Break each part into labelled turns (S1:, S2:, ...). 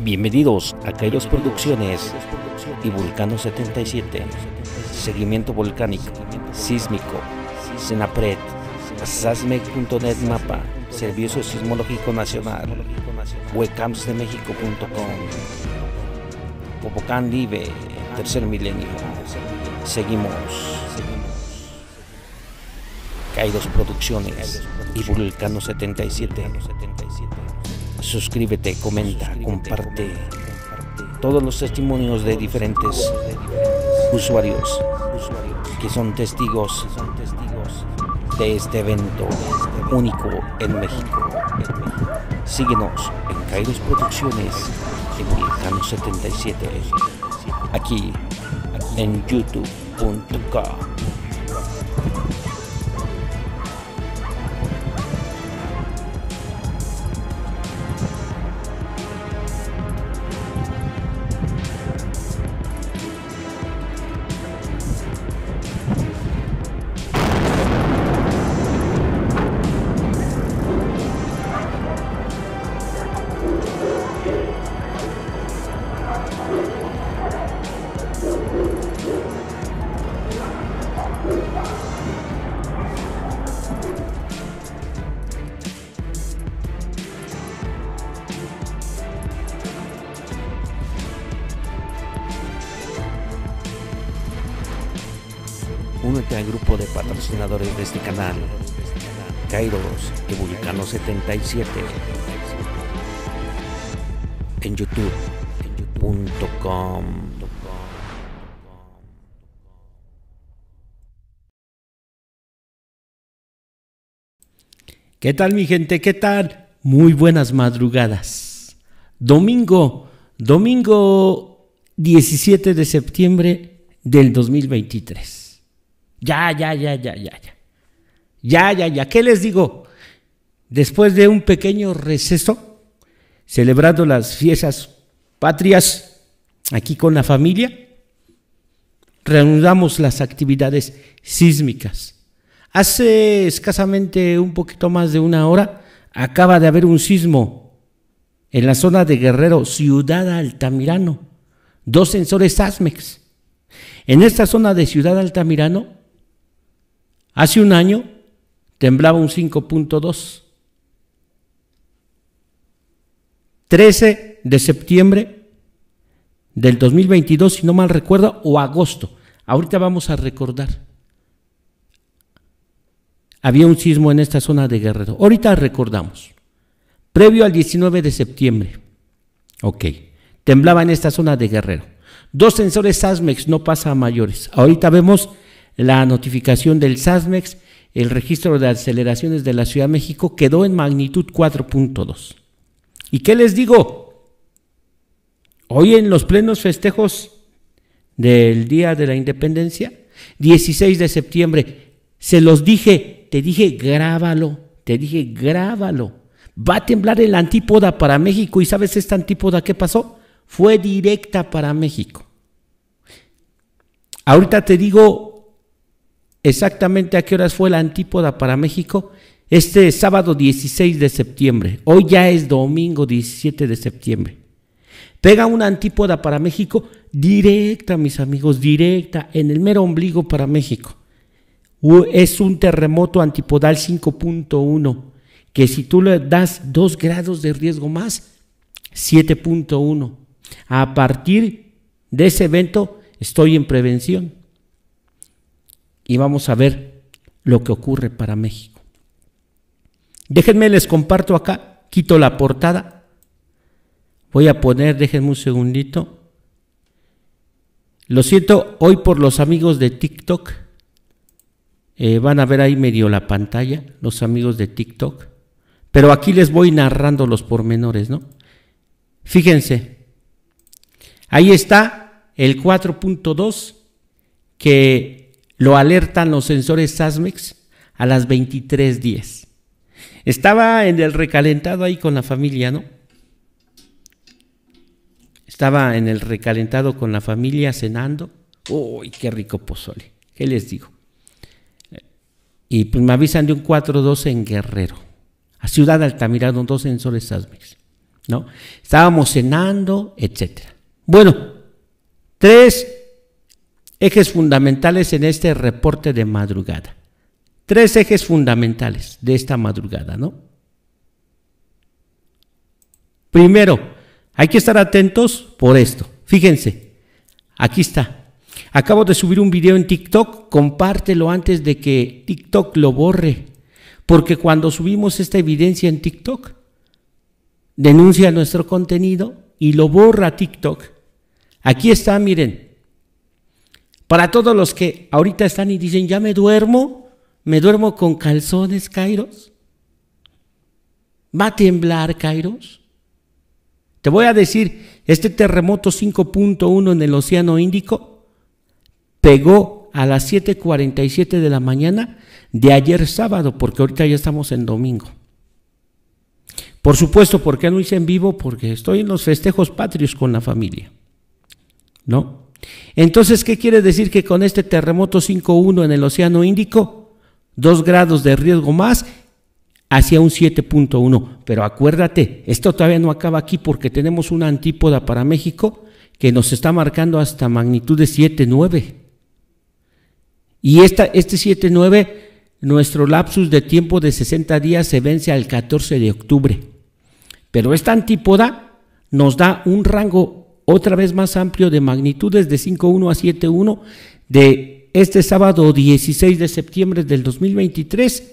S1: Bienvenidos a Kairos Producciones y Vulcano 77, Seguimiento Volcánico, Sísmico, Senapred, Sasmec.net Mapa, Servicio Sismológico Nacional, méxico.com Popocán Live, Tercer Milenio. Seguimos. Kairos Producciones y Vulcano 77 suscríbete, comenta, comparte todos los testimonios de diferentes usuarios que son testigos de este, este evento único en México. Síguenos en Kairos Producciones en 77, aquí en youtube.com. en youtube.com
S2: ¿Qué tal mi gente? ¿Qué tal? Muy buenas madrugadas. Domingo, domingo 17 de septiembre del 2023. Ya, ya, ya, ya, ya, ya. Ya, ya, ya. ¿Qué les digo? Después de un pequeño receso, celebrando las fiestas patrias aquí con la familia, reanudamos las actividades sísmicas. Hace escasamente un poquito más de una hora acaba de haber un sismo en la zona de Guerrero, Ciudad Altamirano, dos sensores ASMEX. En esta zona de Ciudad Altamirano, hace un año temblaba un 5.2 13 de septiembre del 2022, si no mal recuerdo, o agosto. Ahorita vamos a recordar. Había un sismo en esta zona de Guerrero. Ahorita recordamos. Previo al 19 de septiembre. Ok. Temblaba en esta zona de Guerrero. Dos sensores SASMEX no pasa a mayores. Ahorita vemos la notificación del SASMEX. El registro de aceleraciones de la Ciudad de México quedó en magnitud 4.2. ¿Y qué les digo? Hoy en los plenos festejos del Día de la Independencia, 16 de septiembre, se los dije, te dije, grábalo, te dije, grábalo. Va a temblar el antípoda para México y sabes esta antípoda qué pasó? Fue directa para México. Ahorita te digo exactamente a qué horas fue la antípoda para México este sábado 16 de septiembre, hoy ya es domingo 17 de septiembre, pega una antípoda para México directa, mis amigos, directa, en el mero ombligo para México. Es un terremoto antipodal 5.1, que si tú le das dos grados de riesgo más, 7.1. A partir de ese evento estoy en prevención. Y vamos a ver lo que ocurre para México. Déjenme, les comparto acá, quito la portada. Voy a poner, déjenme un segundito. Lo siento, hoy por los amigos de TikTok. Eh, van a ver ahí medio la pantalla, los amigos de TikTok. Pero aquí les voy narrando los pormenores, ¿no? Fíjense, ahí está el 4.2 que lo alertan los sensores SASMEX a las 23.10. Estaba en el recalentado ahí con la familia, ¿no? Estaba en el recalentado con la familia cenando. ¡Uy, qué rico pozole! ¿Qué les digo? Y pues me avisan de un 4-2 en Guerrero, a Ciudad Altamirano, dos sensores Asmex, ¿no? Estábamos cenando, etc. Bueno, tres ejes fundamentales en este reporte de madrugada tres ejes fundamentales de esta madrugada, ¿no? Primero, hay que estar atentos por esto. Fíjense, aquí está. Acabo de subir un video en TikTok, compártelo antes de que TikTok lo borre, porque cuando subimos esta evidencia en TikTok, denuncia nuestro contenido y lo borra TikTok. Aquí está, miren. Para todos los que ahorita están y dicen, ya me duermo, ¿Me duermo con calzones, Kairos? ¿Va a temblar, Kairos? Te voy a decir, este terremoto 5.1 en el Océano Índico pegó a las 7.47 de la mañana de ayer sábado, porque ahorita ya estamos en domingo. Por supuesto, ¿por qué no hice en vivo? Porque estoy en los festejos patrios con la familia. ¿No? Entonces, ¿qué quiere decir que con este terremoto 5.1 en el Océano Índico dos grados de riesgo más hacia un 7.1. Pero acuérdate, esto todavía no acaba aquí porque tenemos una antípoda para México que nos está marcando hasta magnitud de 7.9. Y esta, este 7.9, nuestro lapsus de tiempo de 60 días se vence al 14 de octubre. Pero esta antípoda nos da un rango otra vez más amplio de magnitudes de 5.1 a 7.1 de este sábado 16 de septiembre del 2023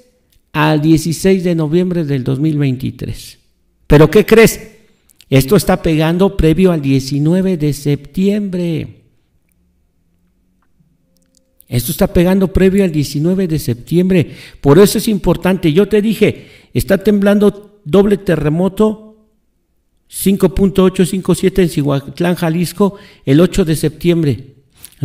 S2: al 16 de noviembre del 2023. Pero ¿qué crees? Esto está pegando previo al 19 de septiembre. Esto está pegando previo al 19 de septiembre. Por eso es importante. Yo te dije, está temblando doble terremoto 5.857 en Cihuatlán, Jalisco, el 8 de septiembre.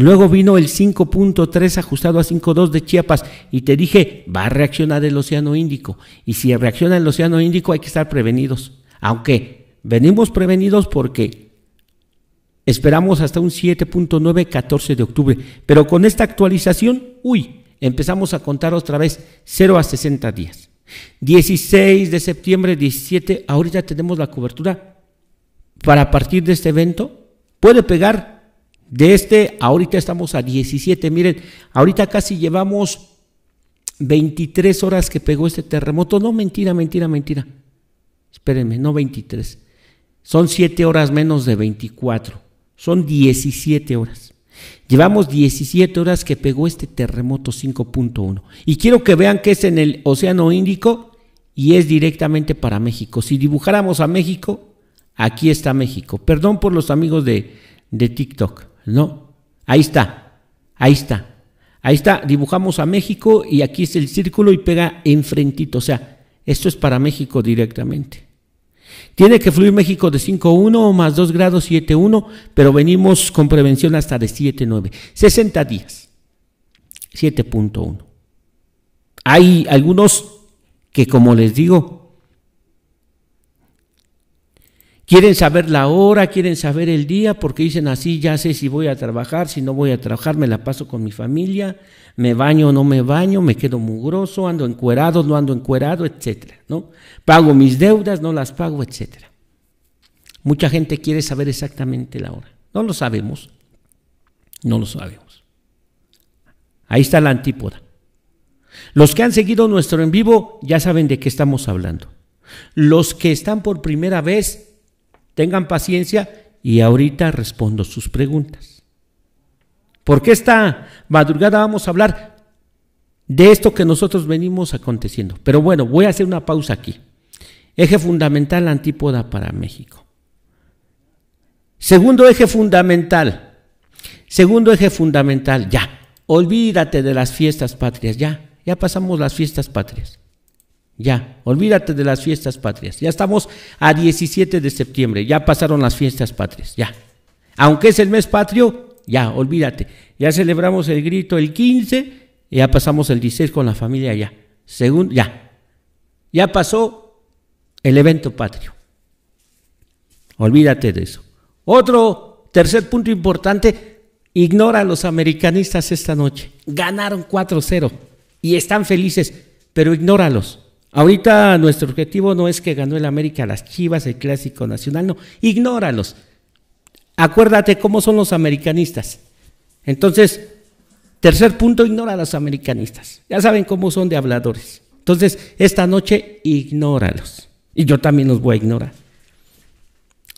S2: Luego vino el 5.3 ajustado a 5.2 de Chiapas y te dije, va a reaccionar el Océano Índico. Y si reacciona el Océano Índico hay que estar prevenidos. Aunque venimos prevenidos porque esperamos hasta un 7.9 14 de octubre. Pero con esta actualización, uy, empezamos a contar otra vez 0 a 60 días. 16 de septiembre, 17, ahorita tenemos la cobertura para partir de este evento. Puede pegar de este, ahorita estamos a 17. Miren, ahorita casi llevamos 23 horas que pegó este terremoto. No, mentira, mentira, mentira. Espérenme, no 23. Son 7 horas menos de 24. Son 17 horas. Llevamos 17 horas que pegó este terremoto 5.1. Y quiero que vean que es en el Océano Índico y es directamente para México. Si dibujáramos a México, aquí está México. Perdón por los amigos de, de TikTok. No, ahí está, ahí está. Ahí está, dibujamos a México y aquí es el círculo y pega enfrentito. O sea, esto es para México directamente. Tiene que fluir México de 5.1 más 2 grados 7.1, pero venimos con prevención hasta de 7.9. 60 días, 7.1. Hay algunos que, como les digo, Quieren saber la hora, quieren saber el día, porque dicen así, ya sé si voy a trabajar, si no voy a trabajar, me la paso con mi familia, me baño o no me baño, me quedo mugroso, ando encuerado, no ando encuerado, etcétera, ¿no? Pago mis deudas, no las pago, etcétera. Mucha gente quiere saber exactamente la hora. No lo sabemos. No lo sabemos. Ahí está la antípoda. Los que han seguido nuestro en vivo ya saben de qué estamos hablando. Los que están por primera vez tengan paciencia y ahorita respondo sus preguntas. Porque esta madrugada vamos a hablar de esto que nosotros venimos aconteciendo. Pero bueno, voy a hacer una pausa aquí. Eje fundamental antípoda para México. Segundo eje fundamental. Segundo eje fundamental, ya. Olvídate de las fiestas patrias, ya. Ya pasamos las fiestas patrias. Ya, olvídate de las fiestas patrias. Ya estamos a 17 de septiembre, ya pasaron las fiestas patrias, ya. Aunque es el mes patrio, ya, olvídate. Ya celebramos el grito el 15, ya pasamos el 16 con la familia, ya. Según, ya. Ya pasó el evento patrio. Olvídate de eso. Otro tercer punto importante, ignora a los americanistas esta noche. Ganaron 4-0 y están felices, pero ignóralos. Ahorita nuestro objetivo no es que ganó el América las Chivas, el Clásico Nacional, no, ignóralos. Acuérdate cómo son los americanistas. Entonces, tercer punto, ignora a los americanistas. Ya saben cómo son de habladores. Entonces, esta noche, ignóralos. Y yo también los voy a ignorar.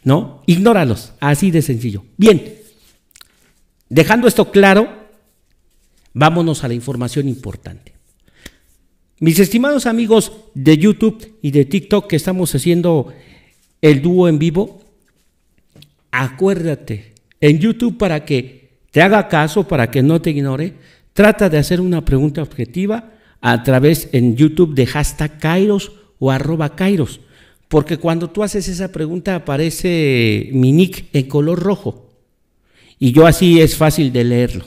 S2: ¿No? Ignóralos, así de sencillo. Bien, dejando esto claro, vámonos a la información importante. Mis estimados amigos de YouTube y de TikTok que estamos haciendo el dúo en vivo, acuérdate, en YouTube para que te haga caso, para que no te ignore, trata de hacer una pregunta objetiva a través en YouTube de hashtag Kairos o arroba Kairos, porque cuando tú haces esa pregunta aparece mi nick en color rojo y yo así es fácil de leerlo.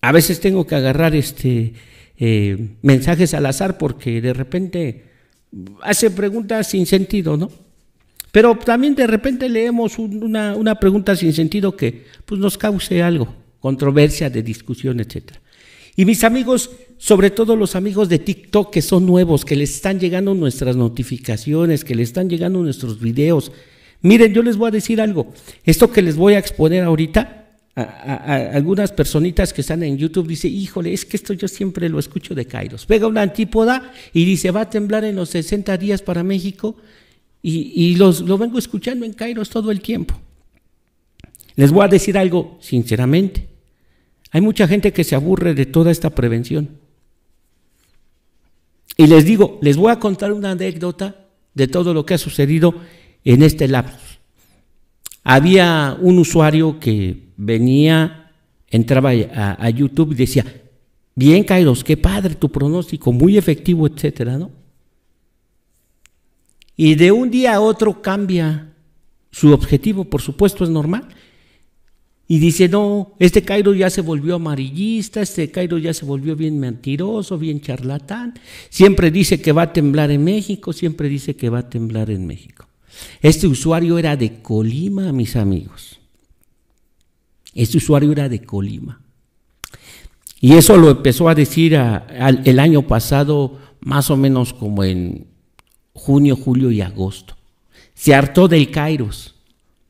S2: A veces tengo que agarrar este eh, mensajes al azar porque de repente hace preguntas sin sentido, ¿no? Pero también de repente leemos una, una, pregunta sin sentido que pues, nos cause algo, controversia, de discusión, etc. Y mis amigos, sobre todo los amigos de TikTok que son nuevos, que les están llegando nuestras notificaciones, que les están llegando nuestros videos, miren, yo les voy a decir algo, esto que les voy a exponer ahorita, algunas personitas que están en YouTube dice, híjole, es que esto yo siempre lo escucho de Kairos. Pega una antípoda y dice, va a temblar en los 60 días para México y, los, lo vengo escuchando en Kairos todo el tiempo. Les voy a decir algo sinceramente. Hay mucha gente que se aburre de toda esta prevención. Y les digo, les voy a contar una anécdota de todo lo que ha sucedido en este lapso había un usuario que venía, entraba a, YouTube y decía, bien Kairos, qué padre tu pronóstico, muy efectivo, etcétera, ¿no? Y de un día a otro cambia su objetivo, por supuesto es normal. Y dice, no, este Cairo ya se volvió amarillista, este Cairo ya se volvió bien mentiroso, bien charlatán. Siempre dice que va a temblar en México, siempre dice que va a temblar en México. Este usuario era de Colima, mis amigos. Este usuario era de Colima. Y eso lo empezó a decir el año pasado, más o menos como en junio, julio y agosto. Se hartó del Kairos,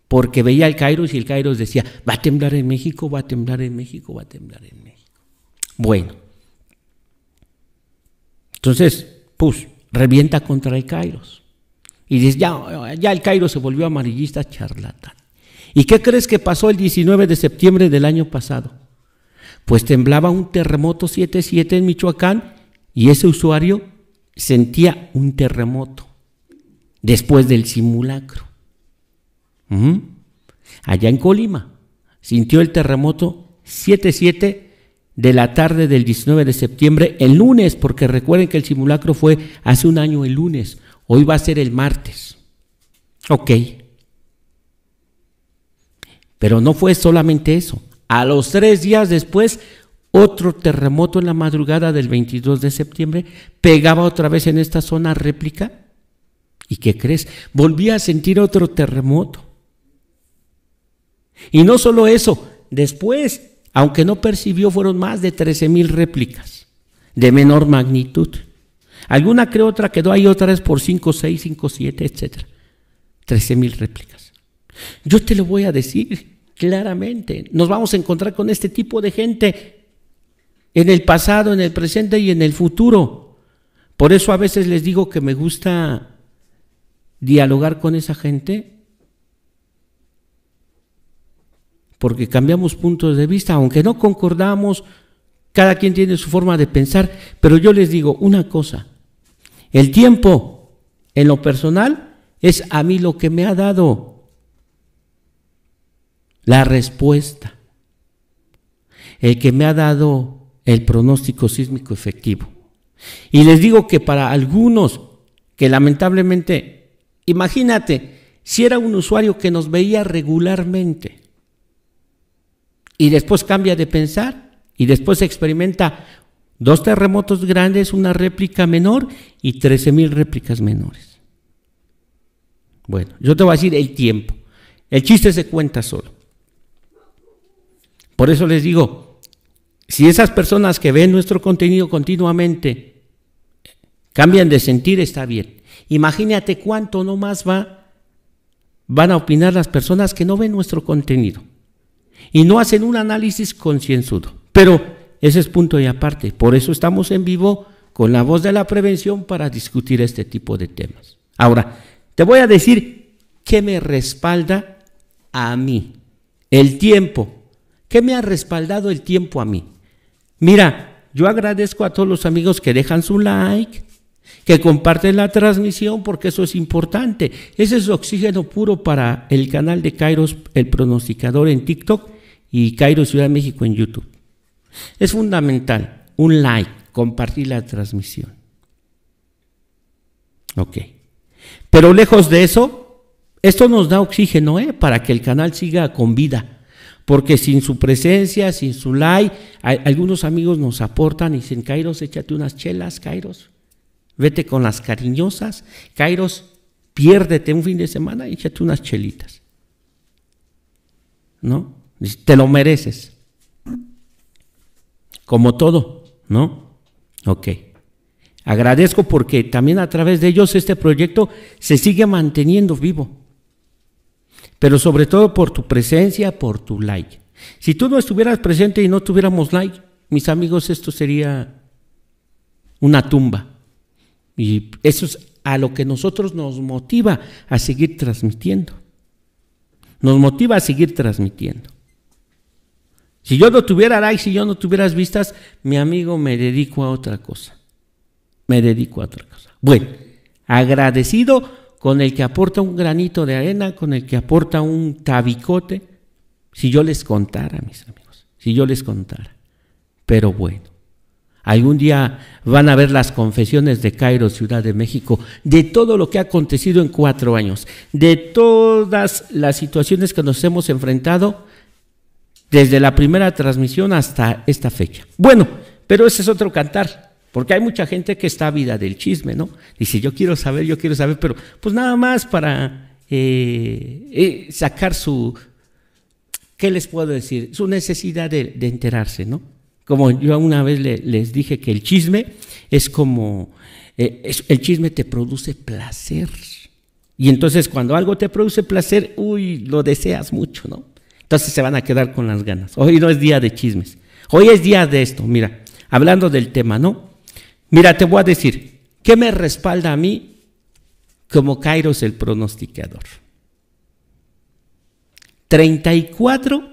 S2: porque veía el Kairos y el Kairos decía, va a temblar en México, va a temblar en México, va a temblar en México. Bueno. Entonces, pues, revienta contra el Kairos. Y dices, ya, el Cairo se volvió amarillista charlatán. ¿Y qué crees que pasó el 19 de septiembre del año pasado? Pues temblaba un terremoto 7.7 en Michoacán y ese usuario sentía un terremoto después del simulacro. Allá en Colima sintió el terremoto 7.7 de la tarde del 19 de septiembre, el lunes, porque recuerden que el simulacro fue hace un año el lunes. Hoy va a ser el martes. Ok. Pero no fue solamente eso. A los tres días después, otro terremoto en la madrugada del 22 de septiembre pegaba otra vez en esta zona réplica. ¿Y qué crees? Volvía a sentir otro terremoto. Y no solo eso, después, aunque no percibió, fueron más de 13 mil réplicas de menor magnitud. Alguna creo, otra quedó ahí, otra es por 5, 6, 5, 7, etcétera? 13 mil réplicas. Yo te lo voy a decir claramente. Nos vamos a encontrar con este tipo de gente en el pasado, en el presente y en el futuro. Por eso a veces les digo que me gusta dialogar con esa gente porque cambiamos puntos de vista, aunque no concordamos, cada quien tiene su forma de pensar, pero yo les digo una cosa. El tiempo, en lo personal, es a mí lo que me ha dado la respuesta, el que me ha dado el pronóstico sísmico efectivo. Y les digo que para algunos que lamentablemente, imagínate, si era un usuario que nos veía regularmente y después cambia de pensar, y después experimenta dos terremotos grandes, una réplica menor y 13.000 réplicas menores. Bueno, yo te voy a decir el tiempo. El chiste se cuenta solo. Por eso les digo, si esas personas que ven nuestro contenido continuamente cambian de sentir, está bien. Imagínate cuánto no más va, van a opinar las personas que no ven nuestro contenido y no hacen un análisis concienzudo. Pero ese es punto y aparte. Por eso estamos en vivo con la voz de la prevención para discutir este tipo de temas. Ahora, te voy a decir qué me respalda a mí. El tiempo. ¿Qué me ha respaldado el tiempo a mí? Mira, yo agradezco a todos los amigos que dejan su like, que comparten la transmisión porque eso es importante. Ese es oxígeno puro para el canal de Kairos, el pronosticador en TikTok y Kairos Ciudad de México en YouTube. Es fundamental un like, compartir la transmisión. Ok. Pero lejos de eso, esto nos da oxígeno ¿eh? para que el canal siga con vida. Porque sin su presencia, sin su like, algunos amigos nos aportan y dicen, Kairos, échate unas chelas, Kairos. Vete con las cariñosas. Kairos, piérdete un fin de semana y échate unas chelitas. ¿No? Te lo mereces como todo, ¿no? Ok. Agradezco porque también a través de ellos este proyecto se sigue manteniendo vivo. Pero sobre todo por tu presencia, por tu like. Si tú no estuvieras presente y no tuviéramos like, mis amigos, esto sería una tumba. Y eso es a lo que nosotros nos motiva a seguir transmitiendo. Nos motiva a seguir transmitiendo. Si yo no tuviera like, si yo no tuvieras vistas, mi amigo me dedico a otra cosa. Me dedico a otra cosa. Bueno, agradecido con el que aporta un granito de arena, con el que aporta un tabicote. Si yo les contara, mis amigos, si yo les contara. Pero bueno, algún día van a ver las confesiones de Cairo, Ciudad de México, de todo lo que ha acontecido en cuatro años, de todas las situaciones que nos hemos enfrentado desde la primera transmisión hasta esta fecha. Bueno, pero ese es otro cantar, porque hay mucha gente que está vida del chisme, ¿no? Dice, yo quiero saber, yo quiero saber, pero pues nada más para eh, eh, sacar su, ¿qué les puedo decir? Su necesidad de, enterarse, ¿no? Como yo una vez les dije que el chisme es como, eh, el chisme te produce placer. Y entonces cuando algo te produce placer, uy, lo deseas mucho, ¿no? Entonces se van a quedar con las ganas. Hoy no es día de chismes. Hoy es día de esto, mira, hablando del tema, ¿no? Mira, te voy a decir, ¿qué me respalda a mí como Kairos el pronosticador? 34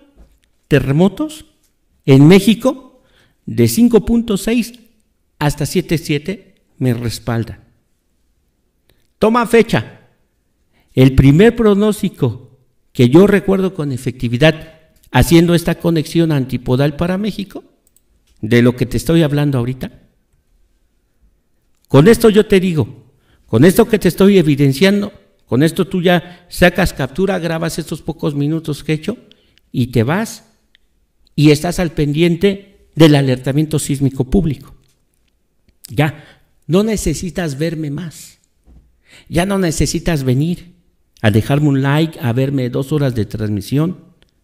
S2: terremotos en México de 5.6 hasta 7.7 me respaldan. Toma fecha. El primer pronóstico que yo recuerdo con efectividad haciendo esta conexión antipodal para México, de lo que te estoy hablando ahorita. Con esto yo te digo, con esto que te estoy evidenciando, con esto tú ya sacas captura, grabas estos pocos minutos que he hecho y te vas y estás al pendiente del alertamiento sísmico público. Ya, no necesitas verme más. Ya no necesitas venir a dejarme un like, a verme dos horas de transmisión,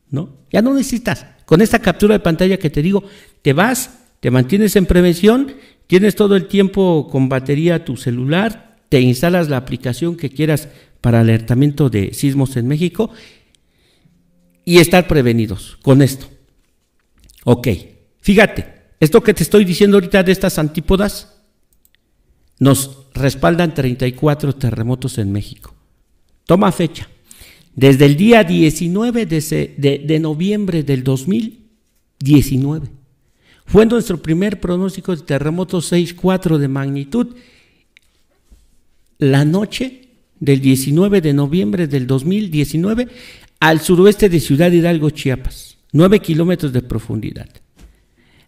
S2: ¿no? Ya no necesitas. Con esta captura de pantalla que te digo, te vas, te mantienes en prevención, tienes todo el tiempo con batería tu celular, te instalas la aplicación que quieras para alertamiento de sismos en México y estar prevenidos con esto. Ok, fíjate, esto que te estoy diciendo ahorita de estas antípodas, nos respaldan 34 terremotos en México. Toma fecha. Desde el día 19 de, de, noviembre del 2019. Fue nuestro primer pronóstico de terremoto 6.4 de magnitud. La noche del 19 de noviembre del 2019 al suroeste de Ciudad Hidalgo, Chiapas, 9 kilómetros de profundidad.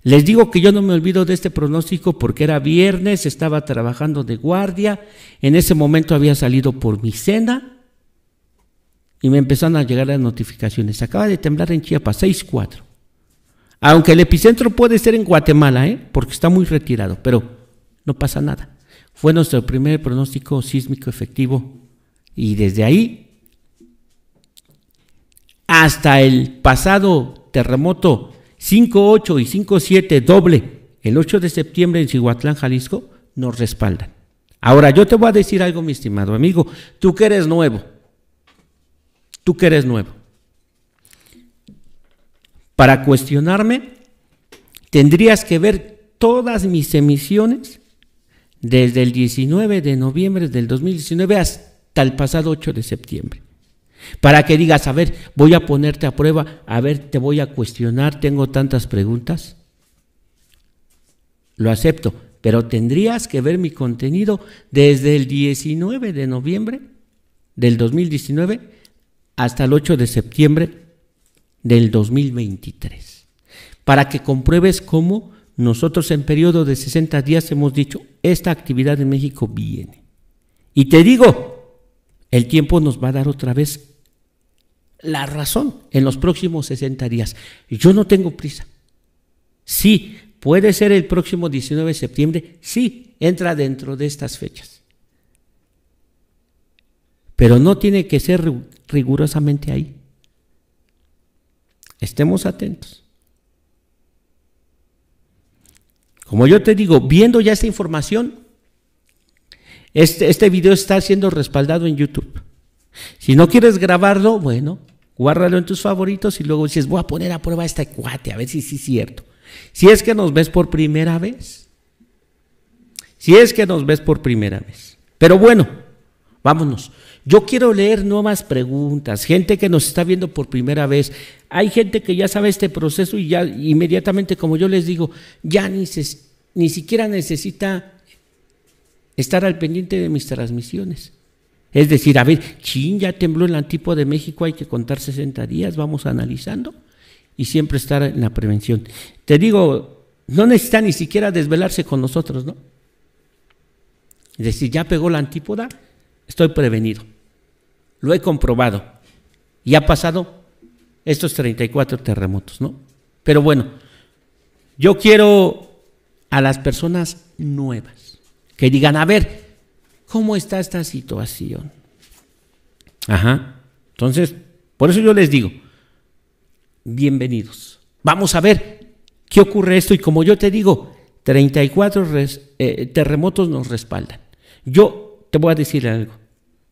S2: Les digo que yo no me olvido de este pronóstico porque era viernes, estaba trabajando de guardia, en ese momento había salido por mi cena y me empezaron a llegar las notificaciones. Acaba de temblar en Chiapas, 6-4, Aunque el epicentro puede ser en Guatemala, ¿eh? porque está muy retirado, pero no pasa nada. Fue nuestro primer pronóstico sísmico efectivo y desde ahí hasta el pasado terremoto 5-8 y 5-7, doble el 8 de septiembre en Cihuatlán, Jalisco, nos respaldan. Ahora yo te voy a decir algo, mi estimado amigo, tú que eres nuevo tú que eres nuevo. Para cuestionarme, tendrías que ver todas mis emisiones desde el 19 de noviembre del 2019 hasta el pasado 8 de septiembre. Para que digas, a ver, voy a ponerte a prueba, a ver, te voy a cuestionar, tengo tantas preguntas. Lo acepto, pero tendrías que ver mi contenido desde el 19 de noviembre del 2019 hasta el 8 de septiembre del 2023, para que compruebes cómo nosotros en periodo de 60 días hemos dicho, esta actividad en México viene. Y te digo, el tiempo nos va a dar otra vez la razón en los próximos 60 días. Yo no tengo prisa. Sí, puede ser el próximo 19 de septiembre, sí, entra dentro de estas fechas pero no tiene que ser rigurosamente ahí. Estemos atentos. Como yo te digo, viendo ya esta información, este, este, video está siendo respaldado en YouTube. Si no quieres grabarlo, bueno, guárdalo en tus favoritos y luego dices, voy a poner a prueba este cuate, a ver si sí es cierto. Si es que nos ves por primera vez, si es que nos ves por primera vez. Pero bueno, vámonos. Yo quiero leer nuevas preguntas, gente que nos está viendo por primera vez. Hay gente que ya sabe este proceso y ya inmediatamente, como yo les digo, ya ni, ni siquiera necesita estar al pendiente de mis transmisiones. Es decir, a ver, chin, ya tembló el la Antípoda de México, hay que contar 60 días, vamos analizando y siempre estar en la prevención. Te digo, no necesita ni siquiera desvelarse con nosotros, ¿no? Es decir, ya pegó la antípoda, estoy prevenido. Lo he comprobado. Y ha pasado estos 34 terremotos, ¿no? Pero bueno, yo quiero a las personas nuevas que digan, a ver, ¿cómo está esta situación? Ajá. Entonces, por eso yo les digo, bienvenidos. Vamos a ver qué ocurre esto y como yo te digo, 34 eh, terremotos nos respaldan. Yo te voy a decir algo.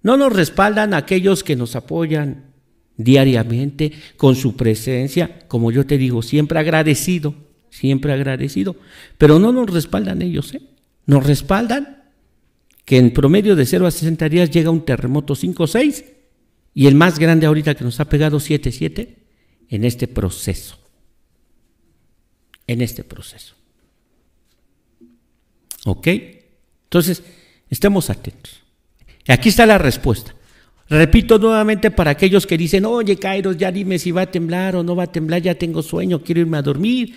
S2: No nos respaldan aquellos que nos apoyan diariamente con su presencia, como yo te digo, siempre agradecido, siempre agradecido, pero no nos respaldan ellos, ¿eh? Nos respaldan que en promedio de 0 a 60 días llega un terremoto 5-6 y el más grande ahorita que nos ha pegado 7-7 en este proceso. En este proceso. ¿Ok? Entonces, estemos atentos. Aquí está la respuesta. Repito nuevamente para aquellos que dicen, oye, Kairos, ya dime si va a temblar o no va a temblar, ya tengo sueño, quiero irme a dormir,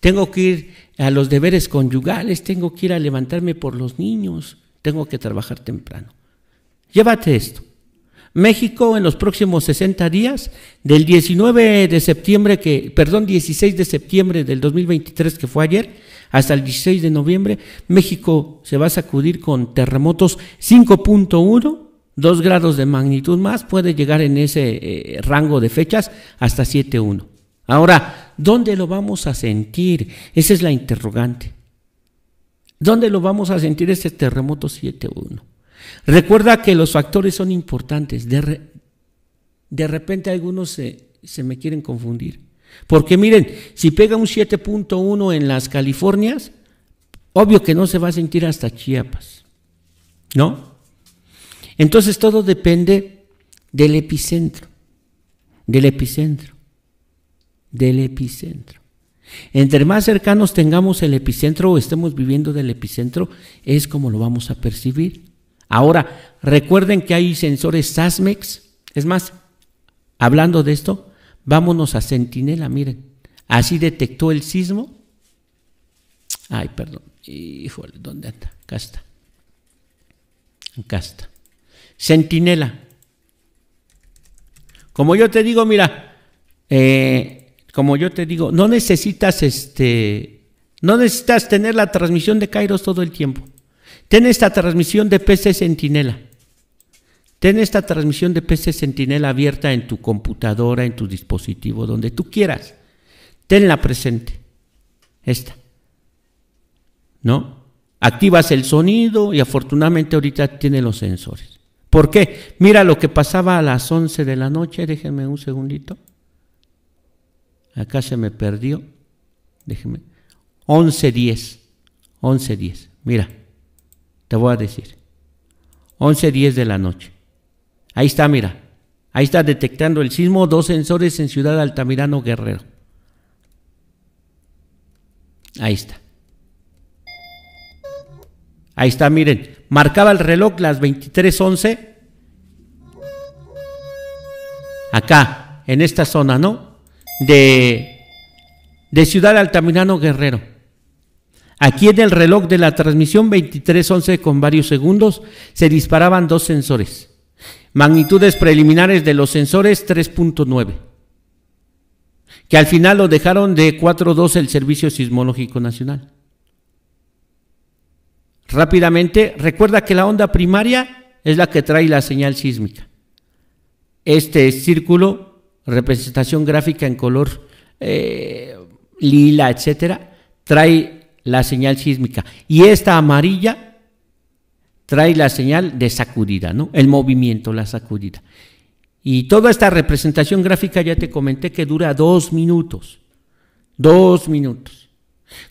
S2: tengo que ir a los deberes conyugales, tengo que ir a levantarme por los niños, tengo que trabajar temprano. Llévate esto. México en los próximos 60 días, del 19 de septiembre, que, perdón, 16 de septiembre del 2023, que fue ayer, hasta el 16 de noviembre, México se va a sacudir con terremotos 5.1, dos grados de magnitud más, puede llegar en ese eh, rango de fechas hasta 7.1. Ahora, ¿dónde lo vamos a sentir? Esa es la interrogante. ¿Dónde lo vamos a sentir ese terremoto 7.1? Recuerda que los factores son importantes. De, repente algunos se, se, me quieren confundir. Porque miren, si pega un 7.1 en las Californias, obvio que no se va a sentir hasta Chiapas. ¿No? Entonces todo depende del epicentro. Del epicentro. Del epicentro. Entre más cercanos tengamos el epicentro o estemos viviendo del epicentro, es como lo vamos a percibir. Ahora, recuerden que hay sensores SASMEX. Es más, hablando de esto, vámonos a Centinela, miren. Así detectó el sismo. Ay, perdón. Híjole, ¿dónde anda? Acá está. Acá está. Centinela. Como yo te digo, mira, eh, como yo te digo, no necesitas este, no necesitas tener la transmisión de Kairos todo el tiempo. Ten esta transmisión de PC Sentinela. Ten esta transmisión de PC Sentinela abierta en tu computadora, en tu dispositivo, donde tú quieras. Tenla presente. Esta. ¿No? Activas el sonido y afortunadamente ahorita tiene los sensores. ¿Por qué? Mira lo que pasaba a las 11 de la noche. Déjenme un segundito. Acá se me perdió. Déjenme. 11.10. 11.10. Mira. Te voy a decir. 11.10 de la noche. Ahí está, mira. Ahí está detectando el sismo, dos sensores en Ciudad Altamirano Guerrero. Ahí está. Ahí está, miren. Marcaba el reloj las 23.11. Acá, en esta zona, ¿no? De, de Ciudad Altamirano Guerrero. Aquí en el reloj de la transmisión 2311 con varios segundos se disparaban dos sensores. Magnitudes preliminares de los sensores 3.9, que al final lo dejaron de 4.2 el Servicio Sismológico Nacional. Rápidamente, recuerda que la onda primaria es la que trae la señal sísmica. Este círculo, representación gráfica en color eh, lila, etcétera, trae la señal sísmica. Y esta amarilla trae la señal de sacudida, ¿no? El movimiento, la sacudida. Y toda esta representación gráfica ya te comenté que dura dos minutos. Dos minutos.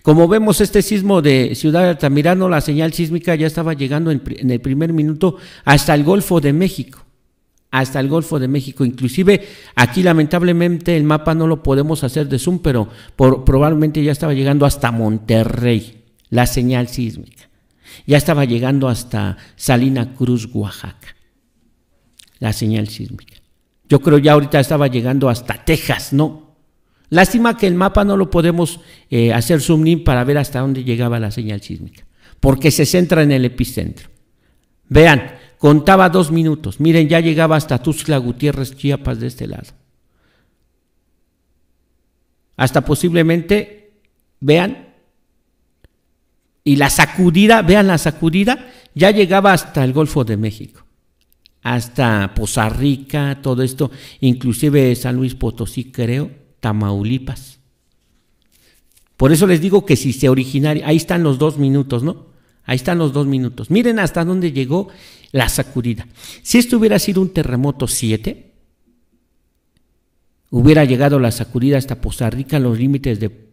S2: Como vemos este sismo de Ciudad Altamirano, la señal sísmica ya estaba llegando en el primer minuto hasta el Golfo de México hasta el Golfo de México. Inclusive aquí lamentablemente el mapa no lo podemos hacer de Zoom, pero probablemente ya estaba llegando hasta Monterrey, la señal sísmica. Ya estaba llegando hasta Salina Cruz, Oaxaca, la señal sísmica. Yo creo ya ahorita estaba llegando hasta Texas, ¿no? Lástima que el mapa no lo podemos eh, hacer zoom in para ver hasta dónde llegaba la señal sísmica, porque se centra en el epicentro. Vean, contaba dos minutos. Miren, ya llegaba hasta Tuxtla Gutiérrez, Chiapas, de este lado. Hasta posiblemente, vean, y la sacudida, vean la sacudida, ya llegaba hasta el Golfo de México, hasta Poza Rica, todo esto, inclusive San Luis Potosí, creo, Tamaulipas. Por eso les digo que si se originaria, ahí están los dos minutos, ¿no? Ahí están los dos minutos. Miren hasta dónde llegó la sacudida. Si esto hubiera sido un terremoto 7, hubiera llegado la sacudida hasta Poza Rica, los límites de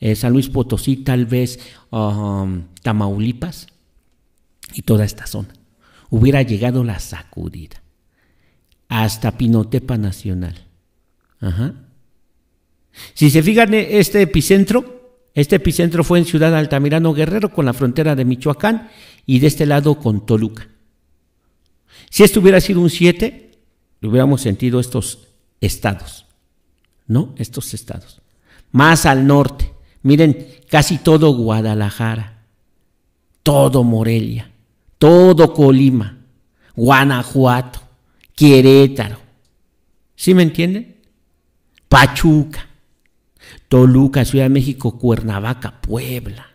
S2: eh, San Luis Potosí, tal vez um, Tamaulipas y toda esta zona. Hubiera llegado la sacudida hasta Pinotepa Nacional. Ajá. Si se fijan, en eh, este epicentro este epicentro fue en Ciudad Altamirano Guerrero con la frontera de Michoacán y de este lado con Toluca. Si esto hubiera sido un 7, lo hubiéramos sentido estos estados, ¿no? Estos estados. Más al norte, miren, casi todo Guadalajara, todo Morelia, todo Colima, Guanajuato, Querétaro. ¿Sí me entienden? Pachuca. Toluca, Ciudad de México, Cuernavaca, Puebla.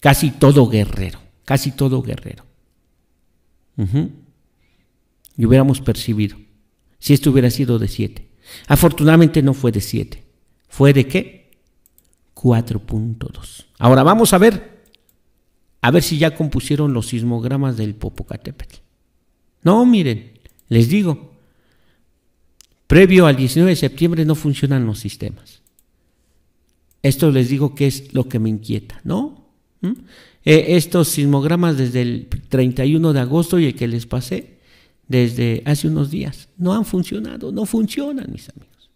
S2: Casi todo guerrero, casi todo guerrero. Y hubiéramos percibido, si esto hubiera sido de 7. Afortunadamente no fue de 7, fue de qué? 4.2. Ahora vamos a ver, a ver si ya compusieron los sismogramas del Popocatépetl. No, miren, les digo, Previo al 19 de septiembre no funcionan los sistemas. Esto les digo que es lo que me inquieta, ¿no? ¿Mm? Eh, estos sismogramas desde el 31 de agosto y el que les pasé desde hace unos días no han funcionado, no funcionan, mis amigos.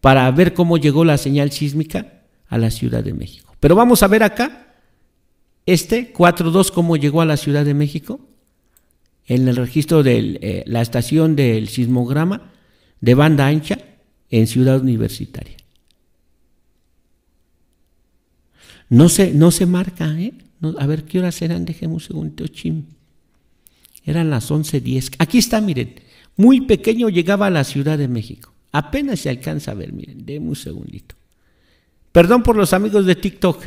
S2: Para ver cómo llegó la señal sísmica a la Ciudad de México. Pero vamos a ver acá este 4.2 cómo llegó a la Ciudad de México en el registro de eh, la estación del sismograma de banda ancha en Ciudad Universitaria. No se, no se marca, ¿eh? a ver, ¿qué horas eran? Dejemos un segundo, chim. Eran las 11.10. Aquí está, miren. Muy pequeño llegaba a la Ciudad de México. Apenas se alcanza a ver, miren. Deme un segundito. Perdón por los amigos de TikTok.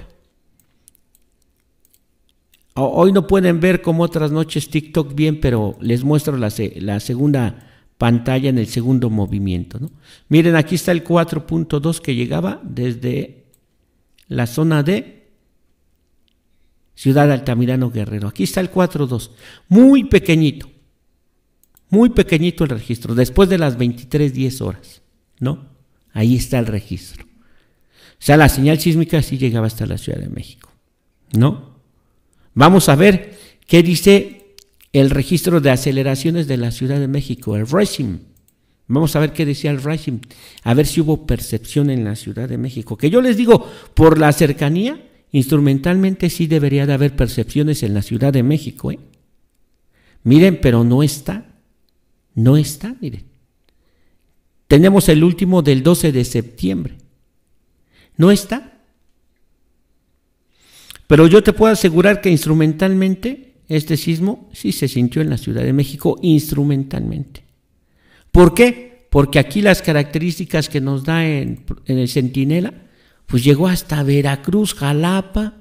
S2: Hoy no pueden ver como otras noches TikTok bien, pero les muestro la segunda pantalla en el segundo movimiento. ¿no? Miren, aquí está el 4.2 que llegaba desde la zona de Ciudad Altamirano Guerrero. Aquí está el 4.2, muy pequeñito, muy pequeñito el registro, después de las 23.10 horas, ¿no? Ahí está el registro. O sea, la señal sísmica sí llegaba hasta la Ciudad de México, ¿no? Vamos a ver qué dice el registro de aceleraciones de la Ciudad de México, el RACIM. Vamos a ver qué decía el RACIM, a ver si hubo percepción en la Ciudad de México. Que yo les digo, por la cercanía, instrumentalmente sí debería de haber percepciones en la Ciudad de México. ¿eh? Miren, pero no está, no está, miren. Tenemos el último del 12 de septiembre. No está. Pero yo te puedo asegurar que instrumentalmente este sismo sí se sintió en la Ciudad de México instrumentalmente. ¿Por qué? Porque aquí las características que nos da en, el Centinela, pues llegó hasta Veracruz, Jalapa,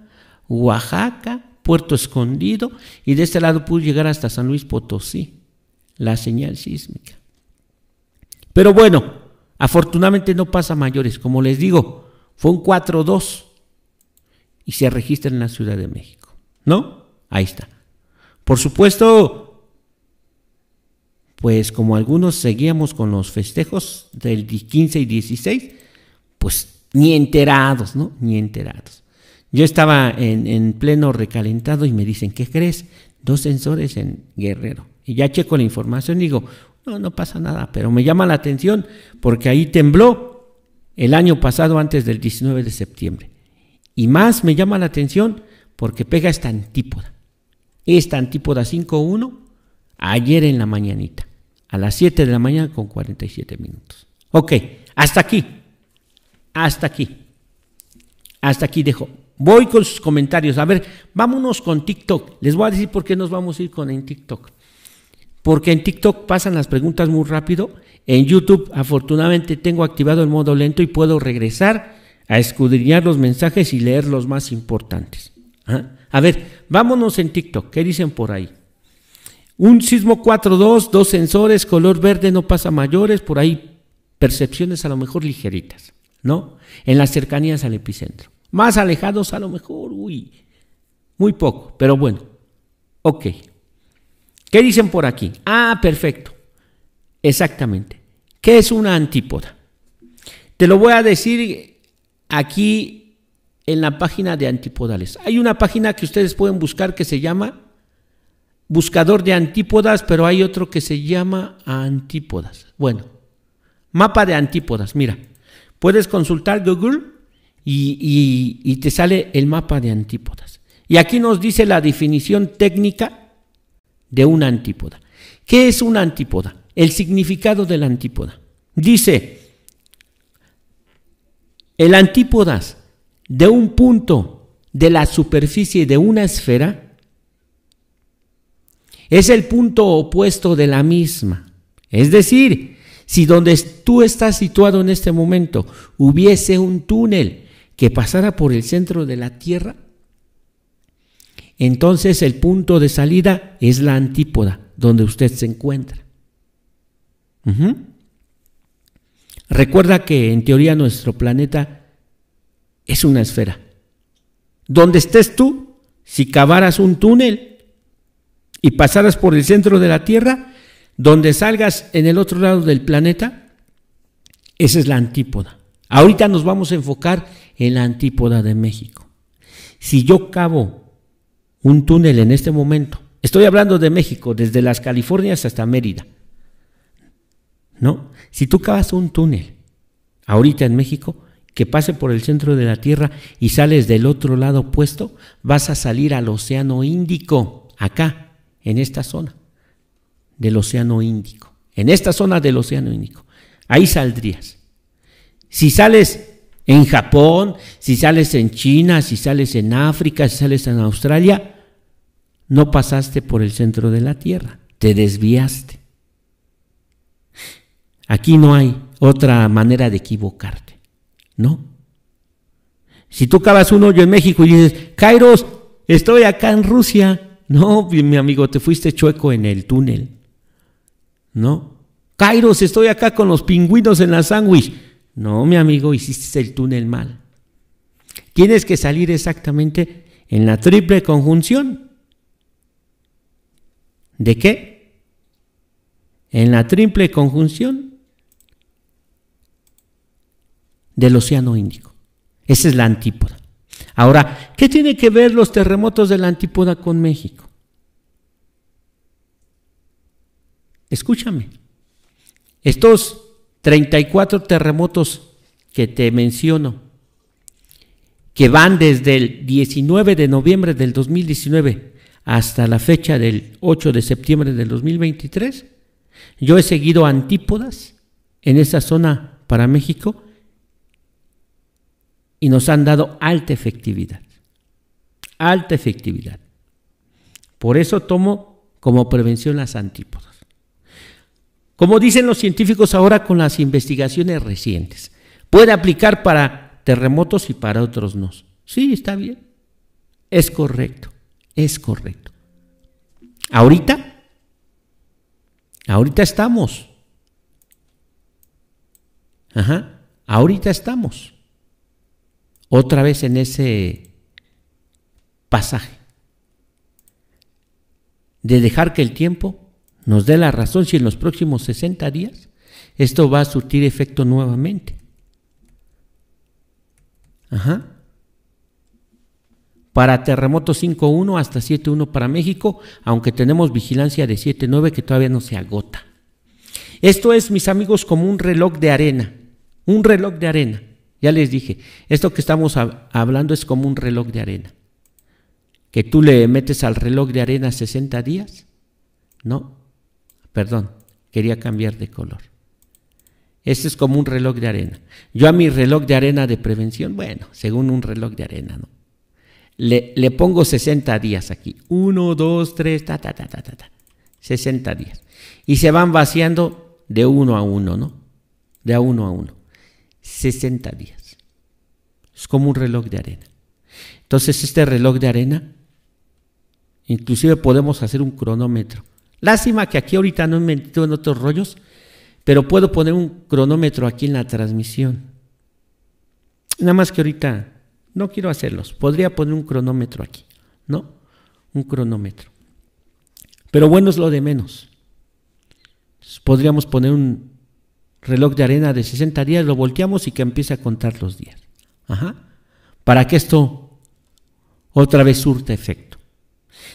S2: Oaxaca, Puerto Escondido y de este lado pudo llegar hasta San Luis Potosí, la señal sísmica. Pero bueno, afortunadamente no pasa mayores, como les digo, fue un 4-2 y se registra en la Ciudad de México, ¿no? Ahí está. Por supuesto, pues como algunos seguíamos con los festejos del 15 y 16, pues ni enterados, ¿no? Ni enterados. Yo estaba en, pleno recalentado y me dicen, ¿qué crees? Dos sensores en Guerrero. Y ya checo la información y digo, no, no pasa nada, pero me llama la atención porque ahí tembló el año pasado antes del 19 de septiembre. Y más me llama la atención porque pega esta antípoda. Esta antípoda 5.1 ayer en la mañanita, a las 7 de la mañana con 47 minutos. Ok, hasta aquí, hasta aquí, hasta aquí dejo. Voy con sus comentarios. A ver, vámonos con TikTok. Les voy a decir por qué nos vamos a ir con en TikTok. Porque en TikTok pasan las preguntas muy rápido. En YouTube, afortunadamente, tengo activado el modo lento y puedo regresar a escudriñar los mensajes y leer los más importantes. A ver, Vámonos en TikTok, ¿qué dicen por ahí? Un sismo 4.2, dos sensores, color verde, no pasa mayores, por ahí percepciones a lo mejor ligeritas, ¿no? En las cercanías al epicentro. Más alejados a lo mejor, uy, muy poco, pero bueno. Ok. ¿Qué dicen por aquí? Ah, perfecto. Exactamente. ¿Qué es una antípoda? Te lo voy a decir aquí en la página de antipodales. Hay una página que ustedes pueden buscar que se llama Buscador de Antípodas, pero hay otro que se llama Antípodas. Bueno, mapa de antípodas, mira. Puedes consultar Google y, y te sale el mapa de antípodas. Y aquí nos dice la definición técnica de una antípoda. ¿Qué es una antípoda? El significado de la antípoda. Dice, el antípodas de un punto de la superficie de una esfera es el punto opuesto de la misma. Es decir, si donde tú estás situado en este momento hubiese un túnel que pasara por el centro de la Tierra, entonces el punto de salida es la antípoda donde usted se encuentra. Recuerda que en teoría nuestro planeta es una esfera. Donde estés tú, si cavaras un túnel y pasaras por el centro de la Tierra, donde salgas en el otro lado del planeta, esa es la antípoda. Ahorita nos vamos a enfocar en la antípoda de México. Si yo cavo un túnel en este momento, estoy hablando de México, desde las Californias hasta Mérida, ¿no? Si tú cavas un túnel ahorita en México, que pase por el centro de la Tierra y sales del otro lado opuesto, vas a salir al Océano Índico, acá, en esta zona del Océano Índico, en esta zona del Océano Índico. Ahí saldrías. Si sales en Japón, si sales en China, si sales en África, si sales en Australia, no pasaste por el centro de la Tierra, te desviaste. Aquí no hay otra manera de equivocarte. No. Si tú cavas un hoyo en México y dices, Kairos, estoy acá en Rusia. No, mi amigo, te fuiste chueco en el túnel. No. Kairos, estoy acá con los pingüinos en la sándwich. No, mi amigo, hiciste el túnel mal. Tienes que salir exactamente en la triple conjunción. ¿De qué? En la triple conjunción del Océano Índico. Esa es la antípoda. Ahora, ¿qué tiene que ver los terremotos de la antípoda con México? Escúchame. Estos 34 terremotos que te menciono, que van desde el 19 de noviembre del 2019 hasta la fecha del 8 de septiembre del 2023, yo he seguido antípodas en esa zona para México y nos han dado alta efectividad. Alta efectividad. Por eso tomo como prevención las antípodas. Como dicen los científicos ahora con las investigaciones recientes, puede aplicar para terremotos y para otros no. Sí, está bien. Es correcto, es correcto. Ahorita, ahorita estamos. Ajá, ahorita estamos otra vez en ese pasaje de dejar que el tiempo nos dé la razón si en los próximos 60 días esto va a surtir efecto nuevamente. Ajá. Para terremoto 5.1 hasta 7.1 para México, aunque tenemos vigilancia de 7.9 que todavía no se agota. Esto es, mis amigos, como un reloj de arena. Un reloj de arena. Ya les dije, esto que estamos hablando es como un reloj de arena. Que tú le metes al reloj de arena 60 días. No, perdón, quería cambiar de color. Este es como un reloj de arena. Yo a mi reloj de arena de prevención, bueno, según un reloj de arena, ¿no? Le, pongo 60 días aquí. 1, 2, 3, ta, ta, ta, ta, ta, ta. 60 días. Y se van vaciando de uno a uno, ¿no? De a uno a uno. 60 días. Es como un reloj de arena. Entonces este reloj de arena, inclusive podemos hacer un cronómetro. Lástima que aquí ahorita no he metido en otros rollos, pero puedo poner un cronómetro aquí en la transmisión. Nada más que ahorita no quiero hacerlos. Podría poner un cronómetro aquí, ¿no? Un cronómetro. Pero bueno es lo de menos. Podríamos poner un, reloj de arena de 60 días, lo volteamos y que empiece a contar los días. Ajá. Para que esto otra vez surta efecto.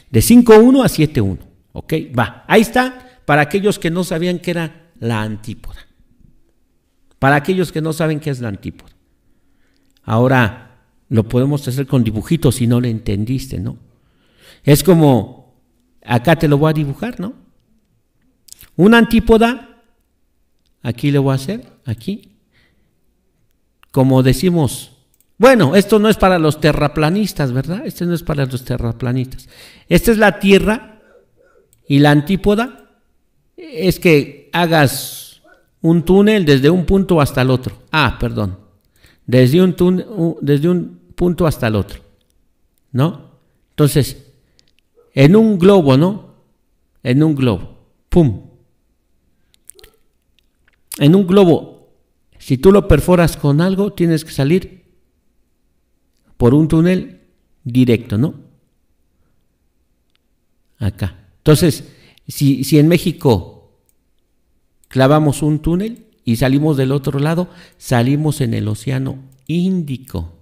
S2: De 5.1 a 7.1. Ok, va. Ahí está para aquellos que no sabían que era la antípoda. Para aquellos que no saben qué es la antípoda. Ahora lo podemos hacer con dibujitos si no le entendiste, ¿no? Es como, acá te lo voy a dibujar, ¿no? Una antípoda Aquí le voy a hacer, aquí. Como decimos, bueno, esto no es para los terraplanistas, ¿verdad? Este no es para los terraplanistas. Esta es la tierra y la antípoda es que hagas un túnel desde un punto hasta el otro. Ah, perdón. Desde un, túnel, desde un punto hasta el otro. ¿No? Entonces, en un globo, ¿no? En un globo. ¡Pum! En un globo, si tú lo perforas con algo, tienes que salir por un túnel directo, ¿no? Acá. Entonces, si, si en México clavamos un túnel y salimos del otro lado, salimos en el océano Índico,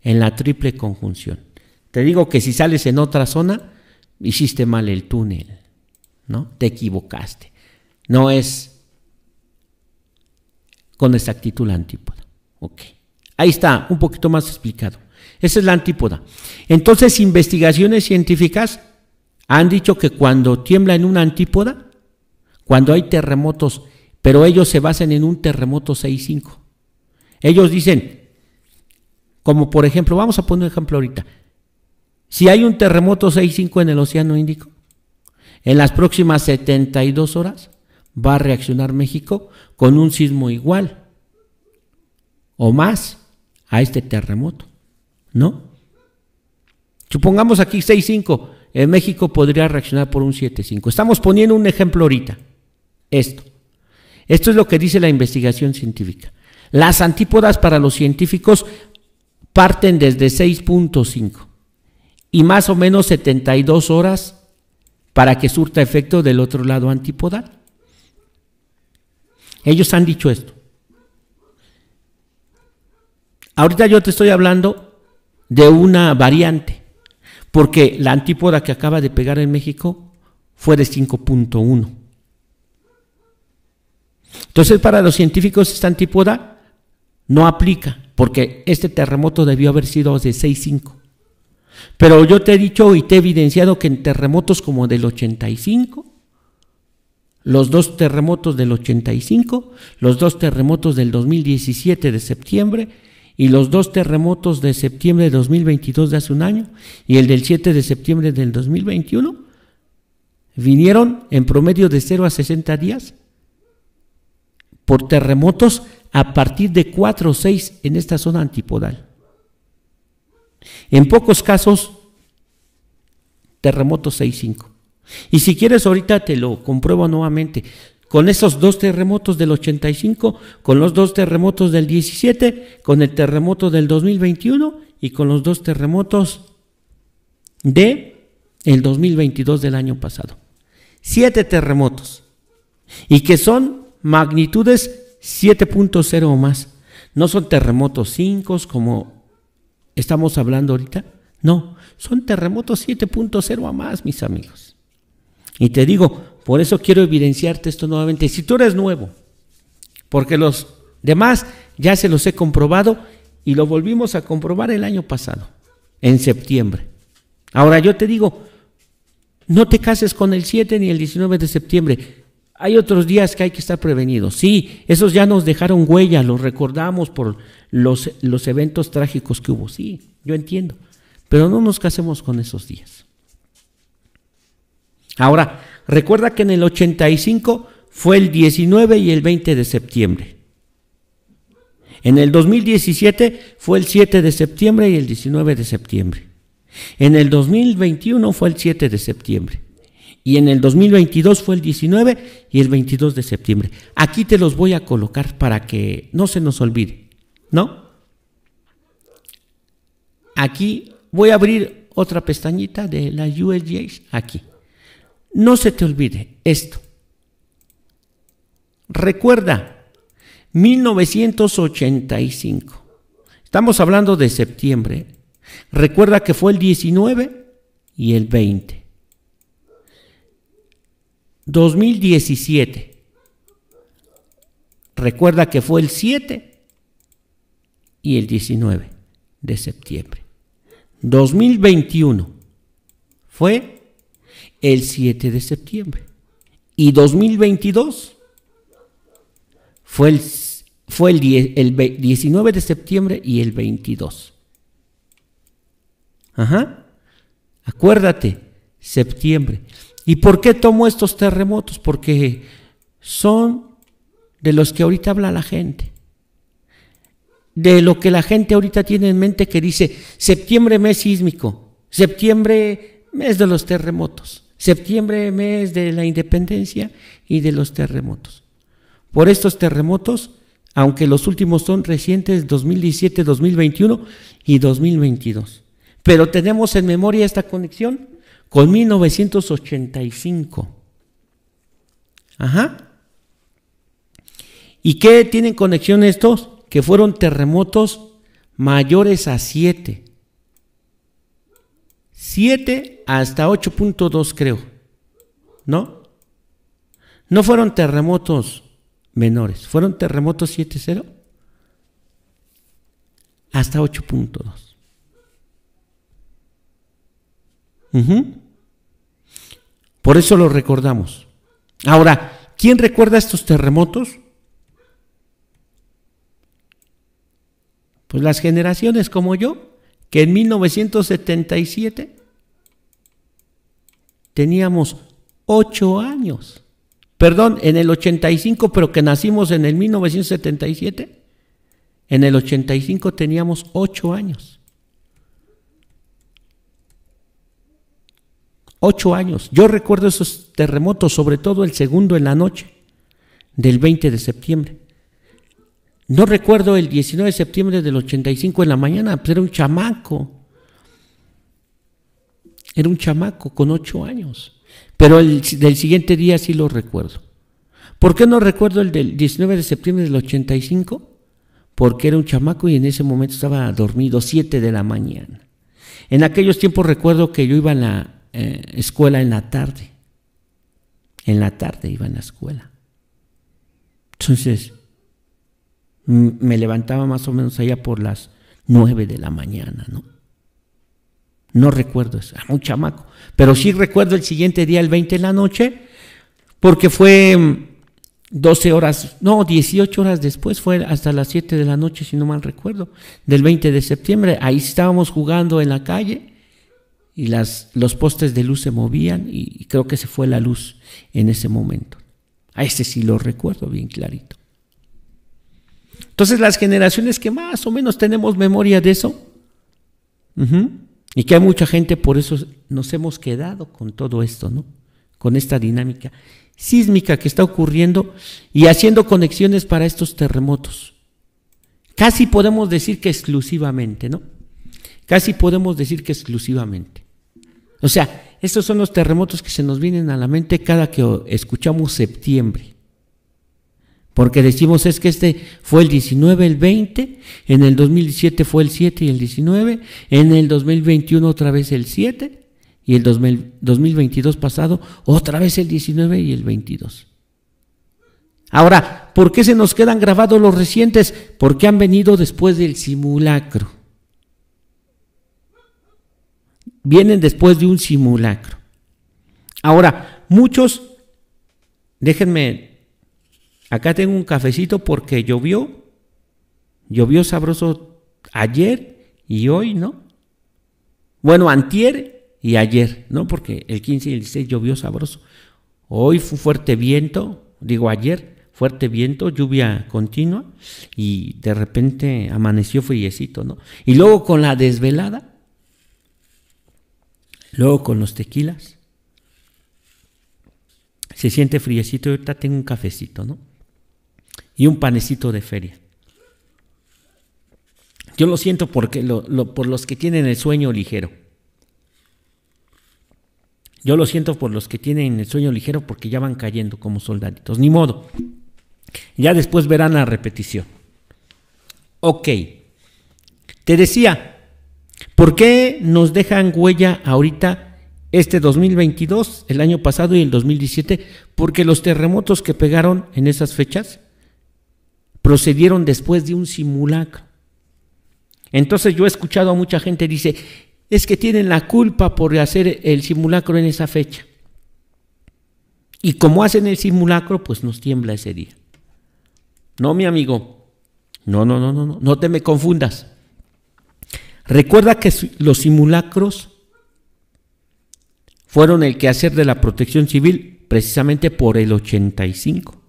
S2: en la triple conjunción. Te digo que si sales en otra zona, hiciste mal el túnel, ¿no? Te equivocaste. No es con exactitud la antípoda. Ok. Ahí está, un poquito más explicado. Esa es la antípoda. Entonces, investigaciones científicas han dicho que cuando tiembla en una antípoda, cuando hay terremotos, pero ellos se basan en un terremoto 6.5. Ellos dicen, como por ejemplo, vamos a poner un ejemplo ahorita, si hay un terremoto 6.5 en el Océano Índico, en las próximas 72 horas, va a reaccionar México con un sismo igual o más a este terremoto, ¿no? Supongamos aquí 6.5, en México podría reaccionar por un 7.5. Estamos poniendo un ejemplo ahorita, esto. Esto es lo que dice la investigación científica. Las antípodas para los científicos parten desde 6.5 y más o menos 72 horas para que surta efecto del otro lado antipodal. Ellos han dicho esto. Ahorita yo te estoy hablando de una variante, porque la antípoda que acaba de pegar en México fue de 5.1. Entonces para los científicos esta antípoda no aplica, porque este terremoto debió haber sido de 6.5. Pero yo te he dicho y te he evidenciado que en terremotos como del 85 los dos terremotos del 85, los dos terremotos del 2017 de septiembre y los dos terremotos de septiembre de 2022 de hace un año y el del 7 de septiembre del 2021 vinieron en promedio de 0 a 60 días por terremotos a partir de 4 o 6 en esta zona antipodal. En pocos casos, terremotos 6-5. Y si quieres, ahorita te lo compruebo nuevamente. Con esos dos terremotos del 85, con los dos terremotos del 17, con el terremoto del 2021 y con los dos terremotos de el 2022 del año pasado. Siete terremotos. Y que son magnitudes 7.0 o más. No son terremotos 5 como estamos hablando ahorita. No, son terremotos 7.0 a más, mis amigos. Y te digo, por eso quiero evidenciarte esto nuevamente. Si tú eres nuevo, porque los demás ya se los he comprobado y lo volvimos a comprobar el año pasado, en septiembre. Ahora yo te digo, no te cases con el 7 ni el 19 de septiembre. Hay otros días que hay que estar prevenidos. Sí, esos ya nos dejaron huella, los recordamos por los, los eventos trágicos que hubo. Sí, yo entiendo. Pero no nos casemos con esos días. Ahora, recuerda que en el 85 fue el 19 y el 20 de septiembre. En el 2017 fue el 7 de septiembre y el 19 de septiembre. En el 2021 fue el 7 de septiembre. Y en el 2022 fue el 19 y el 22 de septiembre. Aquí te los voy a colocar para que no se nos olvide, ¿no? Aquí voy a abrir otra pestañita de la USGAs, aquí. No se te olvide esto. Recuerda, 1985. Estamos hablando de septiembre. Recuerda que fue el 19 y el 20. 2017. Recuerda que fue el 7 y el 19 de septiembre. 2021 fue el 7 de septiembre. Y 2022 fue el, fue el, 19 de septiembre y el 22. Ajá. Acuérdate, septiembre. ¿Y por qué tomo estos terremotos? Porque son de los que ahorita habla la gente. De lo que la gente ahorita tiene en mente que dice septiembre mes sísmico, septiembre mes de los terremotos. Septiembre, mes de la independencia y de los terremotos. Por estos terremotos, aunque los últimos son recientes, 2017, 2021 y 2022. Pero tenemos en memoria esta conexión con 1985. Ajá. ¿Y qué tienen conexión estos? Que fueron terremotos mayores a 7. 7 hasta 8.2 creo. ¿No? No fueron terremotos menores, fueron terremotos 7.0 hasta 8.2. Por eso lo recordamos. Ahora, ¿quién recuerda estos terremotos? Pues las generaciones como yo, que en 1977 teníamos ocho años. Perdón, en el 85, pero que nacimos en el 1977. En el 85 teníamos ocho años. ocho años. Yo recuerdo esos terremotos, sobre todo el segundo en la noche del 20 de septiembre. No recuerdo el 19 de septiembre del 85 en la mañana, pero era un chamaco. Era un chamaco con ocho años. Pero el del siguiente día sí lo recuerdo. ¿Por qué no recuerdo el del 19 de septiembre del 85? Porque era un chamaco y en ese momento estaba dormido, 7 de la mañana. En aquellos tiempos recuerdo que yo iba a la eh, escuela en la tarde. En la tarde iba a la escuela. Entonces, me levantaba más o menos allá por las 9 de la mañana, ¿no? No recuerdo eso, era un chamaco. Pero sí recuerdo el siguiente día, el 20 de la noche, porque fue 12 mm, horas, no, 18 horas después, fue hasta las 7 de la noche, si no mal recuerdo, del 20 de septiembre. Ahí estábamos jugando en la calle y las, los postes de luz se movían y, creo que se fue la luz en ese momento. A ese sí lo recuerdo bien clarito. Entonces las generaciones que más o menos tenemos memoria de eso, y que hay mucha gente, por eso nos hemos quedado con todo esto, ¿no? Con esta dinámica sísmica que está ocurriendo y haciendo conexiones para estos terremotos. Casi podemos decir que exclusivamente, ¿no? Casi podemos decir que exclusivamente. O sea, estos son los terremotos que se nos vienen a la mente cada que escuchamos septiembre. Porque decimos es que este fue el 19, el 20, en el 2017 fue el 7 y el 19, en el 2021 otra vez el 7 y el 2022 pasado otra vez el 19 y el 22. Ahora, ¿por qué se nos quedan grabados los recientes? Porque han venido después del simulacro. Vienen después de un simulacro. Ahora, muchos, déjenme Acá tengo un cafecito porque llovió. Llovió sabroso ayer y hoy, ¿no? Bueno, antier y ayer, ¿no? Porque el 15 y el 16 llovió sabroso. Hoy fue fuerte viento, digo ayer, fuerte viento, lluvia continua y de repente amaneció friecito, ¿no? Y luego con la desvelada, luego con los tequilas, se siente friecito y ahorita tengo un cafecito, ¿no? y un panecito de feria. Yo lo siento porque por los que tienen el sueño ligero. Yo lo siento por los que tienen el sueño ligero porque ya van cayendo como soldaditos. Ni modo. Ya después verán la repetición. Ok. Te decía, ¿por qué nos dejan huella ahorita este 2022, el año pasado y el 2017? Porque los terremotos que pegaron en esas fechas procedieron después de un simulacro. Entonces yo he escuchado a mucha gente dice, es que tienen la culpa por hacer el simulacro en esa fecha. Y como hacen el simulacro, pues nos tiembla ese día. No, mi amigo. No, no, no, no, no, no te me confundas. Recuerda que los simulacros fueron el quehacer de la protección civil precisamente por el 85.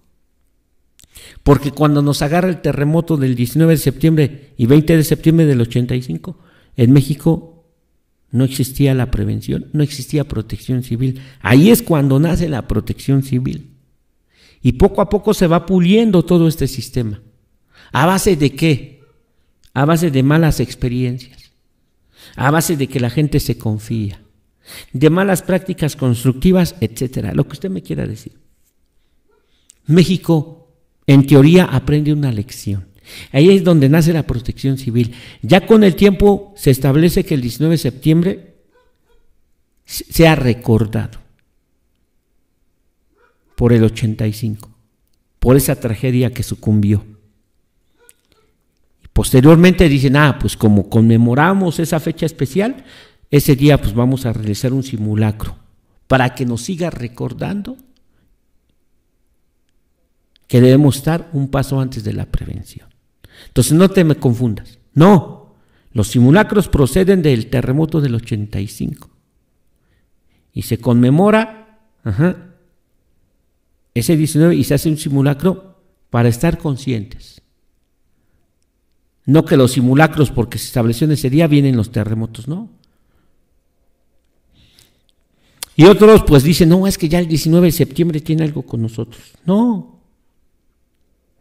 S2: Porque cuando nos agarra el terremoto del 19 de septiembre y 20 de septiembre del 85, en México no existía la prevención, no existía protección civil. Ahí es cuando nace la protección civil. Y poco a poco se va puliendo todo este sistema. ¿A base de qué? A base de malas experiencias. A base de que la gente se confía. De malas prácticas constructivas, etcétera. Lo que usted me quiera decir. México en teoría aprende una lección. Ahí es donde nace la protección civil. Ya con el tiempo se establece que el 19 de septiembre sea recordado por el 85, por esa tragedia que sucumbió. Posteriormente dicen, ah, pues como conmemoramos esa fecha especial, ese día pues vamos a realizar un simulacro para que nos siga recordando que debemos estar un paso antes de la prevención. Entonces no te me confundas. No, los simulacros proceden del terremoto del 85 y se conmemora ese 19 y se hace un simulacro para estar conscientes. No que los simulacros, porque se estableció en ese día, vienen los terremotos, no. Y otros pues dicen, no, es que ya el 19 de septiembre tiene algo con nosotros. No,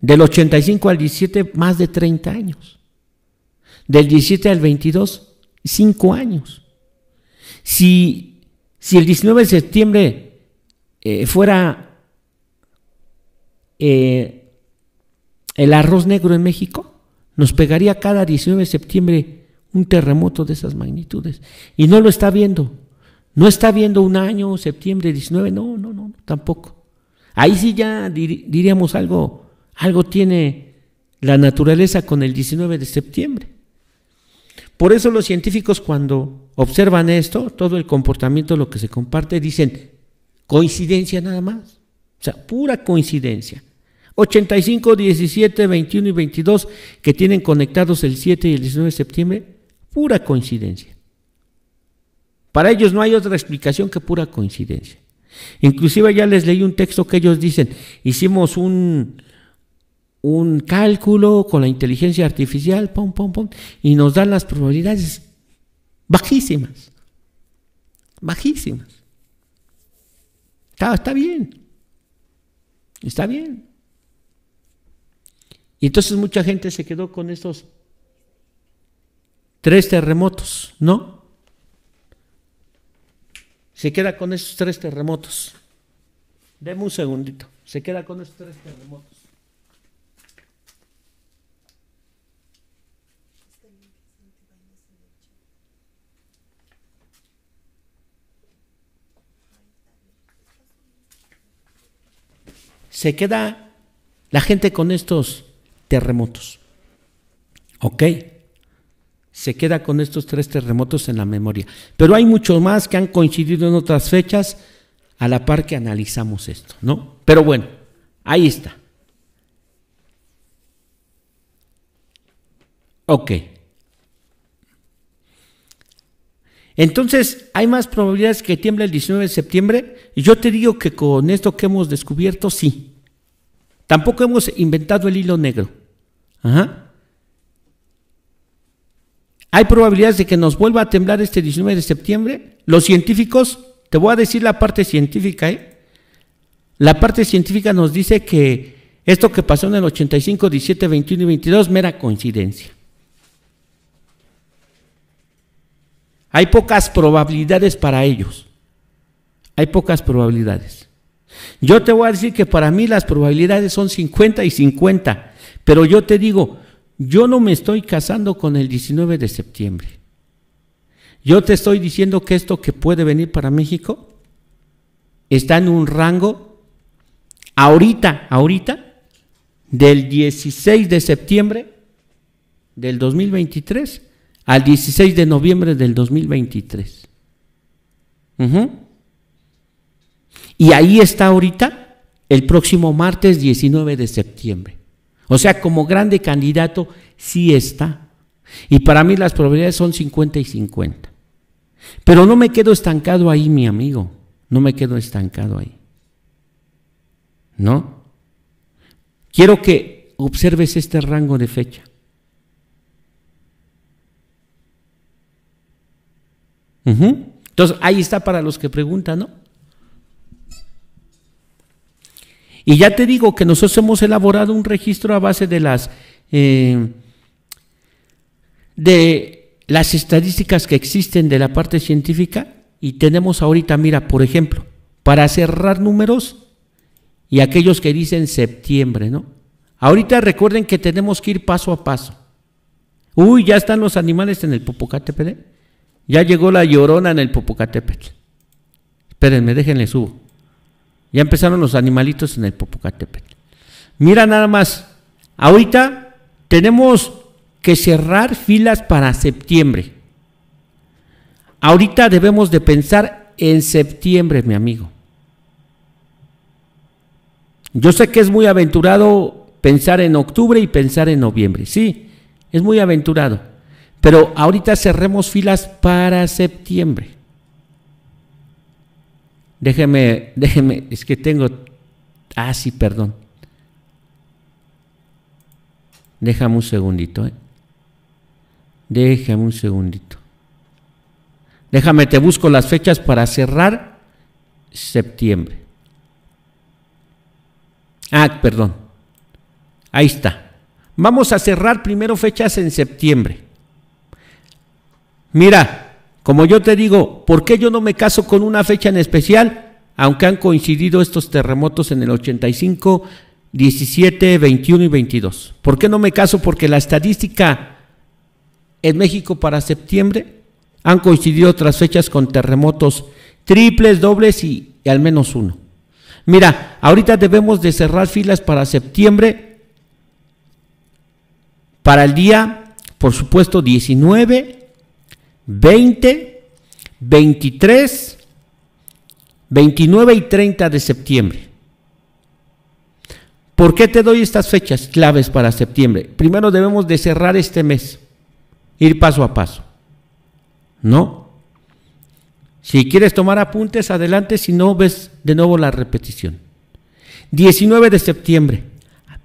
S2: del 85 al 17, más de 30 años. Del 17 al 22, 5 años. Si, el 19 de septiembre eh, fuera eh, el arroz negro en México, nos pegaría cada 19 de septiembre un terremoto de esas magnitudes. Y no lo está viendo. No está viendo un año, septiembre 19, no, no, no, tampoco. Ahí sí ya diríamos algo algo tiene la naturaleza con el 19 de septiembre. Por eso los científicos cuando observan esto, todo el comportamiento, lo que se comparte, dicen coincidencia nada más. O sea, pura coincidencia. 85, 17, 21 y 22 que tienen conectados el 7 y el 19 de septiembre, pura coincidencia. Para ellos no hay otra explicación que pura coincidencia. Inclusive ya les leí un texto que ellos dicen, hicimos un, un cálculo con la inteligencia artificial, pum, pum, pum, y nos dan las probabilidades bajísimas, bajísimas. Está, bien, está bien. Y entonces mucha gente se quedó con estos tres terremotos, ¿no? Se queda con esos tres terremotos. Deme un segundito. Se queda con esos tres terremotos. se queda la gente con estos terremotos. ¿Ok? Se queda con estos tres terremotos en la memoria. Pero hay muchos más que han coincidido en otras fechas a la par que analizamos esto, ¿no? Pero bueno, ahí está. Ok. Entonces, ¿hay más probabilidades que tiemble el 19 de septiembre? Y yo te digo que con esto que hemos descubierto, sí. Tampoco hemos inventado el hilo negro. ¿Hay probabilidades de que nos vuelva a temblar este 19 de septiembre? Los científicos, te voy a decir la parte científica, ¿eh? La parte científica nos dice que esto que pasó en el 85, 17, 21 y 22, mera coincidencia. Hay pocas probabilidades para ellos. Hay pocas probabilidades. Yo te voy a decir que para mí las probabilidades son 50 y 50, pero yo te digo, yo no me estoy casando con el 19 de septiembre. Yo te estoy diciendo que esto que puede venir para México está en un rango ahorita, ahorita, del 16 de septiembre del 2023 al 16 de noviembre del 2023. Y ahí está ahorita el próximo martes 19 de septiembre. O sea, como grande candidato sí está. Y para mí las probabilidades son 50 y 50. Pero no me quedo estancado ahí, mi amigo. No me quedo estancado ahí. ¿No? Quiero que observes este rango de fecha. Entonces, ahí está para los que preguntan, ¿no? Y ya te digo que nosotros hemos elaborado un registro a base de las eh, de las estadísticas que existen de la parte científica y tenemos ahorita, mira, por ejemplo, para cerrar números y aquellos que dicen septiembre, ¿no? Ahorita recuerden que tenemos que ir paso a paso. Uy, ya están los animales en el Popocatépetl. ¿eh? Ya llegó la llorona en el Popocatépetl. Espérenme, déjenle subo. Ya empezaron los animalitos en el Popocatépetl. Mira nada más. Ahorita tenemos que cerrar filas para septiembre. Ahorita debemos de pensar en septiembre, mi amigo. Yo sé que es muy aventurado pensar en octubre y pensar en noviembre. Sí, es muy aventurado. Pero ahorita cerremos filas para septiembre. Déjeme, déjeme, es que tengo... Ah, sí, perdón. Déjame un segundito. ¿eh? Déjame un segundito. Déjame, te busco las fechas para cerrar septiembre. Ah, perdón. Ahí está. Vamos a cerrar primero fechas en septiembre mira, como yo te digo, ¿por qué yo no me caso con una fecha en especial? Aunque han coincidido estos terremotos en el 85, 17, 21 y 22. ¿Por qué no me caso? Porque la estadística en México para septiembre han coincidido otras fechas con terremotos triples, dobles y, al menos uno. Mira, ahorita debemos de cerrar filas para septiembre, para el día, por supuesto, 19, 20, 23, 29 y 30 de septiembre. ¿Por qué te doy estas fechas claves para septiembre? Primero debemos de cerrar este mes, ir paso a paso. ¿No? Si quieres tomar apuntes, adelante, si no, ves de nuevo la repetición. 19 de septiembre,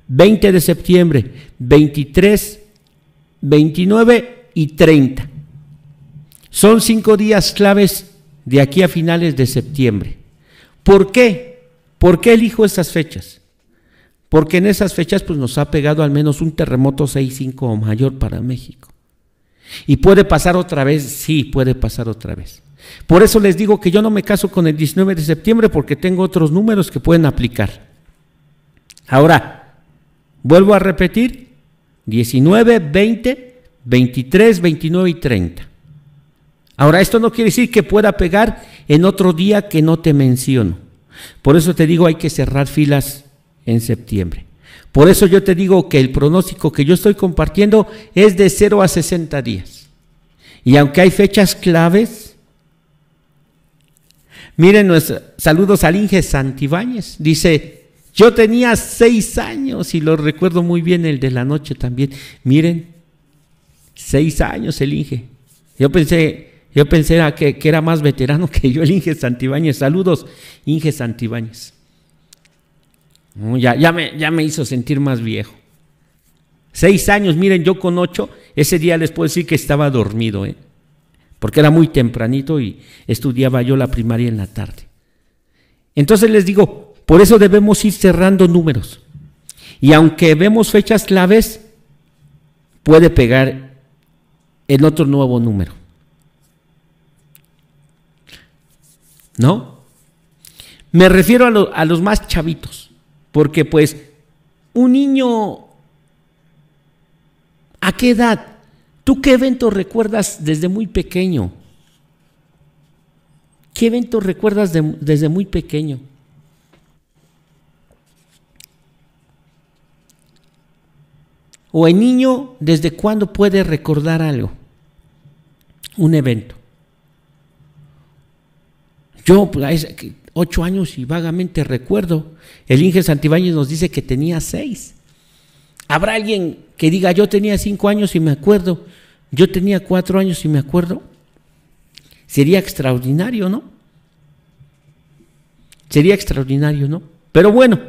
S2: 20 de septiembre, 23, 29 y 30. Son cinco días claves de aquí a finales de septiembre. ¿Por qué? ¿Por qué elijo esas fechas? Porque en esas fechas pues, nos ha pegado al menos un terremoto 6.5 o mayor para México. ¿Y puede pasar otra vez? Sí, puede pasar otra vez. Por eso les digo que yo no me caso con el 19 de septiembre porque tengo otros números que pueden aplicar. Ahora, vuelvo a repetir, 19, 20, 23, 29 y 30. Ahora, esto no quiere decir que pueda pegar en otro día que no te menciono. Por eso te digo, hay que cerrar filas en septiembre. Por eso yo te digo que el pronóstico que yo estoy compartiendo es de 0 a 60 días. Y aunque hay fechas claves, miren nuestro saludos al Inge Santibáñez. Dice, yo tenía seis años y lo recuerdo muy bien el de la noche también. Miren, seis años el Inge. Yo pensé, yo pensé que, era más veterano que yo el Inge Santibáñez. Saludos, Inge Santibáñez. ya, me, me hizo sentir más viejo. Seis años, miren, yo con ocho, ese día les puedo decir que estaba dormido, ¿eh? porque era muy tempranito y estudiaba yo la primaria en la tarde. Entonces les digo, por eso debemos ir cerrando números. Y aunque vemos fechas claves, puede pegar el otro nuevo número. ¿no? Me refiero a, los más chavitos, porque pues un niño, ¿a qué edad? ¿Tú qué evento recuerdas desde muy pequeño? ¿Qué evento recuerdas desde muy pequeño? ¿O el niño desde cuándo puede recordar algo? Un evento. Yo, pues, ocho años y vagamente recuerdo, el Inge Santibáñez nos dice que tenía seis. ¿Habrá alguien que diga yo tenía cinco años y me acuerdo? Yo tenía cuatro años y me acuerdo. Sería extraordinario, ¿no? Sería extraordinario, ¿no? Pero bueno,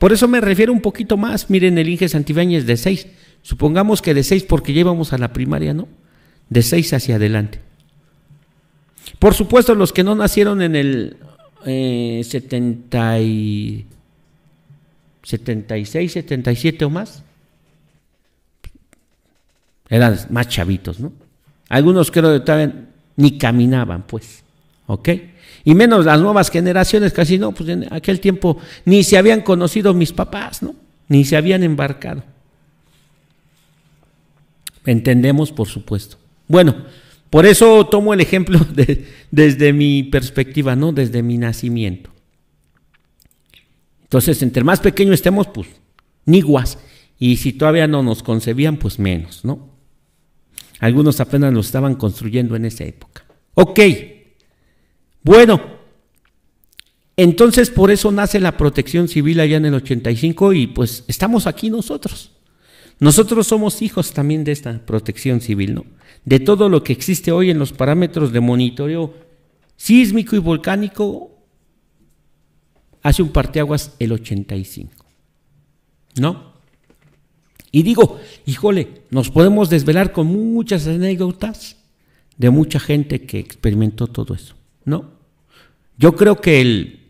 S2: por eso me refiero un poquito más. Miren, el Inge Santibáñez de seis. Supongamos que de seis porque llevamos a la primaria, ¿no? De seis hacia adelante. Por supuesto, los que no nacieron en el 70 76, 77 o más, eran más chavitos, ¿no? Algunos creo que todavía ni caminaban, pues, ¿ok? Y menos las nuevas generaciones, casi no, pues en aquel tiempo ni se habían conocido mis papás, ¿no? Ni se habían embarcado. Entendemos, por supuesto. Bueno, por eso tomo el ejemplo desde mi perspectiva, ¿no? Desde mi nacimiento. Entonces, entre más pequeños estemos, pues, niguas. Y si todavía no nos concebían, pues menos, ¿no? Algunos apenas lo estaban construyendo en esa época. Ok. Bueno. Entonces, por eso nace la protección civil allá en el 85 y pues estamos aquí nosotros. Nosotros somos hijos también de esta protección civil, ¿no? de todo lo que existe hoy en los parámetros de monitoreo sísmico y volcánico, hace un parteaguas el 85. ¿No? Y digo, híjole, nos podemos desvelar con muchas anécdotas de mucha gente que experimentó todo eso, ¿no? Yo creo que el,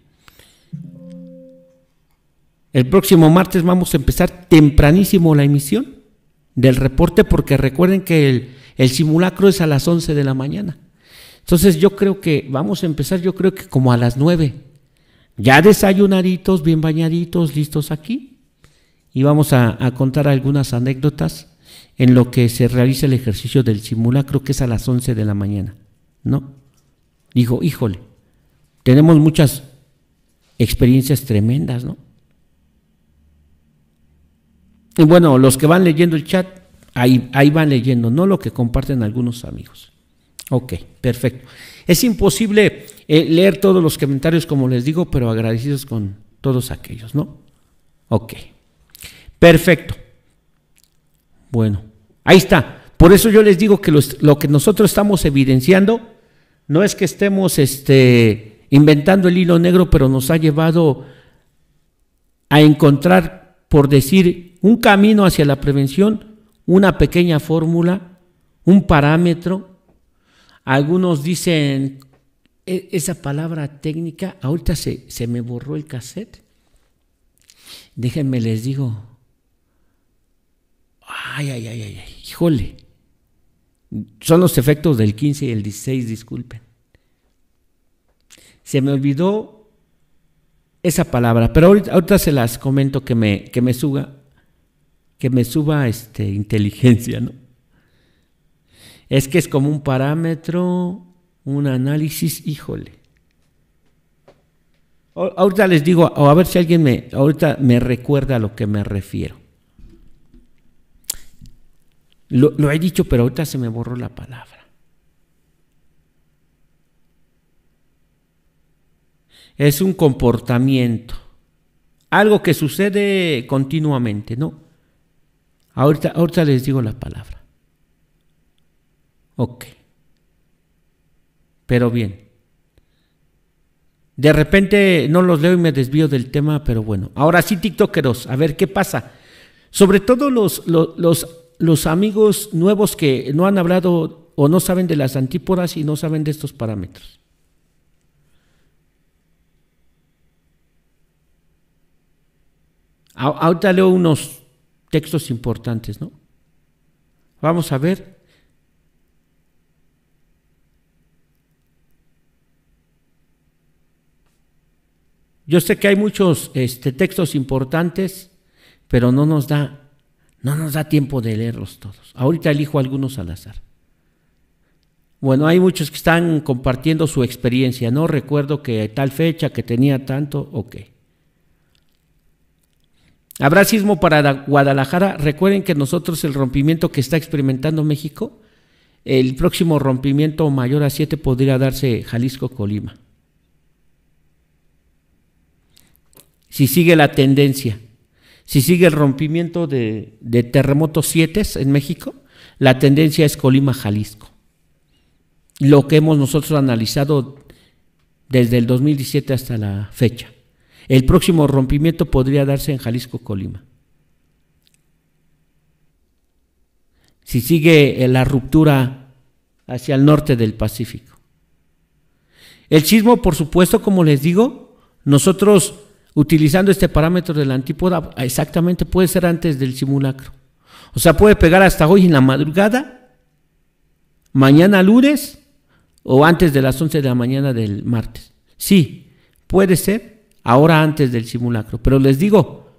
S2: el próximo martes vamos a empezar tempranísimo la emisión del reporte porque recuerden que el el simulacro es a las 11 de la mañana. Entonces yo creo que vamos a empezar, yo creo que como a las 9. Ya desayunaditos, bien bañaditos, listos aquí. Y vamos a, contar algunas anécdotas en lo que se realiza el ejercicio del simulacro, que es a las 11 de la mañana. ¿No? Dijo, híjole, tenemos muchas experiencias tremendas, ¿no? Y bueno, los que van leyendo el chat, Ahí, van leyendo, no lo que comparten algunos amigos. Ok, perfecto. Es imposible eh, leer todos los comentarios, como les digo, pero agradecidos con todos aquellos, ¿no? Ok, perfecto. Bueno, ahí está. Por eso yo les digo que lo que nosotros estamos evidenciando no es que estemos este, inventando el hilo negro, pero nos ha llevado a encontrar, por decir, un camino hacia la prevención una pequeña fórmula, un parámetro. Algunos dicen e-, esa palabra técnica, ahorita se, me borró el cassette. Déjenme les digo. Ay, ay, ay, ay, híjole. Son los efectos del 15 y el 16, disculpen. Se me olvidó esa palabra, pero ahorita, se las comento que me, que me suga, que me suba este, inteligencia, ¿no? Es que es como un parámetro, un análisis, híjole. Ahorita les digo, o a ver si alguien me, ahorita me recuerda a lo que me refiero. Lo, lo he dicho, pero ahorita se me borró la palabra. Es un comportamiento, algo que sucede continuamente, ¿no? Ahorita, ahorita les digo la palabra. Ok. Pero bien. De repente no los leo y me desvío del tema, pero bueno. Ahora sí, TikTokeros, a ver qué pasa. Sobre todo los, los, los, los amigos nuevos que no han hablado o no saben de las antípodas y no saben de estos parámetros. Ahorita leo unos textos importantes, ¿no? Vamos a ver. Yo sé que hay muchos este, textos importantes, pero no nos da no nos da tiempo de leerlos todos. Ahorita elijo algunos al azar. Bueno, hay muchos que están compartiendo su experiencia, ¿no? Recuerdo que tal fecha, que tenía tanto, ok. ¿Habrá sismo para Guadalajara? Recuerden que nosotros el rompimiento que está experimentando México, el próximo rompimiento mayor a 7 podría darse Jalisco-Colima. Si sigue la tendencia, si sigue el rompimiento de, terremotos 7 en México, la tendencia es Colima-Jalisco. Lo que hemos nosotros analizado desde el 2017 hasta la fecha. El próximo rompimiento podría darse en Jalisco, Colima. Si sigue eh, la ruptura hacia el norte del Pacífico. El chismo, por supuesto, como les digo, nosotros utilizando este parámetro de la antípoda, exactamente puede ser antes del simulacro. O sea, puede pegar hasta hoy en la madrugada, mañana lunes o antes de las 11 de la mañana del martes. Sí, puede ser ahora antes del simulacro. Pero les digo,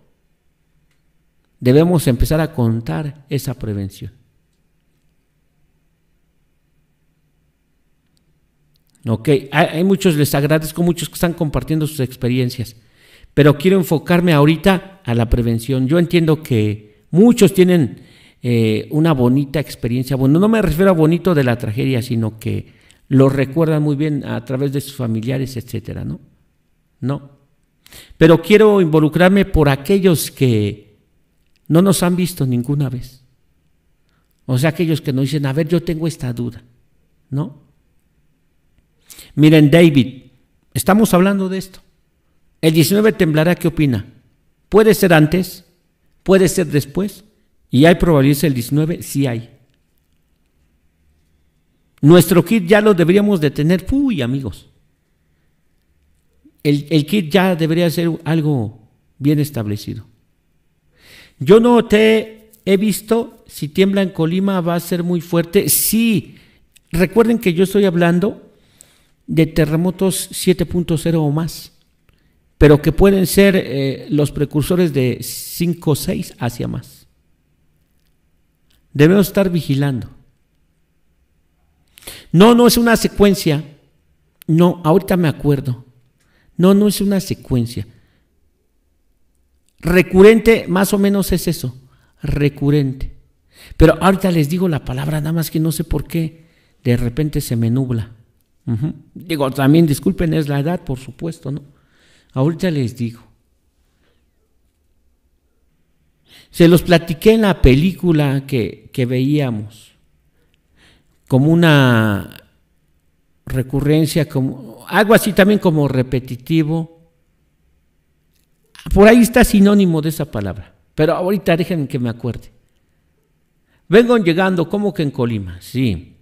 S2: debemos empezar a contar esa prevención. Ok, hay, muchos, les agradezco muchos que están compartiendo sus experiencias, pero quiero enfocarme ahorita a la prevención. Yo entiendo que muchos tienen eh, una bonita experiencia, bueno, no me refiero a bonito de la tragedia, sino que lo recuerdan muy bien a través de sus familiares, etcétera, ¿no? No. Pero quiero involucrarme por aquellos que no nos han visto ninguna vez. O sea, aquellos que nos dicen, a ver, yo tengo esta duda, ¿no? Miren, David, estamos hablando de esto. El 19 temblará, ¿qué opina? Puede ser antes, puede ser después, y hay probabilidad el 19, sí hay. Nuestro kit ya lo deberíamos de tener, uy, amigos el, kit ya debería ser algo bien establecido. Yo no te he visto, si tiembla en Colima va a ser muy fuerte. Sí, recuerden que yo estoy hablando de terremotos 7.0 o más, pero que pueden ser eh, los precursores de 5, 6 hacia más. Debemos estar vigilando. No, no es una secuencia. No, ahorita me acuerdo. No, no es una secuencia. Recurrente, más o menos es eso. Recurrente. Pero ahorita les digo la palabra, nada más que no sé por qué. De repente se me nubla. Digo, también disculpen, es la edad, por supuesto, ¿no? Ahorita les digo. Se los platiqué en la película que, que veíamos, como una recurrencia, como, algo así también como repetitivo. Por ahí está sinónimo de esa palabra, pero ahorita dejen que me acuerde. Vengo llegando, como que en Colima? Sí.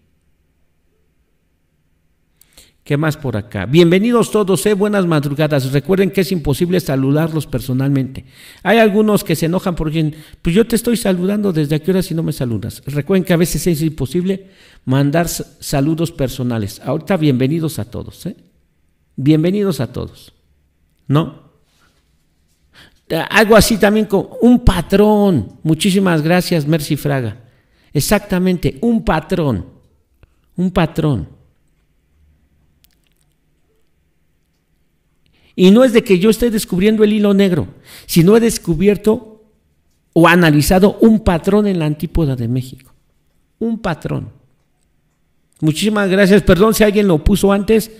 S2: ¿Qué más por acá? Bienvenidos todos, eh, buenas madrugadas. Recuerden que es imposible saludarlos personalmente. Hay algunos que se enojan porque pues yo te estoy saludando desde aquí hora si no me saludas. Recuerden que a veces es imposible mandar saludos personales. Ahorita bienvenidos a todos, ¿eh? Bienvenidos a todos. ¿No? Algo así también con un patrón. Muchísimas gracias, Mercy Fraga. Exactamente, un patrón. Un patrón. Y no es de que yo esté descubriendo el hilo negro, sino he descubierto o analizado un patrón en la antípoda de México. Un patrón. Muchísimas gracias. Perdón si alguien lo puso antes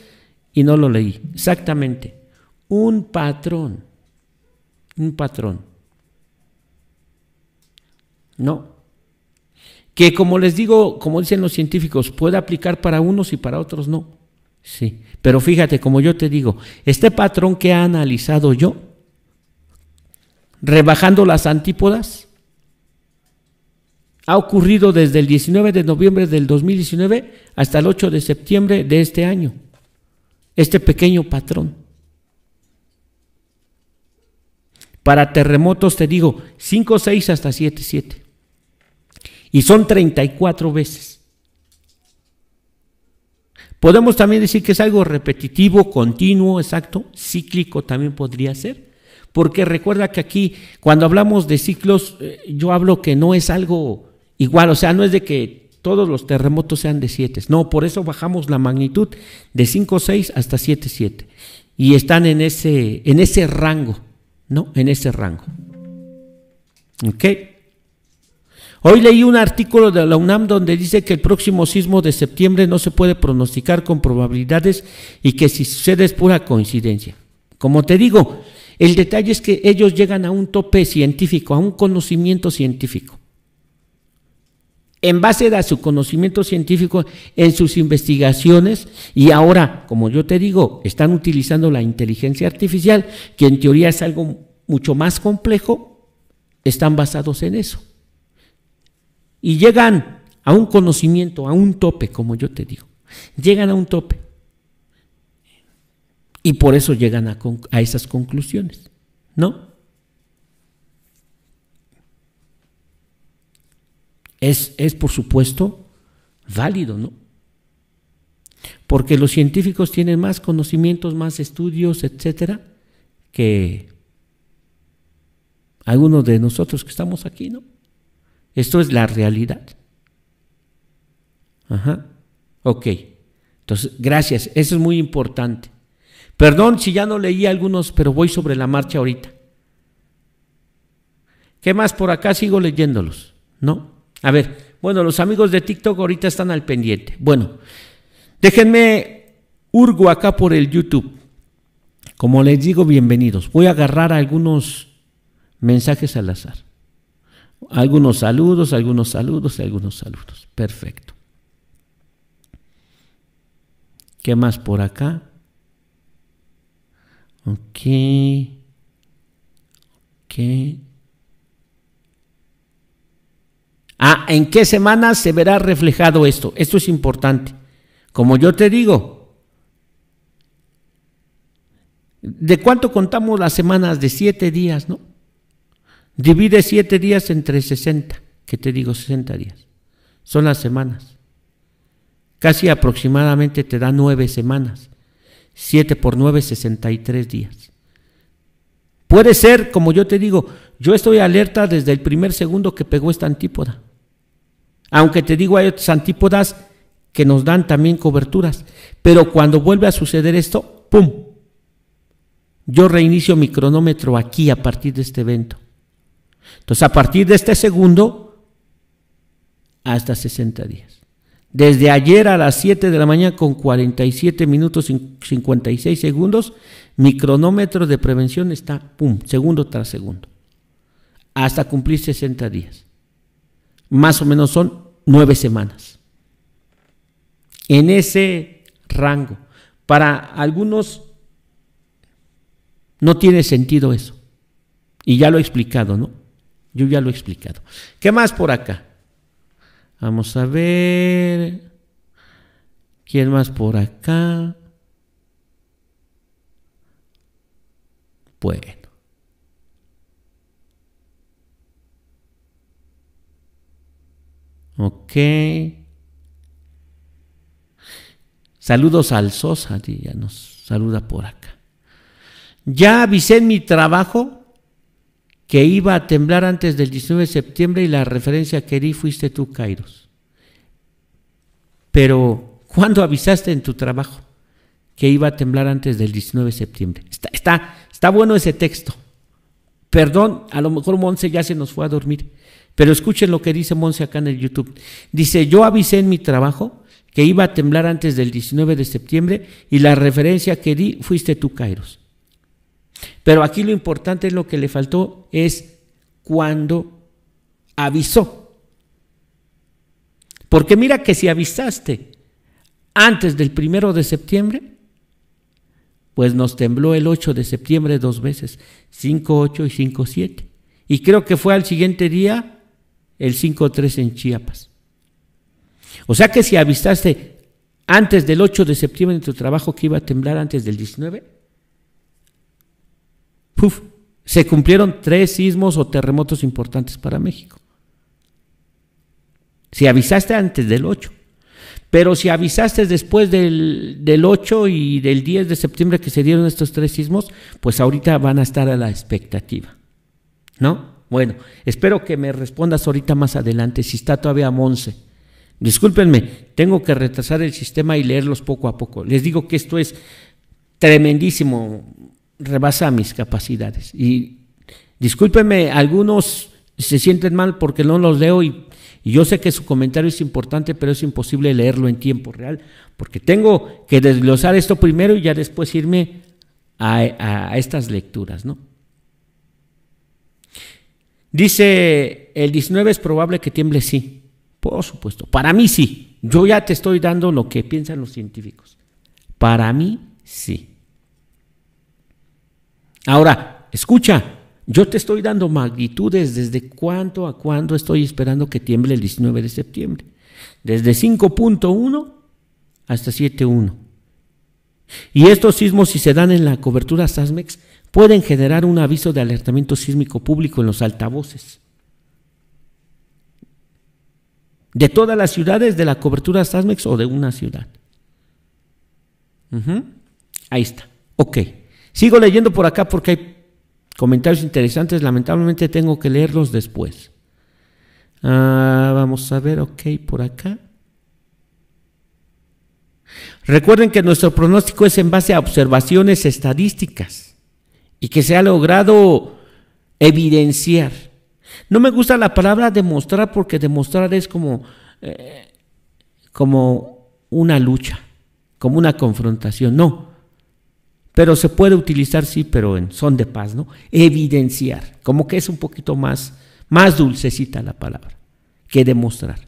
S2: y no lo leí. Exactamente. Un patrón. Un patrón. No. Que como les digo, como dicen los científicos, puede aplicar para unos y para otros no. Sí. Pero fíjate, como yo te digo, este patrón que he analizado yo, rebajando las antípodas, ha ocurrido desde el 19 de noviembre del 2019 hasta el 8 de septiembre de este año, este pequeño patrón. Para terremotos te digo 5, 6 hasta 7, 7. Y son 34 veces. Podemos también decir que es algo repetitivo, continuo, exacto, cíclico también podría ser, porque recuerda que aquí cuando hablamos de ciclos, eh, yo hablo que no es algo igual, o sea, no es de que todos los terremotos sean de 7, no, por eso bajamos la magnitud de 6 hasta 7, 7 y están en ese, en ese rango, ¿no? En ese rango. ¿Ok? Hoy leí un artículo de la UNAM donde dice que el próximo sismo de septiembre no se puede pronosticar con probabilidades y que si sucede es pura coincidencia. Como te digo, el detalle es que ellos llegan a un tope científico, a un conocimiento científico. En base a su conocimiento científico, en sus investigaciones, y ahora, como yo te digo, están utilizando la inteligencia artificial, que en teoría es algo mucho más complejo, están basados en eso y llegan a un conocimiento, a un tope, como yo te digo. Llegan a un tope. Y por eso llegan a, esas conclusiones, ¿no? Es, es, por supuesto válido, ¿no? Porque los científicos tienen más conocimientos, más estudios, etcétera, que algunos de nosotros que estamos aquí, ¿no? Esto es la realidad. Ajá. Ok. Entonces, gracias. Eso es muy importante. Perdón si ya no leí algunos, pero voy sobre la marcha ahorita. ¿Qué más por acá? Sigo leyéndolos, ¿no? A ver, bueno, los amigos de TikTok ahorita están al pendiente. Bueno, déjenme urgo acá por el YouTube. Como les digo, bienvenidos. Voy a agarrar algunos mensajes al azar. Algunos saludos, algunos saludos, algunos saludos. Perfecto. ¿Qué más por acá? Ok. Ok. Ah, ¿en qué semana se verá reflejado esto? Esto es importante. Como yo te digo, ¿de cuánto contamos las semanas? De siete días, ¿no? Divide siete días entre 60, que te digo 60 días. Son las semanas. Casi aproximadamente te da nueve semanas. 7 por 9, 63 días. Puede ser, como yo te digo, yo estoy alerta desde el primer segundo que pegó esta antípoda. Aunque te digo, hay otras antípodas que nos dan también coberturas. Pero cuando vuelve a suceder esto, ¡pum! Yo reinicio mi cronómetro aquí a partir de este evento. Entonces, a partir de este segundo hasta 60 días. Desde ayer a las 7 de la mañana con 47 minutos y 56 segundos, mi cronómetro de prevención está, pum, segundo tras segundo, hasta cumplir 60 días. Más o menos son 9 semanas. En ese rango. Para algunos no tiene sentido eso. Y ya lo he explicado, ¿no? Yo ya lo he explicado. ¿Qué más por acá? Vamos a ver. ¿Quién más por acá? Bueno. Ok. Saludos al Sosa, ya nos saluda por acá. Ya avisé mi trabajo que iba a temblar antes del 19 de septiembre y la referencia que di fuiste tú, Kairos. Pero, ¿cuándo avisaste en tu trabajo que iba a temblar antes del 19 de septiembre? Está, está, bueno ese texto. Perdón, a lo mejor Monse ya se nos fue a dormir, pero escuchen lo que dice Monse acá en el YouTube. Dice, yo avisé en mi trabajo que iba a temblar antes del 19 de septiembre y la referencia que di fuiste tú, Kairos. Pero aquí lo importante es lo que le faltó es cuando avisó. Porque mira que si avisaste antes del primero de septiembre, pues nos tembló el 8 de septiembre dos veces, 5-8 y 5-7. Y creo que fue al siguiente día el 5-3 en Chiapas. O sea que si avisaste antes del 8 de septiembre en tu trabajo que iba a temblar antes del 19, se cumplieron tres sismos o terremotos importantes para México. Si avisaste antes del 8. Pero si avisaste después del, del 8 y del 10 de septiembre que se dieron estos tres sismos, pues ahorita van a estar a la expectativa. ¿No? Bueno, espero que me respondas ahorita más adelante, si está todavía a Discúlpenme, tengo que retrasar el sistema y leerlos poco a poco. Les digo que esto es tremendísimo rebasa mis capacidades. Y discúlpeme, algunos se sienten mal porque no los leo y, yo sé que su comentario es importante, pero es imposible leerlo en tiempo real, porque tengo que desglosar esto primero y ya después irme a, a estas lecturas, ¿no? Dice, el 19 es probable que tiemble, sí. Por supuesto, para mí sí. Yo ya te estoy dando lo que piensan los científicos. Para mí sí. Ahora, escucha, yo te estoy dando magnitudes desde cuánto a cuándo estoy esperando que tiemble el 19 de septiembre. Desde 5.1 hasta 7.1. Y estos sismos, si se dan en la cobertura SASMEX, pueden generar un aviso de alertamiento sísmico público en los altavoces. De todas las ciudades de la cobertura SASMEX o de una ciudad. Ahí está. Ok. Sigo leyendo por acá porque hay comentarios interesantes, lamentablemente tengo que leerlos después. Ah, vamos a ver, ok, por acá. Recuerden que nuestro pronóstico es en base a observaciones estadísticas y que se ha logrado evidenciar. No me gusta la palabra demostrar porque demostrar es como, eh, como una lucha, como una confrontación. No, pero se puede utilizar, sí, pero en son de paz, ¿no? Evidenciar, como que es un poquito más, más dulcecita la palabra que demostrar.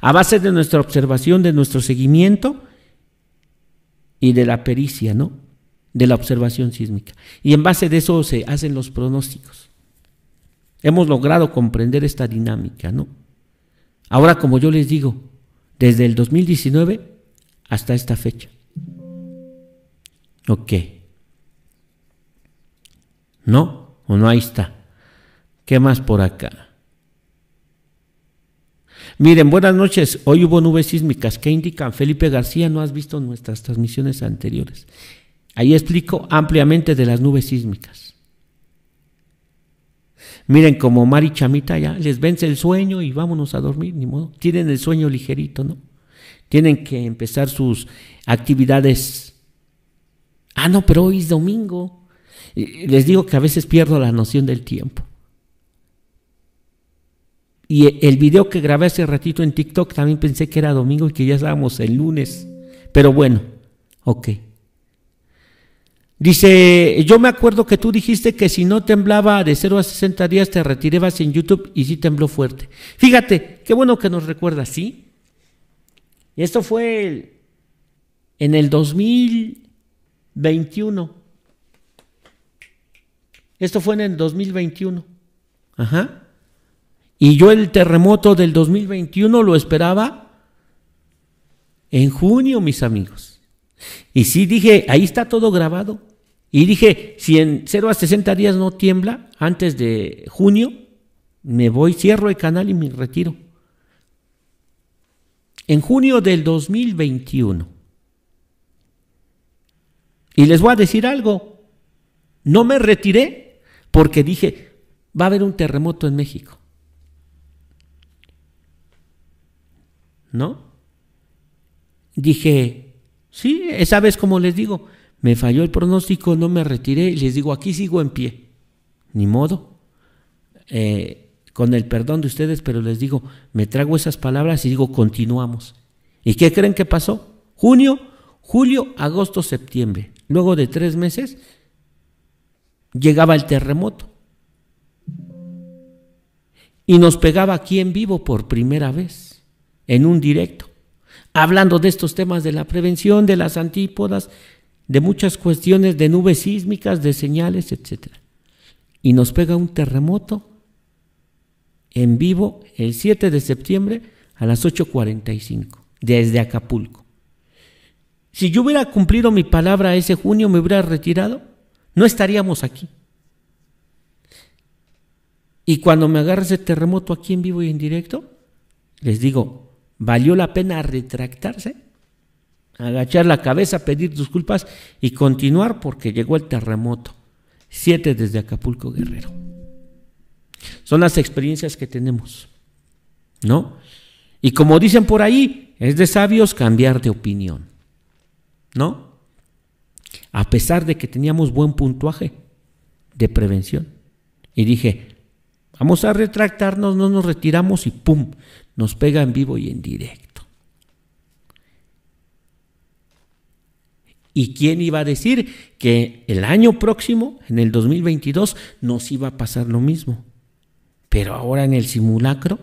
S2: A base de nuestra observación, de nuestro seguimiento y de la pericia, ¿no? De la observación sísmica. Y en base de eso se hacen los pronósticos. Hemos logrado comprender esta dinámica, ¿no? Ahora, como yo les digo, desde el 2019 hasta esta fecha. Ok. ¿No? ¿O no? Ahí está. ¿Qué más por acá? Miren, buenas noches. Hoy hubo nubes sísmicas. ¿Qué indican? Felipe García, no has visto nuestras transmisiones anteriores. Ahí explico ampliamente de las nubes sísmicas. Miren, como Mari Chamita ya les vence el sueño y vámonos a dormir, ni modo. Tienen el sueño ligerito, ¿no? Tienen que empezar sus actividades. Ah, no, pero hoy es domingo. Les digo que a veces pierdo la noción del tiempo. Y e, el video que grabé hace ratito en TikTok también pensé que era domingo y que ya estábamos el lunes. Pero bueno, ok. Dice, yo me acuerdo que tú dijiste que si no temblaba de 0 a 60 días te retirabas en YouTube y si tembló fuerte. Fíjate, qué bueno que nos recuerda, ¿sí? Esto fue en el 2021. Esto fue en el 2021. Ajá. Y yo el terremoto del 2021 lo esperaba en junio, mis amigos. Y sí dije, ahí está todo grabado. Y dije, si en 0 a 60 días no tiembla, antes de junio, me voy, cierro el canal y me retiro. En junio del 2021. Y les voy a decir algo, no me retiré porque dije, va a haber un terremoto en México. ¿No? Dije, sí, esa vez como les digo, me falló el pronóstico, no me retiré y les digo, aquí sigo en pie. Ni modo. Eh, con el perdón de ustedes, pero les digo, me trago esas palabras y digo, continuamos. ¿Y qué creen que pasó? Junio, julio, agosto, septiembre. Luego de tres meses llegaba el terremoto y nos pegaba aquí en vivo por primera vez, en un directo, hablando de estos temas de la prevención, de las antípodas, de muchas cuestiones de nubes sísmicas, de señales, etc. Y nos pega un terremoto en vivo el 7 de septiembre a las 8.45, desde Acapulco. Si yo hubiera cumplido mi palabra ese junio, me hubiera retirado, no estaríamos aquí. Y cuando me agarres ese terremoto aquí en vivo y en directo, les digo, ¿valió la pena retractarse? Agachar la cabeza, pedir disculpas y continuar porque llegó el terremoto. Siete desde Acapulco Guerrero. Son las experiencias que tenemos, ¿no? Y como dicen por ahí, es de sabios cambiar de opinión, ¿no? a pesar de que teníamos buen puntuaje de prevención. Y dije, vamos a retractarnos, no nos retiramos y ¡pum! Nos pega en vivo y en directo. ¿Y quién iba a decir que el año próximo, en el 2022, nos iba a pasar lo mismo? Pero ahora en el simulacro,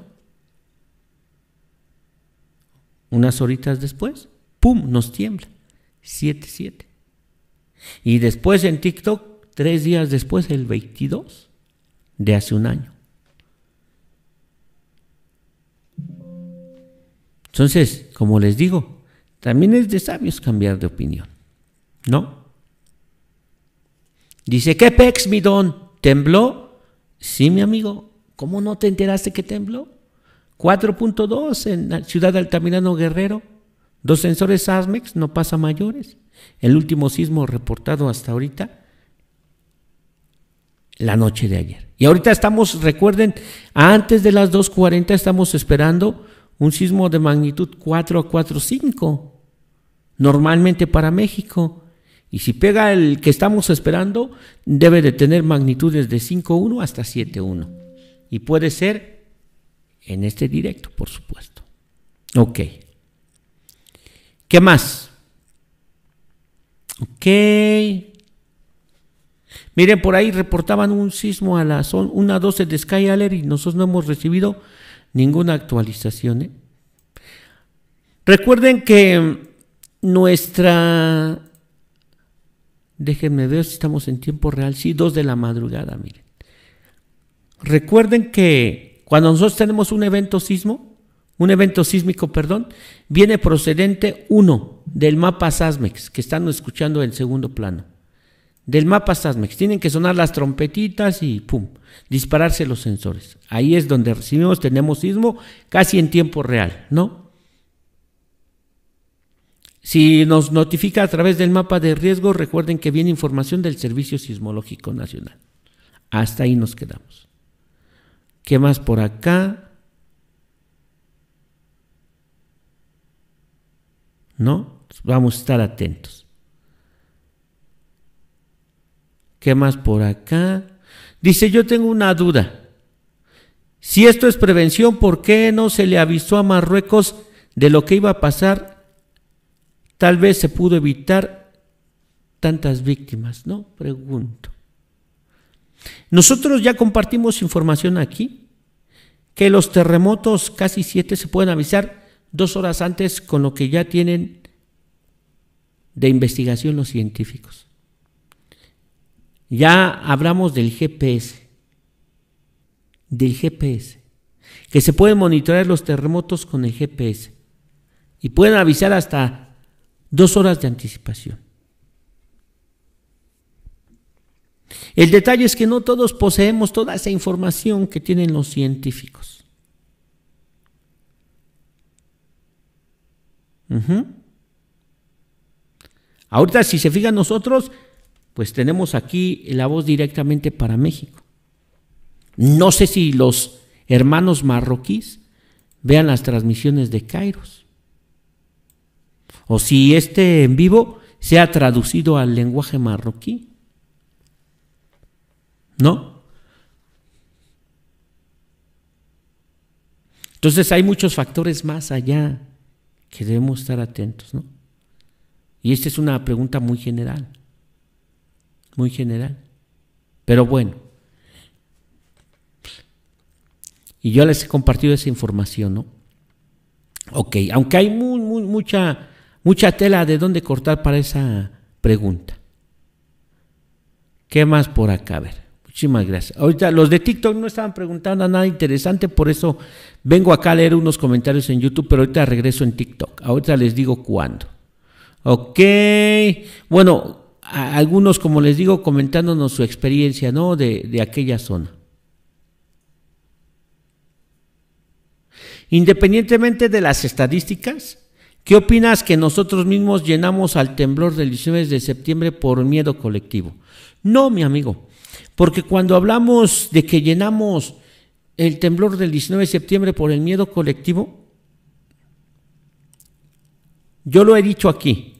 S2: unas horitas después, ¡pum!, nos tiembla. 7-7. Y después en TikTok, tres días después, el 22 de hace un año. Entonces, como les digo, también es de sabios cambiar de opinión, ¿no? Dice, ¿qué pex, mi don? ¿Tembló? Sí, mi amigo, ¿cómo no te enteraste que tembló? 4.2 en la Ciudad Altamirano Guerrero. Dos sensores ASMEX no pasa mayores. El último sismo reportado hasta ahorita, la noche de ayer. Y ahorita estamos, recuerden, antes de las 2.40 estamos esperando un sismo de magnitud 4 a 4.5, normalmente para México. Y si pega el que estamos esperando, debe de tener magnitudes de 5.1 hasta 7.1. Y puede ser en este directo, por supuesto. Ok. ¿Qué más? Ok. Miren, por ahí reportaban un sismo a las 1.12 de Sky Alert y nosotros no hemos recibido ninguna actualización. ¿eh? Recuerden que nuestra... Déjenme ver si estamos en tiempo real. Sí, 2 de la madrugada, miren. Recuerden que cuando nosotros tenemos un evento sismo, un evento sísmico, perdón, viene procedente uno del mapa SASMEX, que están escuchando en segundo plano. Del mapa SASMEX. Tienen que sonar las trompetitas y pum, dispararse los sensores. Ahí es donde recibimos, tenemos sismo casi en tiempo real, ¿no? Si nos notifica a través del mapa de riesgo, recuerden que viene información del Servicio Sismológico Nacional. Hasta ahí nos quedamos. ¿Qué más por acá? ¿no? Vamos a estar atentos. ¿Qué más por acá? Dice, yo tengo una duda. Si esto es prevención, ¿por qué no se le avisó a Marruecos de lo que iba a pasar? Tal vez se pudo evitar tantas víctimas, ¿no? Pregunto. Nosotros ya compartimos información aquí, que los terremotos casi siete se pueden avisar dos horas antes con lo que ya tienen de investigación los científicos. Ya hablamos del GPS, del GPS, que se pueden monitorear los terremotos con el GPS y pueden avisar hasta dos horas de anticipación. El detalle es que no todos poseemos toda esa información que tienen los científicos. Ahorita, si se fijan nosotros, pues tenemos aquí la voz directamente para México. No sé si los hermanos marroquíes vean las transmisiones de Kairos. O si este en vivo se ha traducido al lenguaje marroquí. ¿No? Entonces hay muchos factores más allá que debemos estar atentos, ¿no? Y esta es una pregunta muy general, muy general. Pero bueno, y yo les he compartido esa información, ¿no? Ok, aunque hay mucha, mucha tela de dónde cortar para esa pregunta. ¿Qué más por acá? A ver. Muchísimas gracias. Ahorita los de TikTok no estaban preguntando nada interesante, por eso vengo acá a leer unos comentarios en YouTube, pero ahorita regreso en TikTok. Ahorita les digo cuándo. Ok. Bueno, algunos, como les digo, comentándonos su experiencia, ¿no? De, de aquella zona. Independientemente de las estadísticas, ¿qué opinas que nosotros mismos llenamos al temblor del 19 de septiembre por miedo colectivo? No, mi amigo. Porque cuando hablamos de que llenamos el temblor del 19 de septiembre por el miedo colectivo, yo lo he dicho aquí.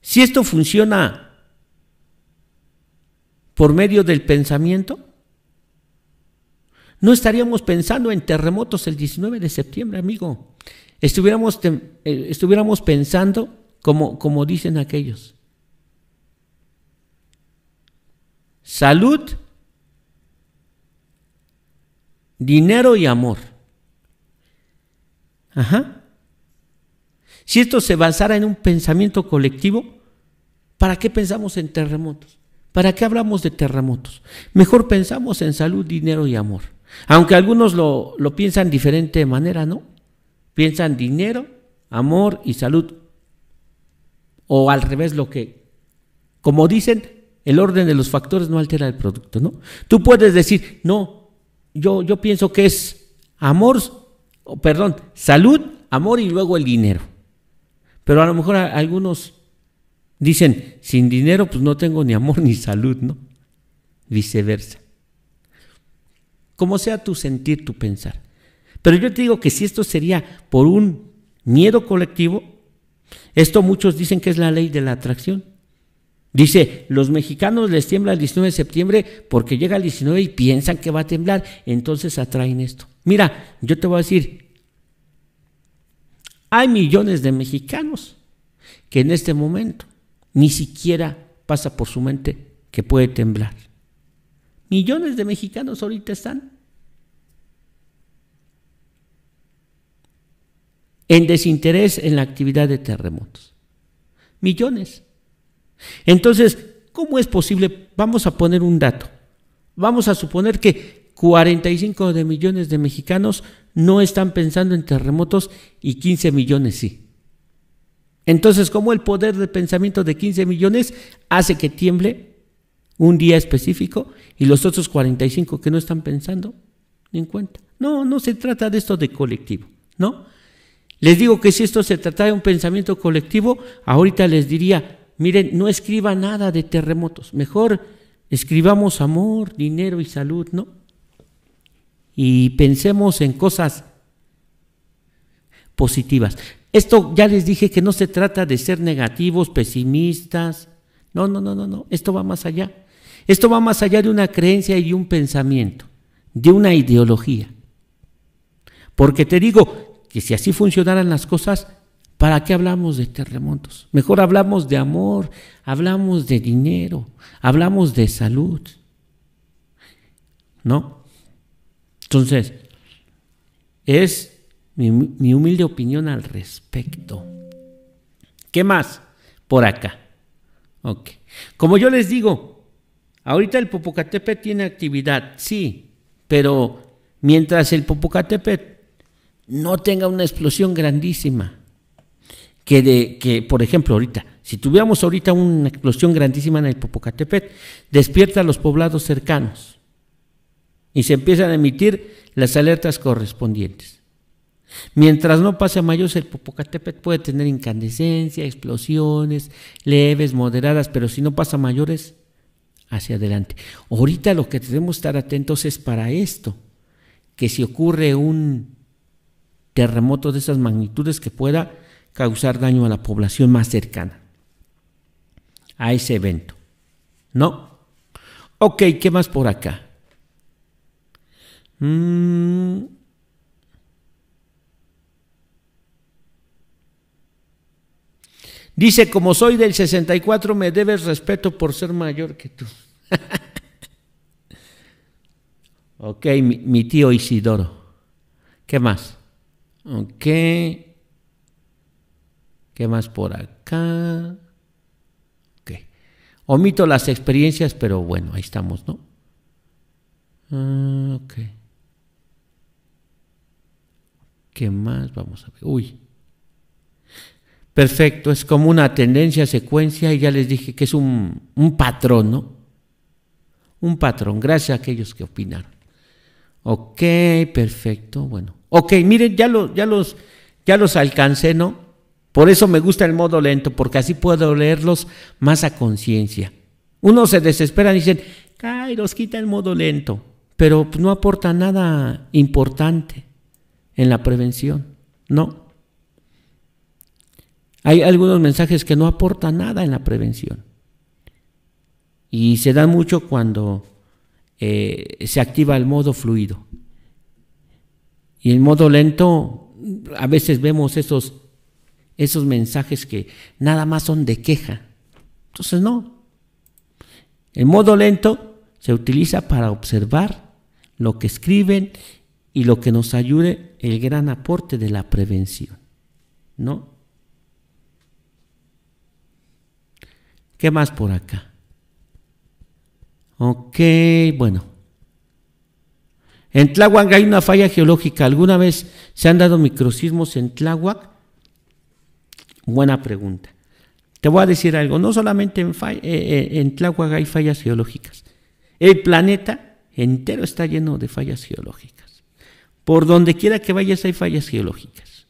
S2: Si esto funciona por medio del pensamiento, no estaríamos pensando en terremotos el 19 de septiembre, amigo. Estuviéramos, eh, estuviéramos pensando como, como dicen aquellos. salud, dinero y amor. Ajá. Si esto se basara en un pensamiento colectivo, ¿para qué pensamos en terremotos? ¿Para qué hablamos de terremotos? Mejor pensamos en salud, dinero y amor. Aunque algunos lo, lo piensan diferente manera, ¿no? Piensan dinero, amor y salud. O al revés, lo que, como dicen, el orden de los factores no altera el producto, ¿no? Tú puedes decir, no, yo, yo pienso que es amor, o perdón, salud, amor y luego el dinero. Pero a lo mejor algunos dicen, sin dinero pues no tengo ni amor ni salud, ¿no? Viceversa. Como sea tu sentir, tu pensar. Pero yo te digo que si esto sería por un miedo colectivo, esto muchos dicen que es la ley de la atracción. Dice, los mexicanos les tiembla el 19 de septiembre porque llega el 19 y piensan que va a temblar, entonces atraen esto. Mira, yo te voy a decir, hay millones de mexicanos que en este momento ni siquiera pasa por su mente que puede temblar. Millones de mexicanos ahorita están en desinterés en la actividad de terremotos. Millones. Entonces, ¿cómo es posible? Vamos a poner un dato. Vamos a suponer que 45 de millones de mexicanos no están pensando en terremotos y 15 millones sí. Entonces, ¿cómo el poder de pensamiento de 15 millones hace que tiemble un día específico y los otros 45 que no están pensando ni en cuenta? No, no se trata de esto de colectivo, ¿no? Les digo que si esto se trata de un pensamiento colectivo, ahorita les diría, miren, no escriba nada de terremotos, mejor escribamos amor, dinero y salud, ¿no? Y pensemos en cosas positivas. Esto ya les dije que no se trata de ser negativos, pesimistas. No, no, no, no, no. Esto va más allá. Esto va más allá de una creencia y un pensamiento, de una ideología. Porque te digo que si así funcionaran las cosas, ¿Para qué hablamos de terremotos? Mejor hablamos de amor, hablamos de dinero, hablamos de salud. ¿No? Entonces, es mi, humilde opinión al respecto. ¿Qué más? Por acá. Ok. Como yo les digo, ahorita el Popocatépetl tiene actividad, sí, pero mientras el Popocatépetl no tenga una explosión grandísima, que, de, que, por ejemplo, ahorita, si tuviéramos ahorita una explosión grandísima en el Popocatepet, despierta a los poblados cercanos y se empiezan a emitir las alertas correspondientes. Mientras no pase a mayores, el Popocatépetl puede tener incandescencia, explosiones leves, moderadas, pero si no pasa mayores, hacia adelante. Ahorita lo que debemos estar atentos es para esto, que si ocurre un terremoto de esas magnitudes que pueda causar daño a la población más cercana a ese evento. ¿No? Ok, ¿qué más por acá? Mm. Dice, como soy del 64, me debes respeto por ser mayor que tú. ok, mi, mi, tío Isidoro. ¿Qué más? Ok. ¿Qué más por acá? Ok. Omito las experiencias, pero bueno, ahí estamos, ¿no? Ah, ok. ¿Qué más? Vamos a ver. Uy. Perfecto, es como una tendencia, secuencia, y ya les dije que es un, patrón, ¿no? Un patrón, gracias a aquellos que opinaron. Ok, perfecto, bueno. Ok, miren, ya, ya, los, ya los alcancé, ¿no? Por eso me gusta el modo lento, porque así puedo leerlos más a conciencia. Uno se desespera y dicen, los quita el modo lento, pero pues, no aporta nada importante en la prevención, ¿no? Hay algunos mensajes que no aportan nada en la prevención. Y se dan mucho cuando eh, se activa el modo fluido. Y el modo lento, a veces vemos esos esos mensajes que nada más son de queja. Entonces no. El modo lento se utiliza para observar lo que escriben y lo que nos ayude el gran aporte de la prevención. ¿No? ¿Qué más por acá? Ok, bueno. En Tlahuac hay una falla geológica. ¿Alguna vez se han dado microsismos en Tlahuac? Buena pregunta. Te voy a decir algo, no solamente eh, eh, en, Tláhuac hay fallas geológicas. El planeta entero está lleno de fallas geológicas. Por donde quiera que vayas hay fallas geológicas.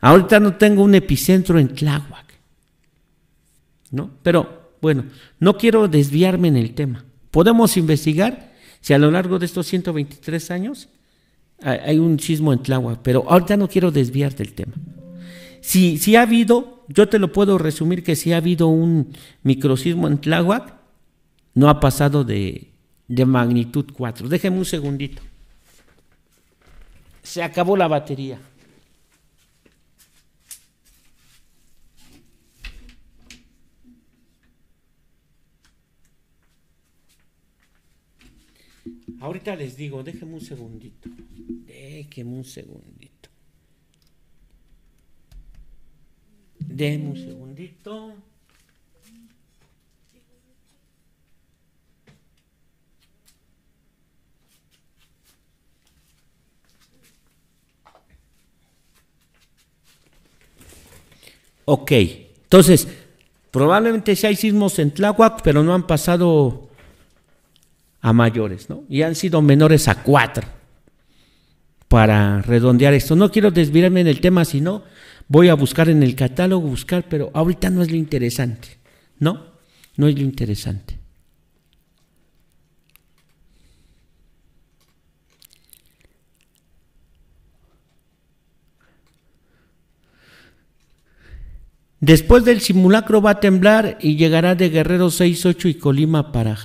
S2: Ahorita no tengo un epicentro en Tláhuac. ¿No? Pero bueno, no quiero desviarme en el tema. Podemos investigar si a lo largo de estos 123 años hay un sismo en Tláhuac, pero ahorita no quiero desviar del tema. Si, ha habido, yo te lo puedo resumir que si ha habido un microsismo en Tláhuac, no ha pasado de, de magnitud 4. Déjeme un segundito. Se acabó la batería. Ahorita les digo, déjenme un segundito. Déjenme un segundito. Deme un segundito. Ok, entonces, probablemente sí hay sismos en Tláhuac, pero no han pasado a mayores, ¿no? Y han sido menores a cuatro, para redondear esto. No quiero desviarme en el tema, sino voy a buscar en el catálogo, buscar, pero ahorita no es lo interesante, ¿no? No es lo interesante. Después del simulacro va a temblar y llegará de Guerrero 6-8 y Colima para...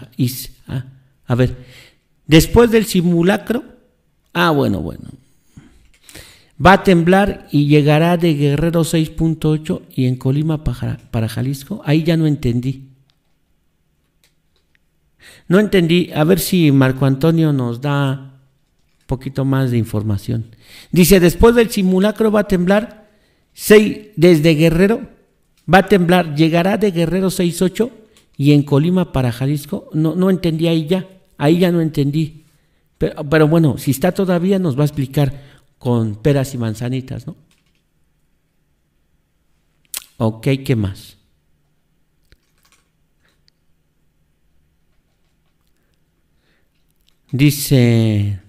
S2: Ah, a ver, después del simulacro... Ah, bueno, bueno, Va a temblar y llegará de Guerrero 6.8 y en Colima para Jalisco. Ahí ya no entendí. No entendí. A ver si Marco Antonio nos da un poquito más de información. Dice, después del simulacro va a temblar 6 desde Guerrero. Va a temblar, llegará de Guerrero 6.8 y en Colima para Jalisco. No, no entendí ahí ya. Ahí ya no entendí. pero bueno, si está todavía nos va a explicar con peras y manzanitas, ¿no? Ok, ¿qué más? Dice...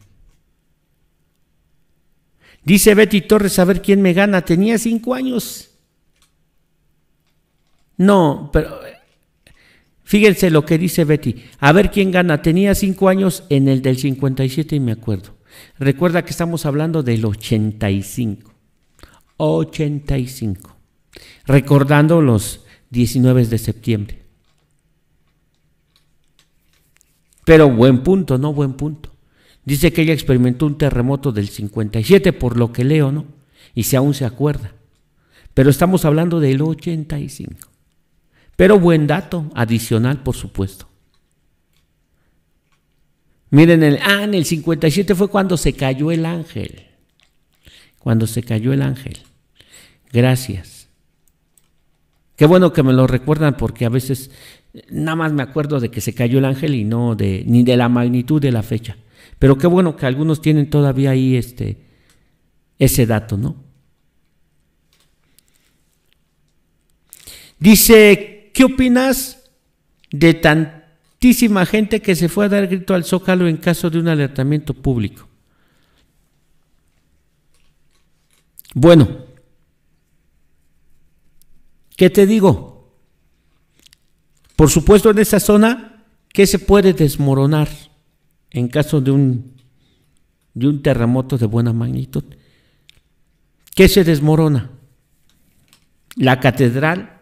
S2: Dice Betty Torres, a ver quién me gana. Tenía cinco años. No, pero fíjense lo que dice Betty. A ver quién gana. Tenía cinco años en el del 57 y me acuerdo. Recuerda que estamos hablando del 85. 85. Recordando los 19 de septiembre. Pero buen punto, no buen punto. Dice que ella experimentó un terremoto del 57, por lo que leo, ¿no? Y si aún se acuerda. Pero estamos hablando del 85. Pero buen dato adicional, por supuesto. Miren, el, ah, en el 57 fue cuando se cayó el ángel. Cuando se cayó el ángel. Gracias. Qué bueno que me lo recuerdan porque a veces nada más me acuerdo de que se cayó el ángel y no de ni de la magnitud de la fecha. Pero qué bueno que algunos tienen todavía ahí este ese dato, ¿no? Dice, ¿qué opinas de tan Muchísima gente que se fue a dar grito al zócalo en caso de un alertamiento público. Bueno, ¿qué te digo? Por supuesto, en esa zona, ¿qué se puede desmoronar en caso de un, de un terremoto de buena magnitud? ¿Qué se desmorona? La catedral,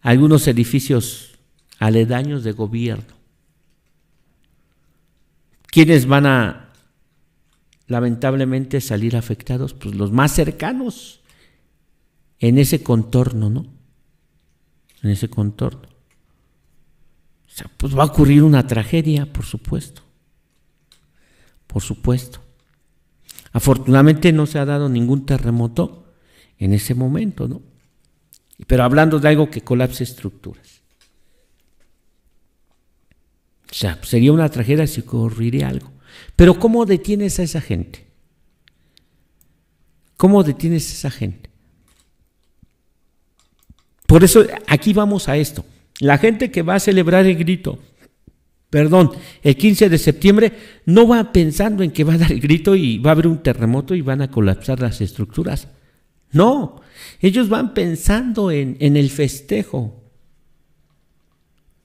S2: algunos edificios aledaños de gobierno. ¿Quiénes van a lamentablemente salir afectados? Pues los más cercanos en ese contorno, ¿no? En ese contorno. O sea, pues va a ocurrir una tragedia, por supuesto. Por supuesto. Afortunadamente no se ha dado ningún terremoto en ese momento, ¿no? Pero hablando de algo que colapse estructuras. O sea, sería una tragedia si ocurriría algo. Pero ¿cómo detienes a esa gente? ¿Cómo detienes a esa gente? Por eso aquí vamos a esto. La gente que va a celebrar el grito, perdón, el 15 de septiembre, no va pensando en que va a dar el grito y va a haber un terremoto y van a colapsar las estructuras. No, ellos van pensando en el festejo,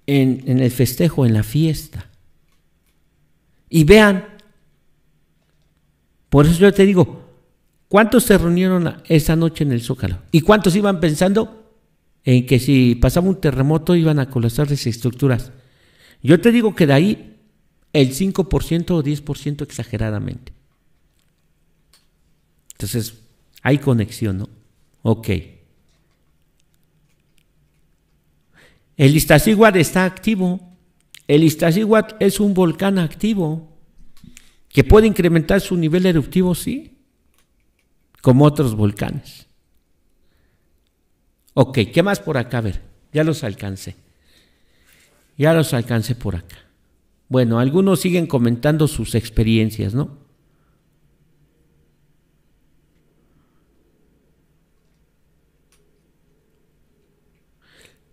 S2: en, el festejo, en la fiesta. Y vean, por eso yo te digo, ¿cuántos se reunieron esa noche en el Zócalo? ¿Y cuántos iban pensando en que si pasaba un terremoto iban a colapsar las estructuras? Yo te digo que de ahí el 5% o 10% exageradamente. Entonces, hay conexión, ¿no? Ok. El Iztaccíhuatl está activo. El Iztaccíhuatl es un volcán activo que puede incrementar su nivel eruptivo, sí, como otros volcanes. Ok, ¿qué más por acá? A ver, ya los alcancé. Ya los alcancé por acá. Bueno, algunos siguen comentando sus experiencias, ¿no?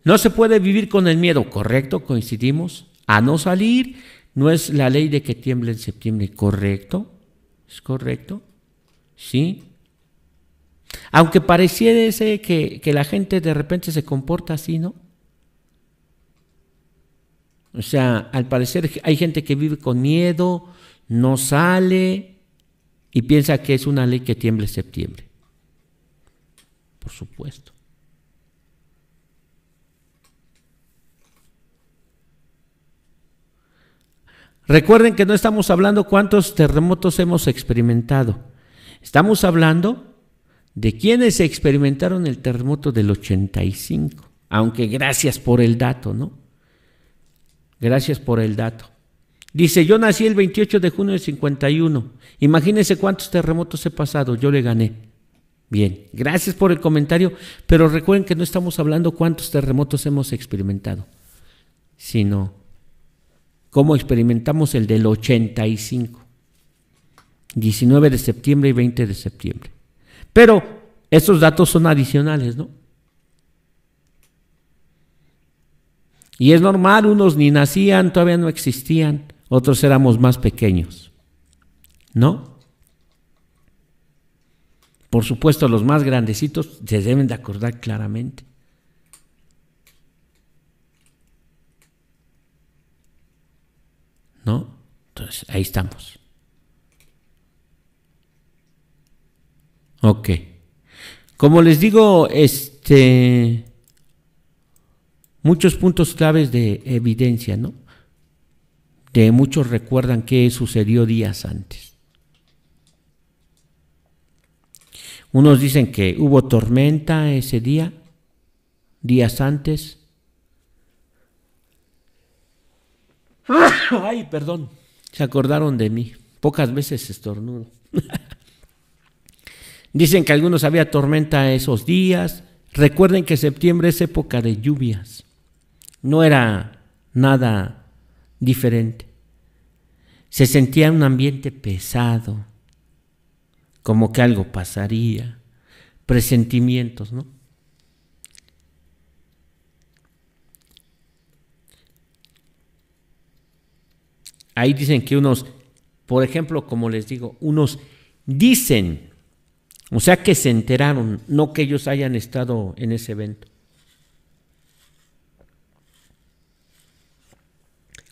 S2: No se puede vivir con el miedo, correcto, coincidimos. A no salir, no es la ley de que tiemble en septiembre, correcto, es correcto, sí. Aunque pareciese que, la gente de repente se comporta así, ¿no? O sea, al parecer hay gente que vive con miedo, no sale y piensa que es una ley que tiemble en septiembre. Por supuesto. Recuerden que no estamos hablando cuántos terremotos hemos experimentado. Estamos hablando de quienes experimentaron el terremoto del 85. Aunque gracias por el dato, ¿no? Gracias por el dato. Dice, yo nací el 28 de junio del 51. Imagínense cuántos terremotos he pasado. Yo le gané. Bien, gracias por el comentario, pero recuerden que no estamos hablando cuántos terremotos hemos experimentado, sino cómo experimentamos el del 85, 19 de septiembre y 20 de septiembre. Pero esos datos son adicionales, ¿no? Y es normal, unos ni nacían, todavía no existían, otros éramos más pequeños, ¿no? Por supuesto, los más grandecitos se deben de acordar claramente. Entonces, ahí estamos. Ok. Como les digo, este... Muchos puntos claves de evidencia, ¿no? De muchos recuerdan qué sucedió días antes. Unos dicen que hubo tormenta ese día, días antes, Ay, perdón. Se acordaron de mí. Pocas veces estornudo. Dicen que algunos había tormenta esos días. Recuerden que septiembre es época de lluvias. No era nada diferente. Se sentía un ambiente pesado, como que algo pasaría, presentimientos, ¿no? Ahí dicen que unos, por ejemplo, como les digo, unos dicen, o sea que se enteraron, no que ellos hayan estado en ese evento.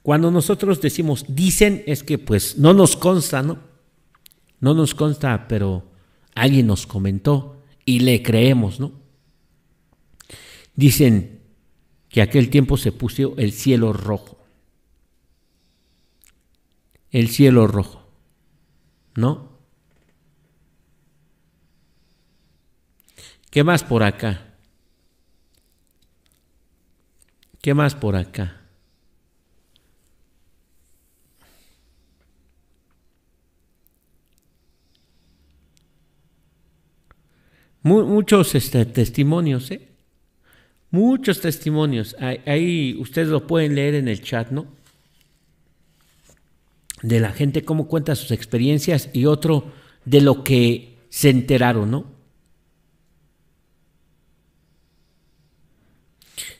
S2: Cuando nosotros decimos dicen es que pues no nos consta, ¿no? No nos consta, pero alguien nos comentó y le creemos, ¿no? Dicen que aquel tiempo se puso el cielo rojo el cielo rojo, ¿no? ¿Qué más por acá? ¿Qué más por acá? muchos este, testimonios, ¿eh? Muchos testimonios. ahí, ustedes lo pueden leer en el chat, ¿no? de la gente, cómo cuenta sus experiencias y otro de lo que se enteraron, ¿no?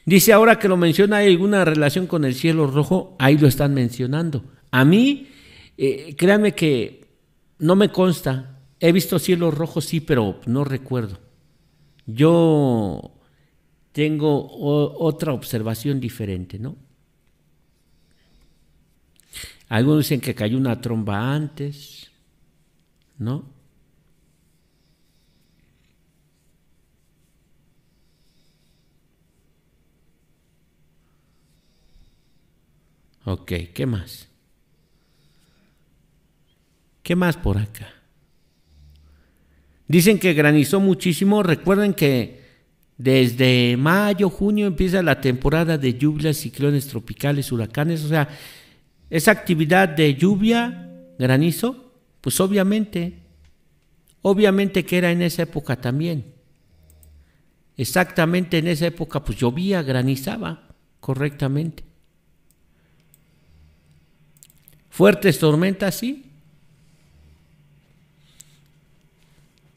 S2: Dice ahora que lo menciona, ¿hay alguna relación con el cielo rojo? Ahí lo están mencionando. A mí, eh, créanme que no me consta. He visto cielos rojos, sí, pero no recuerdo. Yo tengo otra observación diferente, ¿no? Algunos dicen que cayó una tromba antes, ¿no? Ok, ¿qué más? ¿Qué más por acá? Dicen que granizó muchísimo. Recuerden que desde mayo, junio empieza la temporada de lluvias, ciclones tropicales, huracanes. O sea, esa actividad de lluvia, granizo, pues obviamente, obviamente que era en esa época también. Exactamente en esa época pues llovía, granizaba correctamente. Fuertes tormentas, sí.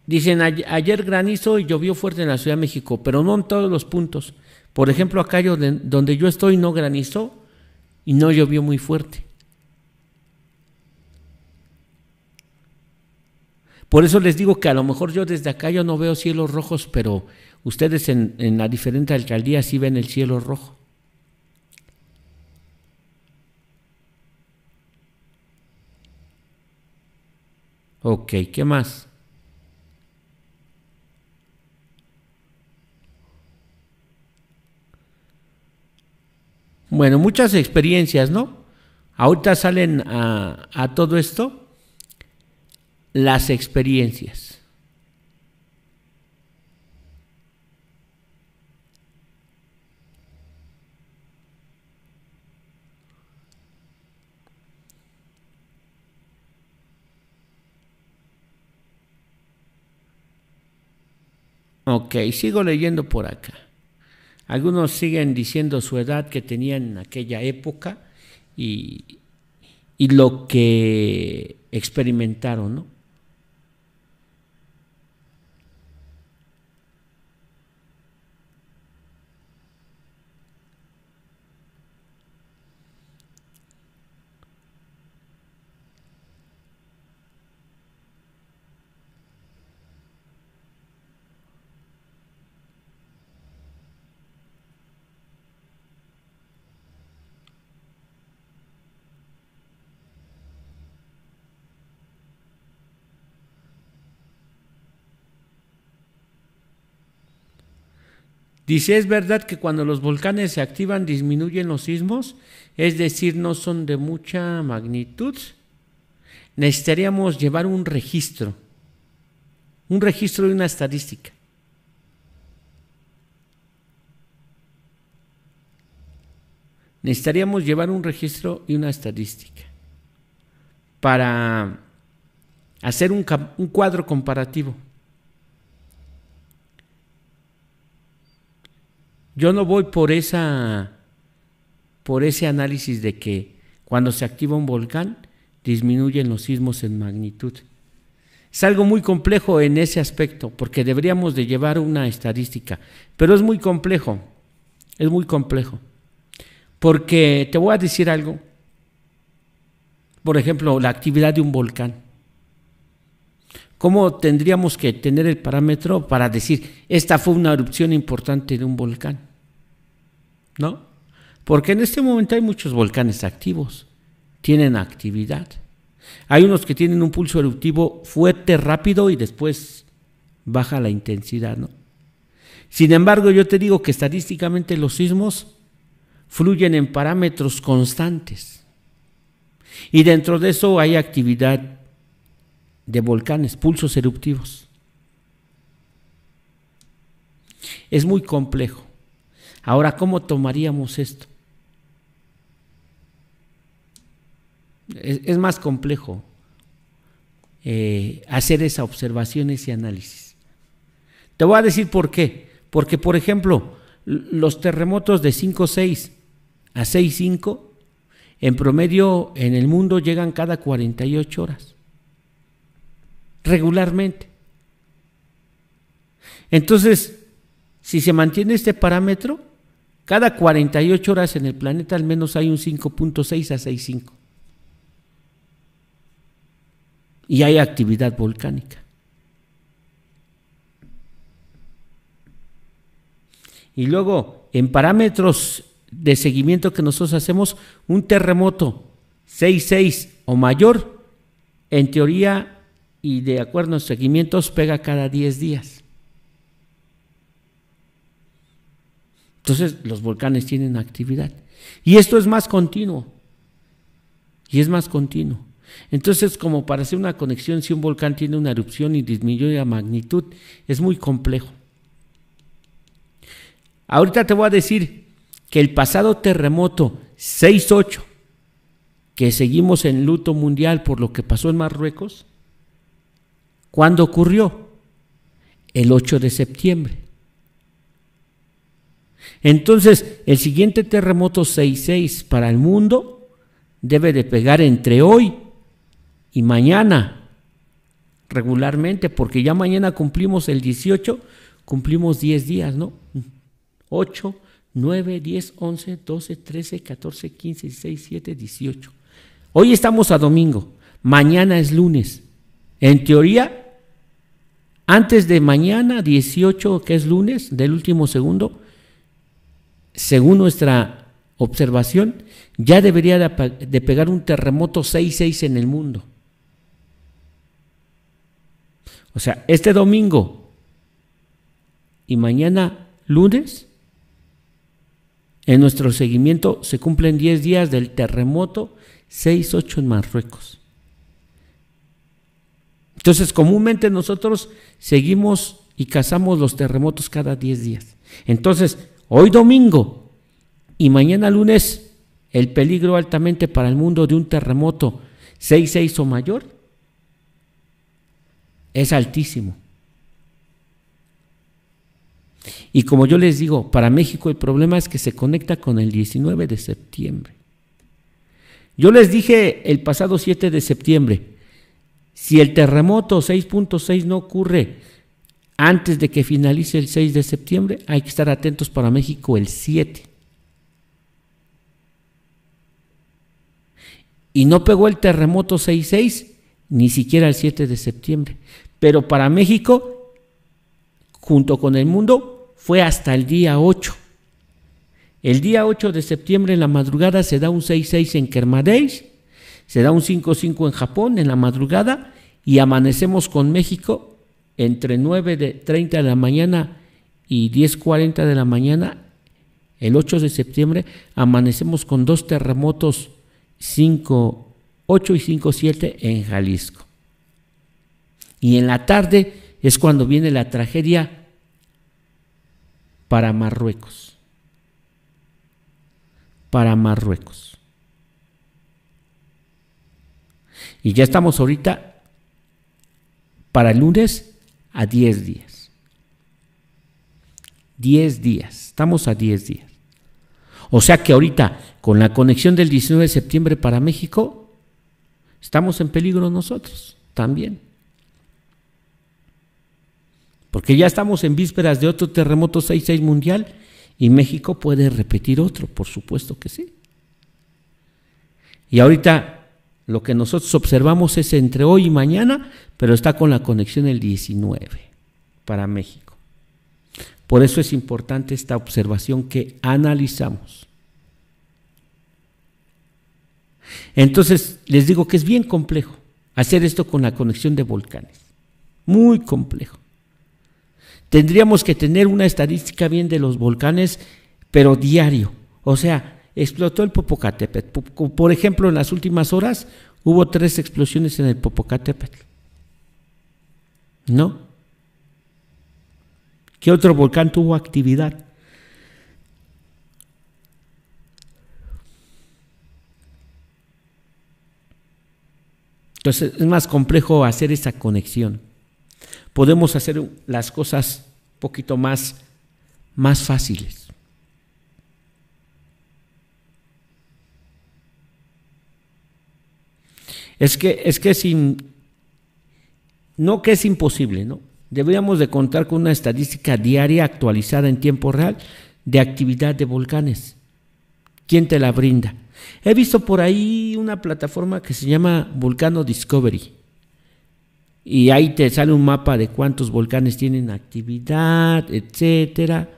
S2: Dicen, ayer granizo y llovió fuerte en la Ciudad de México, pero no en todos los puntos. Por ejemplo, acá donde yo estoy no granizó, y no llovió muy fuerte. Por eso les digo que a lo mejor yo desde acá yo no veo cielos rojos, pero ustedes en, en la diferente alcaldía sí ven el cielo rojo. Ok, ¿qué más? Bueno, muchas experiencias, ¿no? Ahorita salen a, todo esto las experiencias. Ok, sigo leyendo por acá. Algunos siguen diciendo su edad que tenían en aquella época y, lo que experimentaron, ¿no? Dice, ¿es verdad que cuando los volcanes se activan disminuyen los sismos? Es decir, no son de mucha magnitud. Necesitaríamos llevar un registro, un registro y una estadística. Necesitaríamos llevar un registro y una estadística para hacer un, un cuadro comparativo. Yo no voy por esa por ese análisis de que cuando se activa un volcán disminuyen los sismos en magnitud. Es algo muy complejo en ese aspecto, porque deberíamos de llevar una estadística, pero es muy complejo, es muy complejo. Porque te voy a decir algo, por ejemplo, la actividad de un volcán. ¿Cómo tendríamos que tener el parámetro para decir, esta fue una erupción importante de un volcán? ¿no? Porque en este momento hay muchos volcanes activos, tienen actividad. Hay unos que tienen un pulso eruptivo fuerte, rápido y después baja la intensidad, ¿no? Sin embargo, yo te digo que estadísticamente los sismos fluyen en parámetros constantes. Y dentro de eso hay actividad de volcanes, pulsos eruptivos. Es muy complejo. Ahora, ¿cómo tomaríamos esto? Es, más complejo eh, hacer esas observaciones y análisis. Te voy a decir por qué. Porque, por ejemplo, los terremotos de 5.6 a 6.5 en promedio en el mundo llegan cada 48 horas, regularmente. Entonces, si se mantiene este parámetro, cada 48 horas en el planeta al menos hay un 5.6 a 6.5. Y hay actividad volcánica. Y luego, en parámetros de seguimiento que nosotros hacemos, un terremoto 6.6 o mayor, en teoría y de acuerdo a los seguimientos, pega cada 10 días. Entonces los volcanes tienen actividad. Y esto es más continuo. Y es más continuo. Entonces, como para hacer una conexión, si un volcán tiene una erupción y disminuye la magnitud, es muy complejo. Ahorita te voy a decir que el pasado terremoto 6.8, que seguimos en luto mundial por lo que pasó en Marruecos, ¿cuándo ocurrió? El 8 de septiembre. Entonces, el siguiente terremoto 6.6 para el mundo debe de pegar entre hoy y mañana regularmente, porque ya mañana cumplimos el 18, cumplimos 10 días, ¿no? 8, 9, 10, 11, 12, 13, 14, 15, 16, 17, 18. Hoy estamos a domingo, mañana es lunes. En teoría, antes de mañana, 18, que es lunes, del último segundo, según nuestra observación, ya debería de pegar un terremoto 6-6 en el mundo. O sea, este domingo y mañana lunes, en nuestro seguimiento se cumplen 10 días del terremoto 6-8 en Marruecos. Entonces, comúnmente nosotros seguimos y cazamos los terremotos cada 10 días. Entonces, hoy domingo y mañana lunes el peligro altamente para el mundo de un terremoto 6.6 o mayor es altísimo. Y como yo les digo, para México el problema es que se conecta con el 19 de septiembre. Yo les dije el pasado 7 de septiembre, si el terremoto 6.6 no ocurre antes de que finalice el 6 de septiembre, hay que estar atentos para México el 7. Y no pegó el terremoto 6-6, ni siquiera el 7 de septiembre. Pero para México, junto con el mundo, fue hasta el día 8. El día 8 de septiembre en la madrugada se da un 6-6 en Kermadeix, se da un 5-5 en Japón en la madrugada y amanecemos con México entre 9.30 de, de la mañana y 10.40 de la mañana, el 8 de septiembre, amanecemos con dos terremotos 58 8 y 5.7 en Jalisco. Y en la tarde es cuando viene la tragedia para Marruecos. Para Marruecos. Y ya estamos ahorita para el lunes a 10 días. 10 días, estamos a 10 días. O sea que ahorita, con la conexión del 19 de septiembre para México, estamos en peligro nosotros también. Porque ya estamos en vísperas de otro terremoto 6-6 mundial y México puede repetir otro, por supuesto que sí. Y ahorita lo que nosotros observamos es entre hoy y mañana, pero está con la conexión el 19 para México. Por eso es importante esta observación que analizamos. Entonces, les digo que es bien complejo hacer esto con la conexión de volcanes. Muy complejo. Tendríamos que tener una estadística bien de los volcanes, pero diario. O sea, explotó el Popocatépetl. Por ejemplo, en las últimas horas hubo tres explosiones en el Popocatépetl. ¿No? ¿Qué otro volcán tuvo actividad? Entonces es más complejo hacer esa conexión. Podemos hacer las cosas un poquito más, más fáciles. Es que, es que no que es imposible, ¿no? Deberíamos de contar con una estadística diaria actualizada en tiempo real de actividad de volcanes. ¿Quién te la brinda? He visto por ahí una plataforma que se llama Volcano Discovery. Y ahí te sale un mapa de cuántos volcanes tienen actividad, etcétera.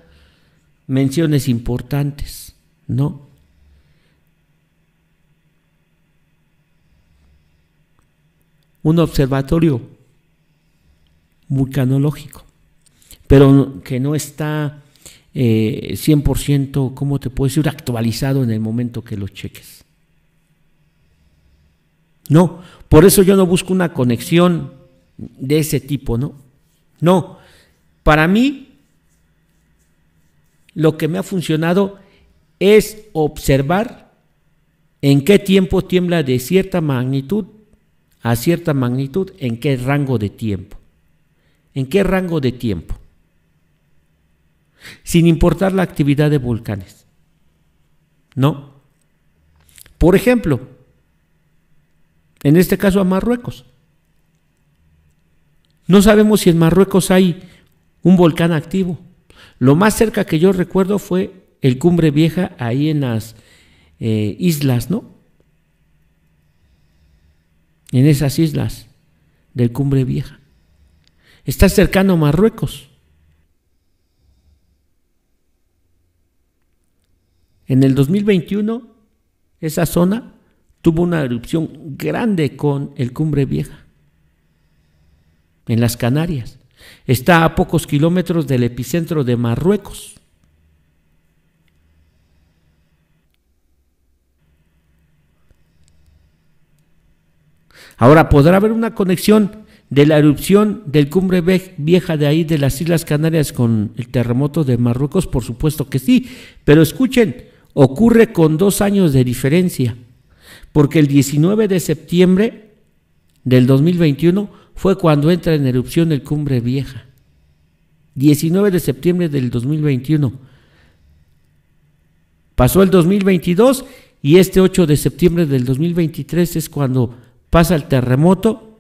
S2: Menciones importantes, ¿no? un observatorio vulcanológico, pero que no está 100%, eh, ¿cómo te puedo decir?, actualizado en el momento que lo cheques. No, por eso yo no busco una conexión de ese tipo, ¿no? No, para mí lo que me ha funcionado es observar en qué tiempo tiembla de cierta magnitud a cierta magnitud, ¿en qué rango de tiempo? ¿En qué rango de tiempo? Sin importar la actividad de volcanes. ¿No? Por ejemplo, en este caso a Marruecos. No sabemos si en Marruecos hay un volcán activo. Lo más cerca que yo recuerdo fue el Cumbre Vieja ahí en las eh, islas, ¿no? en esas islas del Cumbre Vieja. Está cercano a Marruecos. En el 2021, esa zona tuvo una erupción grande con el Cumbre Vieja, en las Canarias. Está a pocos kilómetros del epicentro de Marruecos. Ahora, ¿podrá haber una conexión de la erupción del cumbre vieja de ahí de las Islas Canarias con el terremoto de Marruecos? Por supuesto que sí, pero escuchen, ocurre con dos años de diferencia, porque el 19 de septiembre del 2021 fue cuando entra en erupción el cumbre vieja. 19 de septiembre del 2021. Pasó el 2022 y este 8 de septiembre del 2023 es cuando pasa el terremoto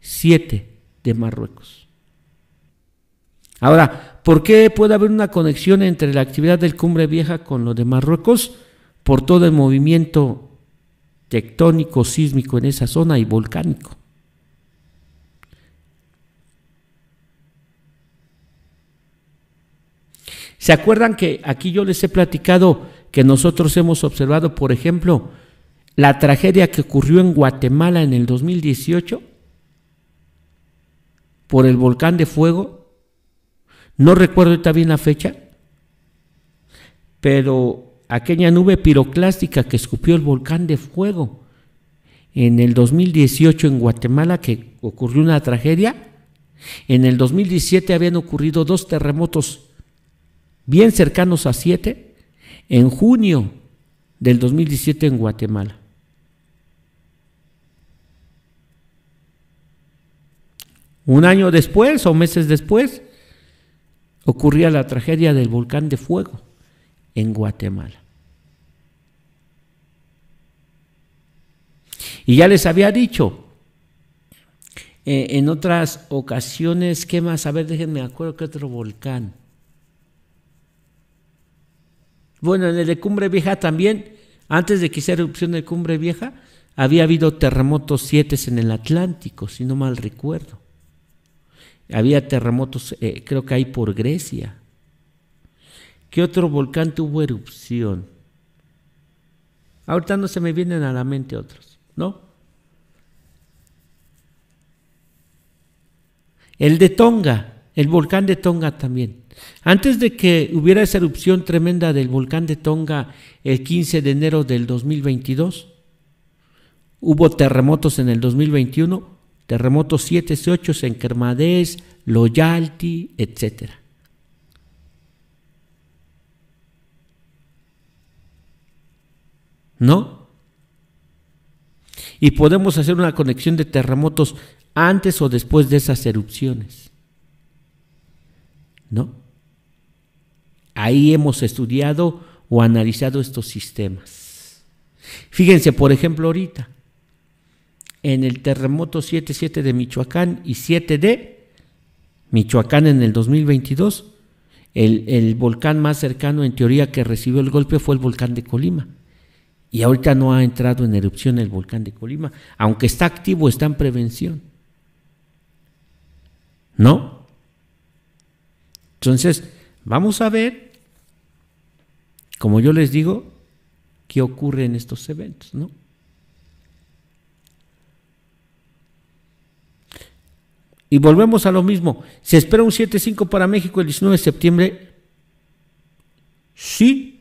S2: siete de Marruecos. Ahora, ¿por qué puede haber una conexión entre la actividad del Cumbre Vieja con lo de Marruecos? Por todo el movimiento tectónico, sísmico en esa zona y volcánico. ¿Se acuerdan que aquí yo les he platicado que nosotros hemos observado, por ejemplo, la tragedia que ocurrió en Guatemala en el 2018 por el volcán de fuego. No recuerdo ahorita bien la fecha, pero aquella nube piroclástica que escupió el volcán de fuego en el 2018 en Guatemala, que ocurrió una tragedia, en el 2017 habían ocurrido dos terremotos bien cercanos a siete, en junio del 2017 en Guatemala. Un año después o meses después ocurría la tragedia del volcán de fuego en Guatemala. Y ya les había dicho eh, en otras ocasiones, ¿qué más? A ver, déjenme acuerdo que otro volcán. Bueno, en el de Cumbre Vieja también, antes de que hiciera erupción de Cumbre Vieja, había habido terremotos 7 en el Atlántico, si no mal recuerdo. Había terremotos, eh, creo que hay por Grecia. ¿Qué otro volcán tuvo erupción? Ahorita no se me vienen a la mente otros, ¿no? El de Tonga, el volcán de Tonga también. Antes de que hubiera esa erupción tremenda del volcán de Tonga el 15 de enero del 2022, hubo terremotos en el 2021 terremotos 7 8 en Kermadez, Loyalty, etc. ¿No? Y podemos hacer una conexión de terremotos antes o después de esas erupciones. ¿No? Ahí hemos estudiado o analizado estos sistemas. Fíjense, por ejemplo, ahorita, en el terremoto 7.7 de Michoacán y 7 de Michoacán en el 2022. El, el, volcán más cercano en teoría que recibió el golpe fue el volcán de Colima. Y ahorita no ha entrado en erupción el volcán de Colima. Aunque está activo, está en prevención. ¿No? Entonces, vamos a ver, como yo les digo, qué ocurre en estos eventos, ¿no? Y volvemos a lo mismo. ¿Se espera un 7-5 para México el 19 de septiembre? Sí.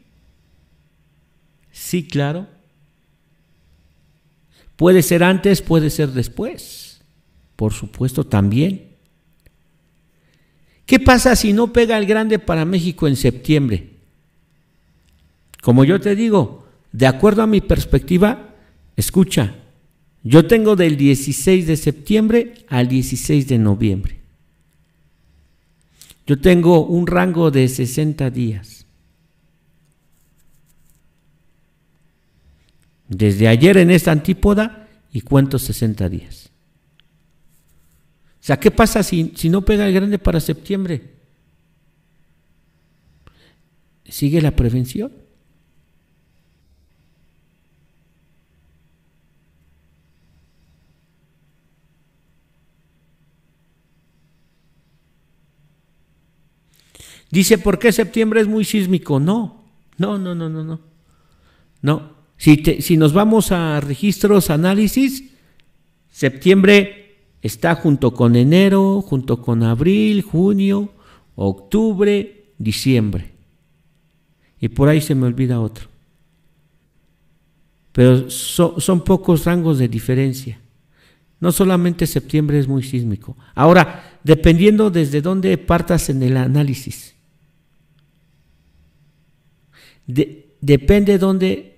S2: Sí, claro. Puede ser antes, puede ser después. Por supuesto, también. ¿Qué pasa si no pega el grande para México en septiembre? Como yo te digo, de acuerdo a mi perspectiva, escucha, yo tengo del 16 de septiembre al 16 de noviembre. Yo tengo un rango de 60 días. Desde ayer en esta antípoda y cuento 60 días. O sea, ¿qué pasa si, si no pega el grande para septiembre? ¿Sigue la prevención? Dice, ¿por qué septiembre es muy sísmico? No, no, no, no, no, no. No, si, si nos vamos a registros, análisis, septiembre está junto con enero, junto con abril, junio, octubre, diciembre. Y por ahí se me olvida otro. Pero son pocos rangos de diferencia. No solamente septiembre es muy sísmico. Ahora, dependiendo desde dónde partas en el análisis de, depende dónde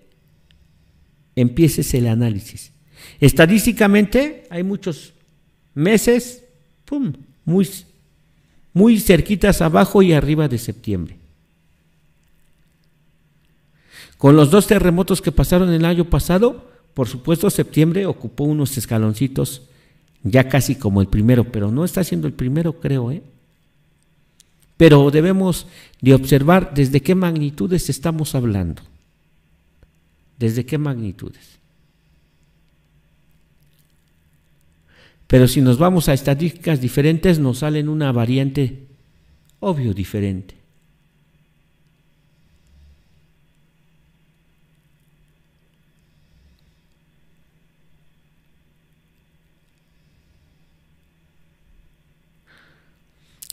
S2: empieces el análisis. Estadísticamente hay muchos meses, pum, muy, muy cerquitas abajo y arriba de septiembre. Con los dos terremotos que pasaron el año pasado, por supuesto septiembre ocupó unos escaloncitos ya casi como el primero, pero no está siendo el primero, creo, ¿eh? pero debemos de observar desde qué magnitudes estamos hablando. ¿Desde qué magnitudes? Pero si nos vamos a estadísticas diferentes, nos salen una variante obvio diferente.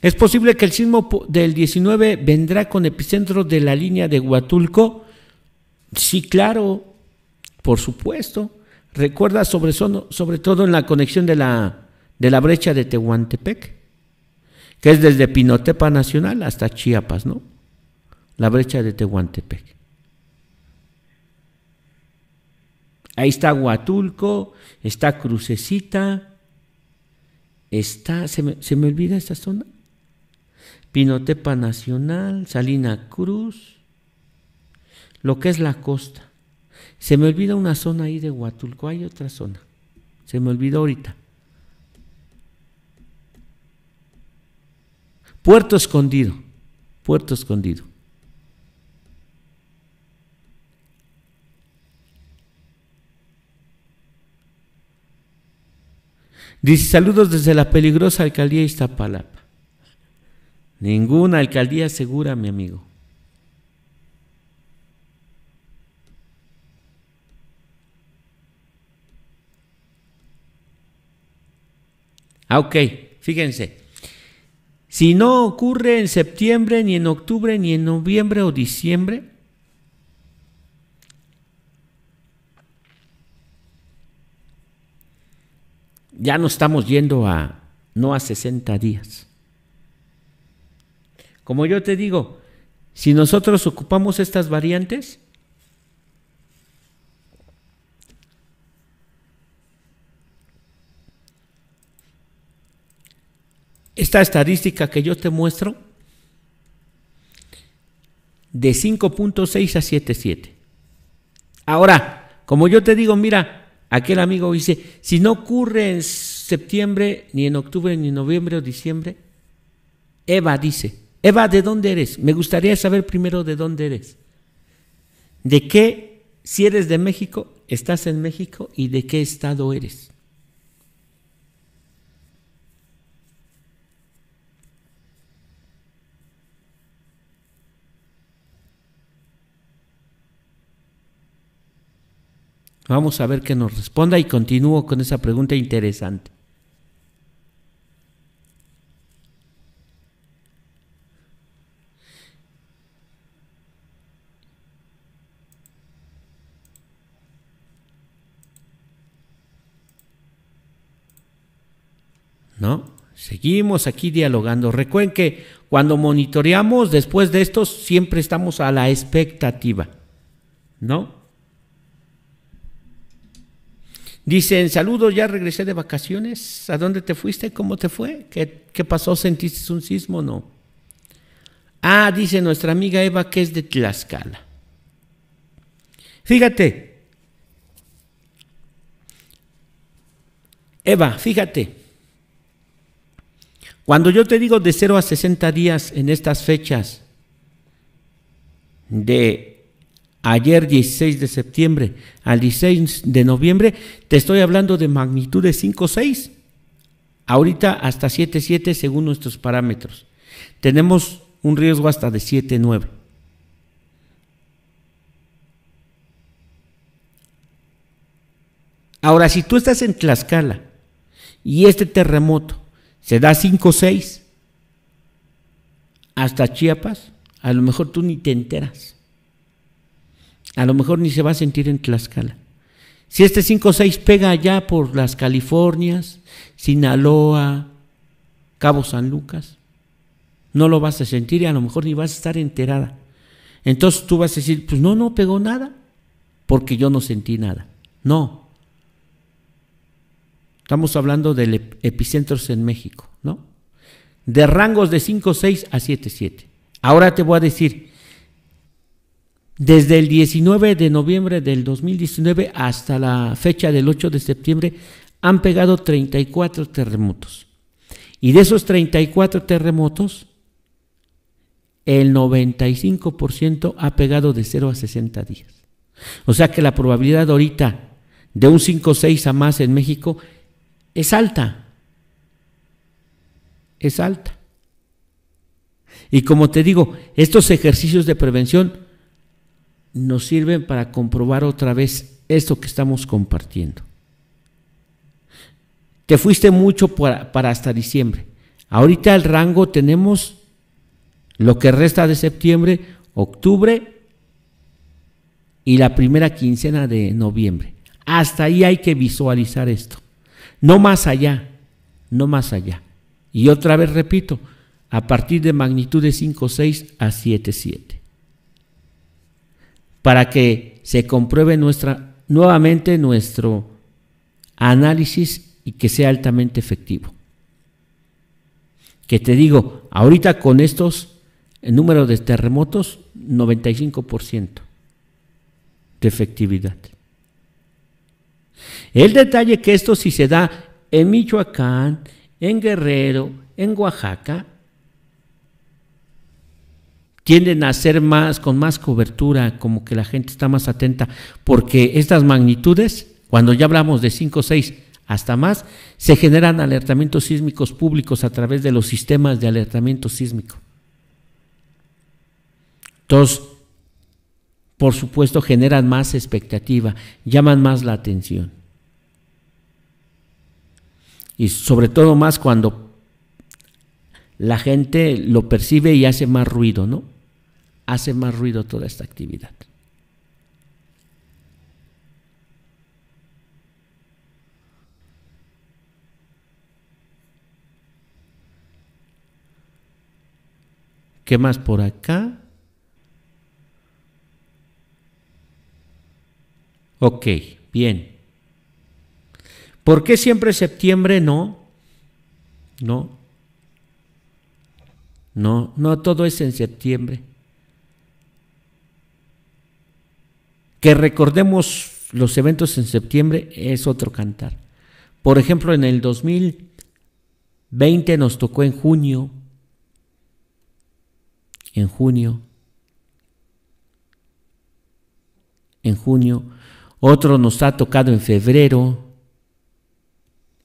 S2: Es posible que el sismo del 19 vendrá con epicentro de la línea de Huatulco. Sí, claro, por supuesto. Recuerda sobre, sobre todo en la conexión de la, de la brecha de Tehuantepec, que es desde Pinotepa Nacional hasta Chiapas, ¿no? La brecha de Tehuantepec. Ahí está Huatulco, está Crucecita, está, se me, se me olvida esta zona. Pinotepa Nacional, Salina Cruz, lo que es la costa. Se me olvida una zona ahí de Huatulco, hay otra zona. Se me olvidó ahorita. Puerto Escondido, Puerto Escondido. Dice saludos desde la peligrosa alcaldía de Ninguna alcaldía segura, mi amigo. Ah, ok, fíjense. Si no ocurre en septiembre, ni en octubre, ni en noviembre o diciembre, ya no estamos yendo a no a 60 días. Como yo te digo, si nosotros ocupamos estas variantes, esta estadística que yo te muestro, de 5.6 a 7.7. Ahora, como yo te digo, mira, aquel amigo dice, si no ocurre en septiembre, ni en octubre, ni en noviembre o diciembre, Eva dice, Eva, ¿de dónde eres? Me gustaría saber primero de dónde eres. ¿De qué, si eres de México, estás en México y de qué estado eres? Vamos a ver qué nos responda y continúo con esa pregunta interesante. ¿no? Seguimos aquí dialogando. Recuerden que cuando monitoreamos después de esto, siempre estamos a la expectativa, ¿no? Dicen, saludos, ya regresé de vacaciones. ¿A dónde te fuiste? ¿Cómo te fue? ¿Qué, qué pasó? ¿Sentiste un sismo? No. Ah, dice nuestra amiga Eva que es de Tlaxcala. Fíjate. Eva, fíjate. Cuando yo te digo de 0 a 60 días en estas fechas, de ayer 16 de septiembre al 16 de noviembre, te estoy hablando de magnitudes 5, 6, ahorita hasta 7, 7 según nuestros parámetros. Tenemos un riesgo hasta de 7, 9. Ahora, si tú estás en Tlaxcala y este terremoto se da 5 o 6 hasta Chiapas, a lo mejor tú ni te enteras. A lo mejor ni se va a sentir en Tlaxcala. Si este 5 o 6 pega allá por las Californias, Sinaloa, Cabo San Lucas, no lo vas a sentir y a lo mejor ni vas a estar enterada. Entonces tú vas a decir, pues no, no pegó nada, porque yo no sentí nada. No, Estamos hablando de epicentros en México, ¿no? De rangos de 5.6 a 7. Ahora te voy a decir, desde el 19 de noviembre del 2019 hasta la fecha del 8 de septiembre han pegado 34 terremotos. Y de esos 34 terremotos, el 95% ha pegado de 0 a 60 días. O sea que la probabilidad ahorita de un 6 a más en México es alta. Es alta. Y como te digo, estos ejercicios de prevención nos sirven para comprobar otra vez esto que estamos compartiendo. Te fuiste mucho para, para, hasta diciembre. Ahorita el rango tenemos lo que resta de septiembre, octubre y la primera quincena de noviembre. Hasta ahí hay que visualizar esto no más allá, no más allá. Y otra vez repito, a partir de magnitudes 5, 6 a 7, 7. Para que se compruebe nuestra, nuevamente nuestro análisis y que sea altamente efectivo. Que te digo, ahorita con estos números de terremotos, 95% de efectividad. El detalle que esto si se da en Michoacán, en Guerrero, en Oaxaca, tienden a ser más, con más cobertura, como que la gente está más atenta, porque estas magnitudes, cuando ya hablamos de 5 o 6 hasta más, se generan alertamientos sísmicos públicos a través de los sistemas de alertamiento sísmico. Entonces, por supuesto, generan más expectativa, llaman más la atención. Y sobre todo más cuando la gente lo percibe y hace más ruido, ¿no? Hace más ruido toda esta actividad. ¿Qué más por acá? Ok, bien. ¿Por qué siempre septiembre no? No. No, no todo es en septiembre. Que recordemos los eventos en septiembre es otro cantar. Por ejemplo, en el 2020 nos tocó en junio. En junio. En junio. Otro nos ha tocado en febrero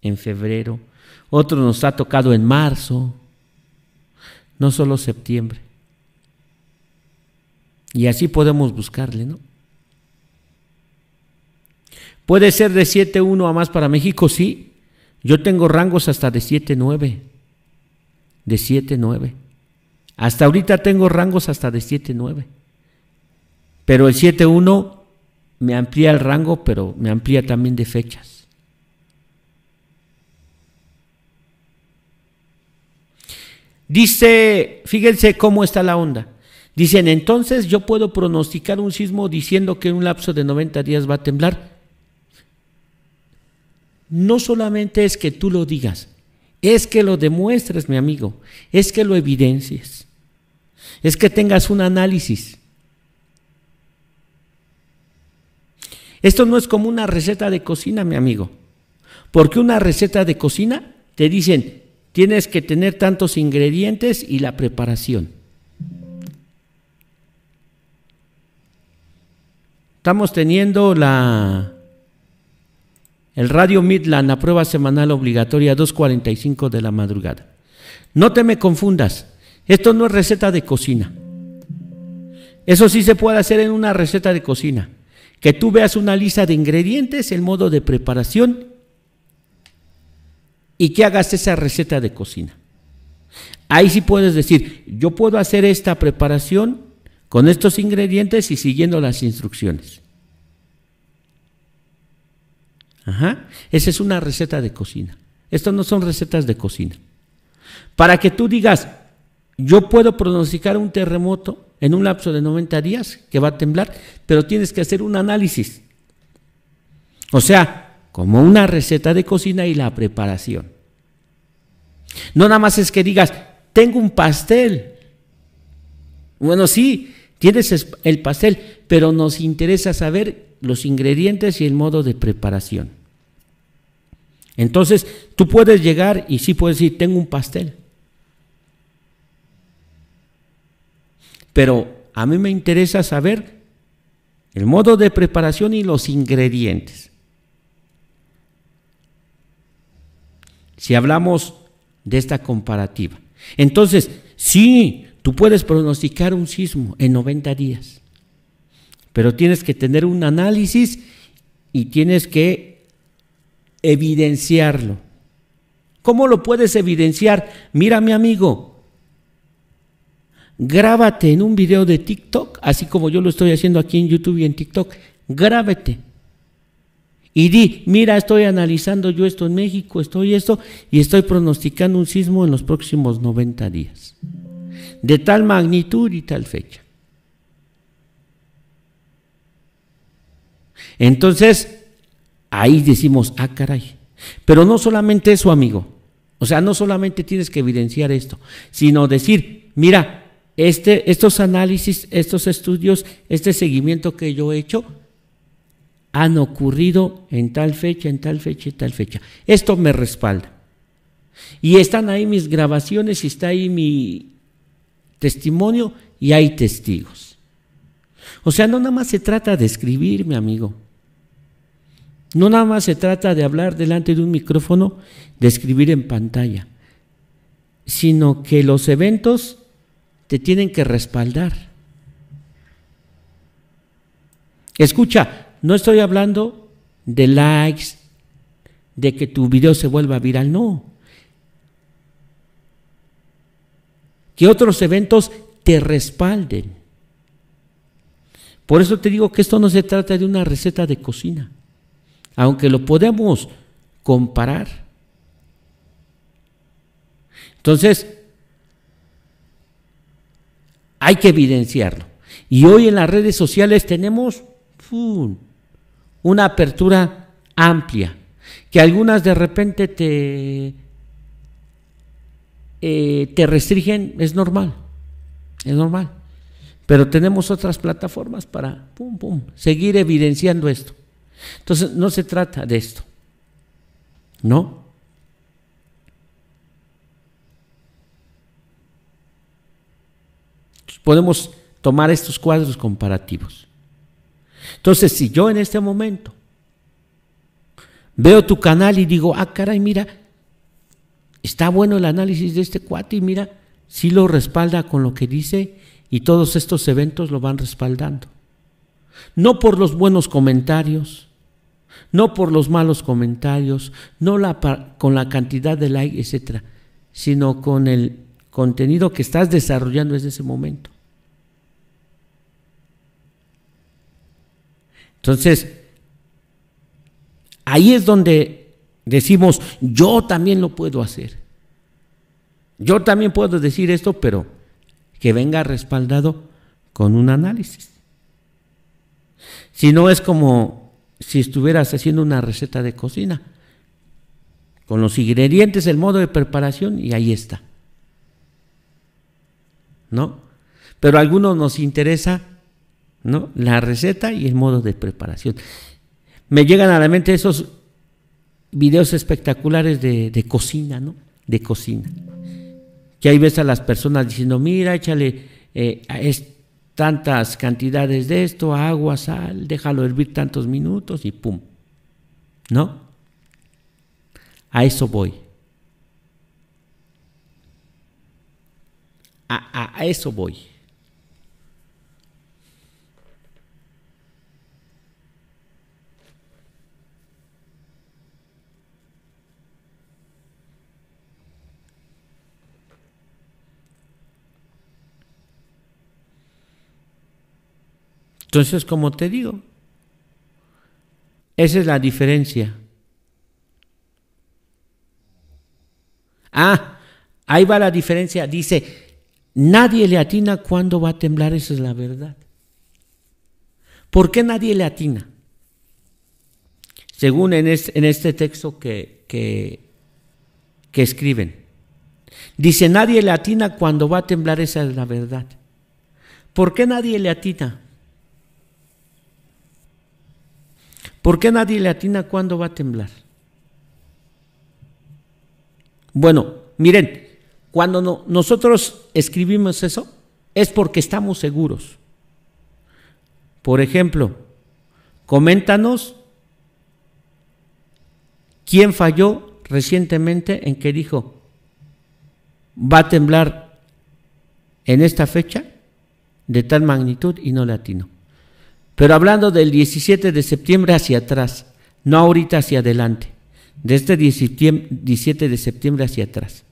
S2: en febrero, otro nos ha tocado en marzo, no solo septiembre. Y así podemos buscarle, ¿no? ¿Puede ser de 7.1 a más para México? Sí. Yo tengo rangos hasta de 7.9. De 7.9. Hasta ahorita tengo rangos hasta de 7.9. Pero el 7.1 me amplía el rango, pero me amplía también de fechas. Dice, fíjense cómo está la onda. Dicen, entonces yo puedo pronosticar un sismo diciendo que en un lapso de 90 días va a temblar. No solamente es que tú lo digas, es que lo demuestres, mi amigo, es que lo evidencies, es que tengas un análisis. Esto no es como una receta de cocina, mi amigo, porque una receta de cocina te dicen, Tienes que tener tantos ingredientes y la preparación. Estamos teniendo la el Radio Midland, la prueba semanal obligatoria 2.45 de la madrugada. No te me confundas, esto no es receta de cocina. Eso sí se puede hacer en una receta de cocina, que tú veas una lista de ingredientes, el modo de preparación y qué hagas esa receta de cocina. Ahí sí puedes decir, yo puedo hacer esta preparación con estos ingredientes y siguiendo las instrucciones. Ajá. Esa es una receta de cocina. Estas no son recetas de cocina. Para que tú digas, yo puedo pronosticar un terremoto en un lapso de 90 días que va a temblar, pero tienes que hacer un análisis. O sea, como una receta de cocina y la preparación. No nada más es que digas, tengo un pastel. Bueno, sí, tienes el pastel, pero nos interesa saber los ingredientes y el modo de preparación. Entonces, tú puedes llegar y sí puedes decir, tengo un pastel. Pero a mí me interesa saber el modo de preparación y los ingredientes. Si hablamos de esta comparativa. Entonces, sí, tú puedes pronosticar un sismo en 90 días, pero tienes que tener un análisis y tienes que evidenciarlo. ¿Cómo lo puedes evidenciar? Mira, mi amigo, grábate en un video de TikTok, así como yo lo estoy haciendo aquí en YouTube y en TikTok. Grábate y di, mira, estoy analizando yo esto en México, estoy esto, y estoy pronosticando un sismo en los próximos 90 días, de tal magnitud y tal fecha. Entonces, ahí decimos, ah, caray. Pero no solamente eso, amigo. O sea, no solamente tienes que evidenciar esto, sino decir, mira, este, estos análisis, estos estudios, este seguimiento que yo he hecho, han ocurrido en tal fecha, en tal fecha, en tal fecha. Esto me respalda. Y están ahí mis grabaciones y está ahí mi testimonio y hay testigos. O sea, no nada más se trata de escribir, mi amigo. No nada más se trata de hablar delante de un micrófono, de escribir en pantalla, sino que los eventos te tienen que respaldar. Escucha, no estoy hablando de likes, de que tu video se vuelva viral, no. Que otros eventos te respalden. Por eso te digo que esto no se trata de una receta de cocina, aunque lo podemos comparar. Entonces, hay que evidenciarlo. Y hoy en las redes sociales tenemos una apertura amplia, que algunas de repente te, eh, te restringen, es normal, es normal. Pero tenemos otras plataformas para pum, pum, seguir evidenciando esto. Entonces, no se trata de esto, ¿no? Podemos tomar estos cuadros comparativos. Entonces, si yo en este momento veo tu canal y digo, ah, caray, mira, está bueno el análisis de este cuate y mira, sí lo respalda con lo que dice y todos estos eventos lo van respaldando. No por los buenos comentarios, no por los malos comentarios, no con la cantidad de like, etcétera, sino con el contenido que estás desarrollando desde ese momento. Entonces, ahí es donde decimos, yo también lo puedo hacer. Yo también puedo decir esto, pero que venga respaldado con un análisis. Si no es como si estuvieras haciendo una receta de cocina, con los ingredientes, el modo de preparación y ahí está. ¿No? Pero a algunos nos interesa ¿no? La receta y el modo de preparación. Me llegan a la mente esos videos espectaculares de, cocina, ¿no? De cocina. Que ahí ves a las personas diciendo, mira, échale eh, tantas cantidades de esto, agua, sal, déjalo hervir tantos minutos y pum. ¿No? A eso voy. a eso voy. Entonces, como te digo, esa es la diferencia. Ah, ahí va la diferencia. Dice, nadie le atina cuando va a temblar, esa es la verdad. ¿Por qué nadie le atina? Según en este, texto que, que, que escriben. Dice, nadie le atina cuando va a temblar, esa es la verdad. ¿Por qué nadie le atina? ¿Por qué nadie le atina cuándo va a temblar? Bueno, miren, cuando nosotros escribimos eso, es porque estamos seguros. Por ejemplo, coméntanos quién falló recientemente en que dijo, va a temblar en esta fecha de tal magnitud y no le atino. Pero hablando del 17 de septiembre hacia atrás, no ahorita hacia adelante, de este 17 de septiembre hacia atrás.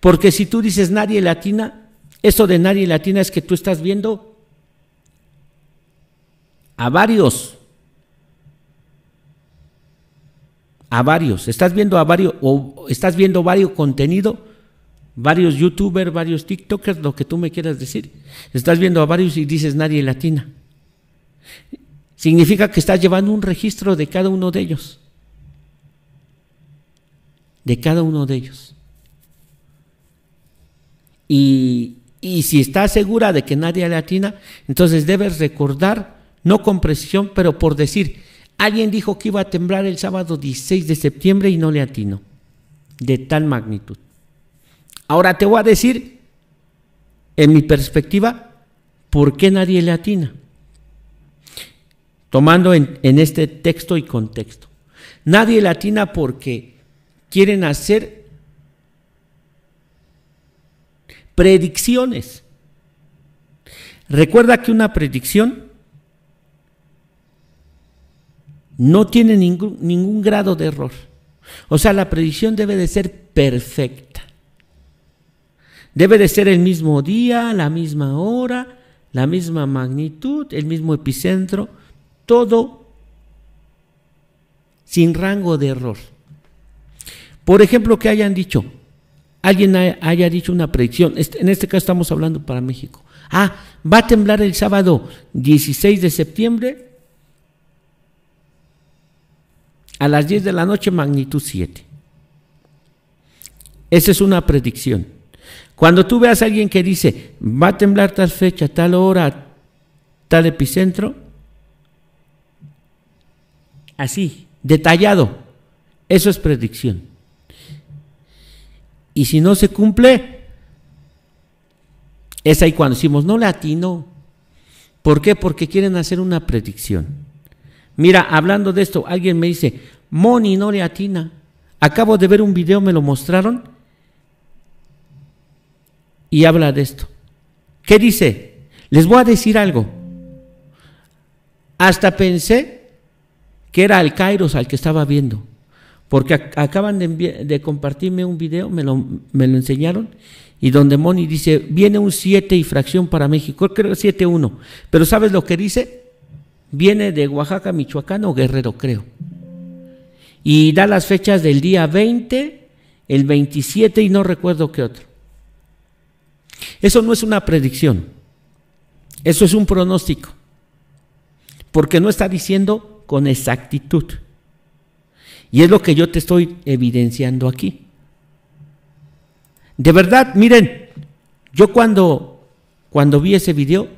S2: Porque si tú dices nadie latina, eso de nadie latina es que tú estás viendo a varios, a varios, estás viendo a varios, o estás viendo varios contenido, varios youtubers, varios tiktokers, lo que tú me quieras decir. Estás viendo a varios y dices nadie latina. Significa que estás llevando un registro de cada uno de ellos. De cada uno de ellos. Y, y si estás segura de que nadie le atina, entonces debes recordar, no con precisión, pero por decir, alguien dijo que iba a temblar el sábado 16 de septiembre y no le atino. De tal magnitud. Ahora te voy a decir, en mi perspectiva, por qué nadie le atina tomando en, este texto y contexto. Nadie latina porque quieren hacer predicciones. Recuerda que una predicción no tiene ningún, grado de error. O sea, la predicción debe de ser perfecta. Debe de ser el mismo día, la misma hora, la misma magnitud, el mismo epicentro todo sin rango de error. Por ejemplo, que hayan dicho, alguien haya dicho una predicción, en este caso estamos hablando para México. Ah, va a temblar el sábado 16 de septiembre a las 10 de la noche, magnitud 7. Esa es una predicción. Cuando tú veas a alguien que dice, va a temblar tal fecha, tal hora, tal epicentro, así, detallado. Eso es predicción. Y si no se cumple, es ahí cuando decimos, no le latino. ¿Por qué? Porque quieren hacer una predicción. Mira, hablando de esto, alguien me dice, Moni no le atina. Acabo de ver un video, me lo mostraron, y habla de esto. ¿Qué dice? Les voy a decir algo. Hasta pensé que era al Kairos al que estaba viendo. Porque acaban de, compartirme un video, me lo, enseñaron, y donde Moni dice, viene un 7 y fracción para México, creo que 7-1. Pero ¿sabes lo que dice? Viene de Oaxaca, Michoacán o Guerrero, creo. Y da las fechas del día 20, el 27 y no recuerdo qué otro. Eso no es una predicción, eso es un pronóstico. Porque no está diciendo con exactitud. Y es lo que yo te estoy evidenciando aquí. De verdad, miren, yo cuando, cuando vi ese video,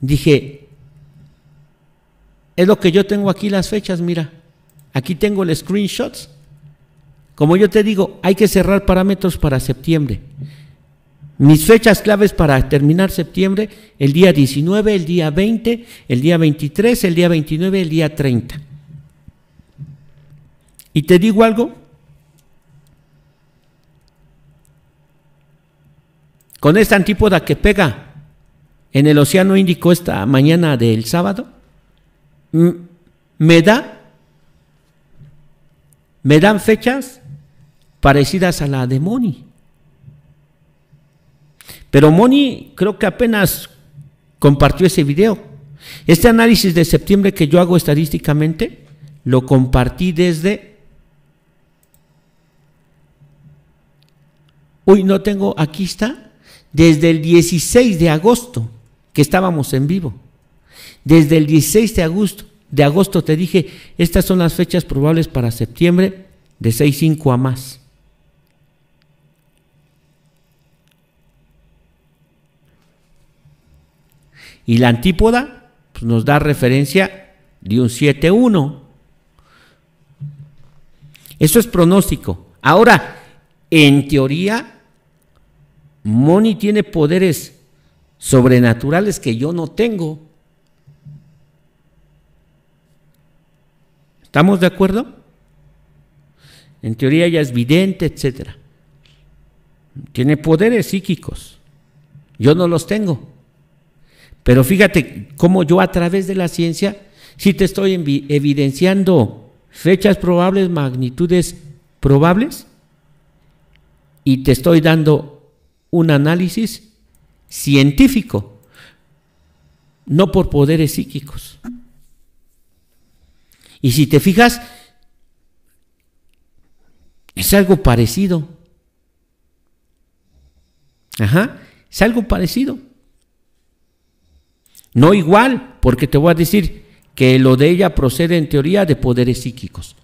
S2: dije, es lo que yo tengo aquí las fechas, mira, aquí tengo el screenshots. Como yo te digo, hay que cerrar parámetros para septiembre. Mis fechas claves para terminar septiembre, el día 19, el día 20, el día 23, el día 29, el día 30. Y te digo algo, con esta antípoda que pega en el Océano Índico esta mañana del sábado, me da, me dan fechas parecidas a la de Moni. Pero Moni creo que apenas compartió ese video. Este análisis de septiembre que yo hago estadísticamente, lo compartí desde... Uy, no tengo, aquí está. Desde el 16 de agosto, que estábamos en vivo. Desde el 16 de agosto, de agosto te dije, estas son las fechas probables para septiembre de 6.5 a más. Y la antípoda pues, nos da referencia de un 7-1. Eso es pronóstico. Ahora, en teoría, Moni tiene poderes sobrenaturales que yo no tengo. ¿Estamos de acuerdo? En teoría ya es vidente, etcétera. Tiene poderes psíquicos. Yo no los tengo. Pero fíjate cómo yo a través de la ciencia sí te estoy evidenciando fechas probables, magnitudes probables, y te estoy dando un análisis científico, no por poderes psíquicos. Y si te fijas, es algo parecido. Ajá, es algo parecido. No igual, porque te voy a decir que lo de ella procede en teoría de poderes psíquicos.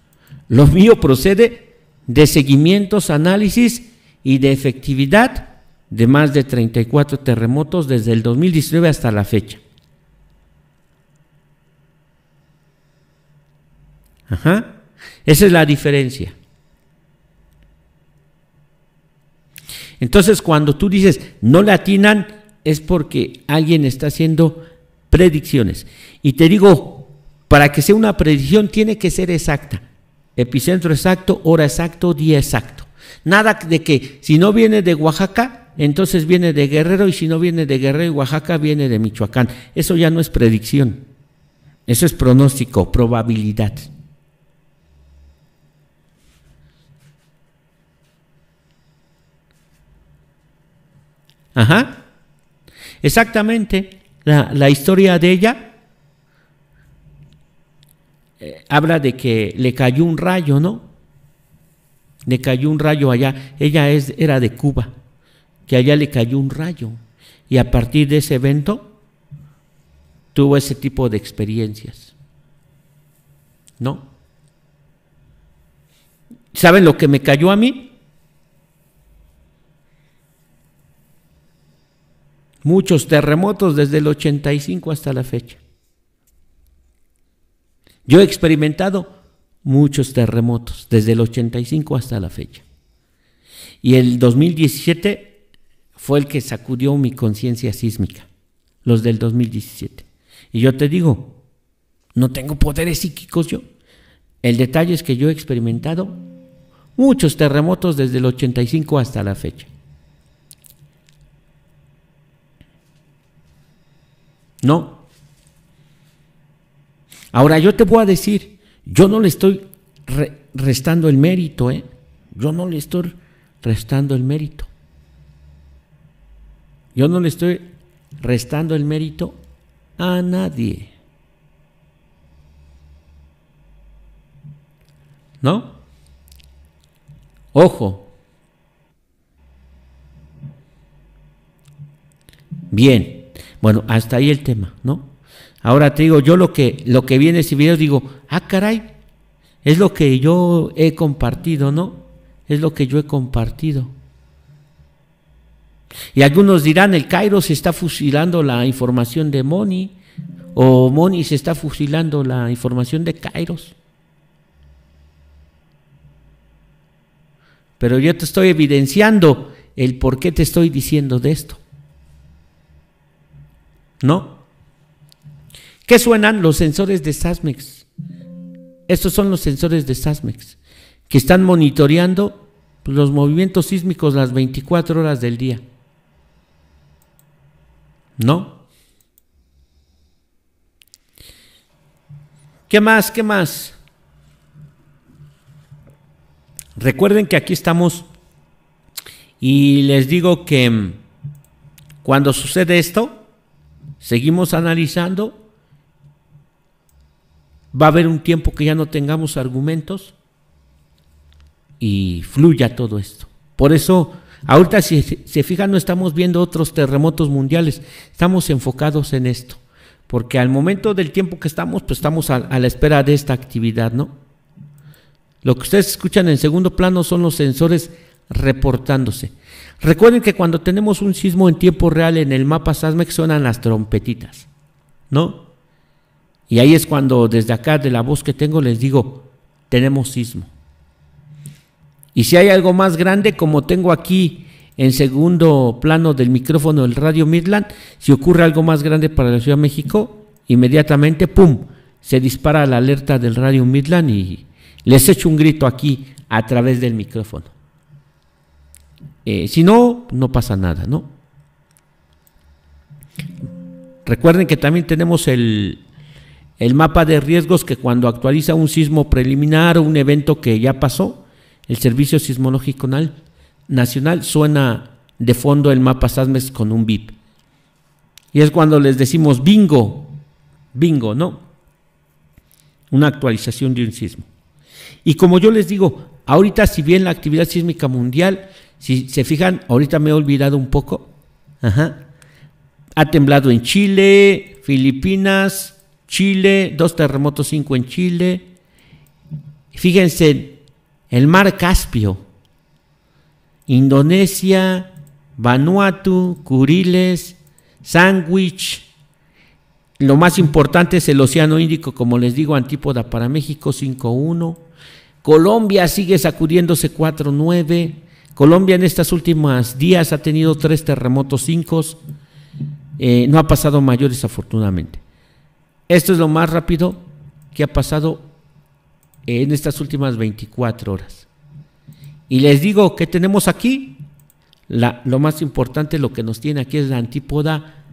S2: Lo mío procede de seguimientos, análisis y de efectividad de más de 34 terremotos desde el 2019 hasta la fecha. Ajá. Esa es la diferencia. Entonces, cuando tú dices no le atinan, es porque alguien está haciendo predicciones. Y te digo, para que sea una predicción tiene que ser exacta. Epicentro exacto, hora exacto, día exacto. Nada de que si no viene de Oaxaca, entonces viene de Guerrero y si no viene de Guerrero y Oaxaca, viene de Michoacán. Eso ya no es predicción. Eso es pronóstico, probabilidad. Ajá. Exactamente. La, historia de ella eh, habla de que le cayó un rayo, ¿no? Le cayó un rayo allá. Ella es, era de Cuba, que allá le cayó un rayo. Y a partir de ese evento tuvo ese tipo de experiencias. ¿No? ¿Saben lo que me cayó a mí? muchos terremotos desde el 85 hasta la fecha. Yo he experimentado muchos terremotos desde el 85 hasta la fecha. Y el 2017 fue el que sacudió mi conciencia sísmica, los del 2017. Y yo te digo, no tengo poderes psíquicos yo. El detalle es que yo he experimentado muchos terremotos desde el 85 hasta la fecha. No. Ahora yo te voy a decir, yo no le estoy restando el mérito, ¿eh? Yo no le estoy restando el mérito. Yo no le estoy restando el mérito a nadie. ¿No? Ojo. Bien. Bueno, hasta ahí el tema, ¿no? Ahora te digo, yo lo que, lo que viene en ese video digo, ah, caray, es lo que yo he compartido, ¿no? Es lo que yo he compartido. Y algunos dirán, el Cairo se está fusilando la información de Moni, o Moni se está fusilando la información de Kairos. Pero yo te estoy evidenciando el por qué te estoy diciendo de esto. ¿No? ¿Qué suenan? Los sensores de SASMEX. Estos son los sensores de SASMEX que están monitoreando los movimientos sísmicos las 24 horas del día. ¿No? ¿Qué más? ¿Qué más? Recuerden que aquí estamos y les digo que mm, cuando sucede esto, seguimos analizando, va a haber un tiempo que ya no tengamos argumentos y fluya todo esto. Por eso, ahorita si se fijan, no estamos viendo otros terremotos mundiales, estamos enfocados en esto, porque al momento del tiempo que estamos, pues estamos a, la espera de esta actividad, ¿no? Lo que ustedes escuchan en segundo plano son los sensores reportándose. Recuerden que cuando tenemos un sismo en tiempo real en el mapa SASMEX sonan las trompetitas, ¿no? Y ahí es cuando desde acá de la voz que tengo les digo, tenemos sismo. Y si hay algo más grande, como tengo aquí en segundo plano del micrófono del Radio Midland, si ocurre algo más grande para la Ciudad de México, inmediatamente, ¡pum!, se dispara la alerta del Radio Midland y les echo un grito aquí a través del micrófono. Eh, si no, no pasa nada, ¿no? Recuerden que también tenemos el, el mapa de riesgos que cuando actualiza un sismo preliminar o un evento que ya pasó, el Servicio Sismológico Nacional suena de fondo el mapa SASMES con un BIP. Y es cuando les decimos bingo, bingo, ¿no? Una actualización de un sismo. Y como yo les digo, ahorita si bien la actividad sísmica mundial si se fijan, ahorita me he olvidado un poco. Ha temblado en Chile, Filipinas, Chile, dos terremotos, cinco en Chile. Fíjense, el mar Caspio, Indonesia, Vanuatu, Curiles, Sandwich. Lo más importante es el Océano Índico, como les digo, antípoda para México 5-1. Colombia sigue sacudiéndose 4-9. Colombia en estos últimos días ha tenido tres terremotos, cinco, eh, no ha pasado mayores afortunadamente. Esto es lo más rápido que ha pasado eh, en estas últimas 24 horas. Y les digo que tenemos aquí, lo más importante, lo que nos tiene aquí es la antípoda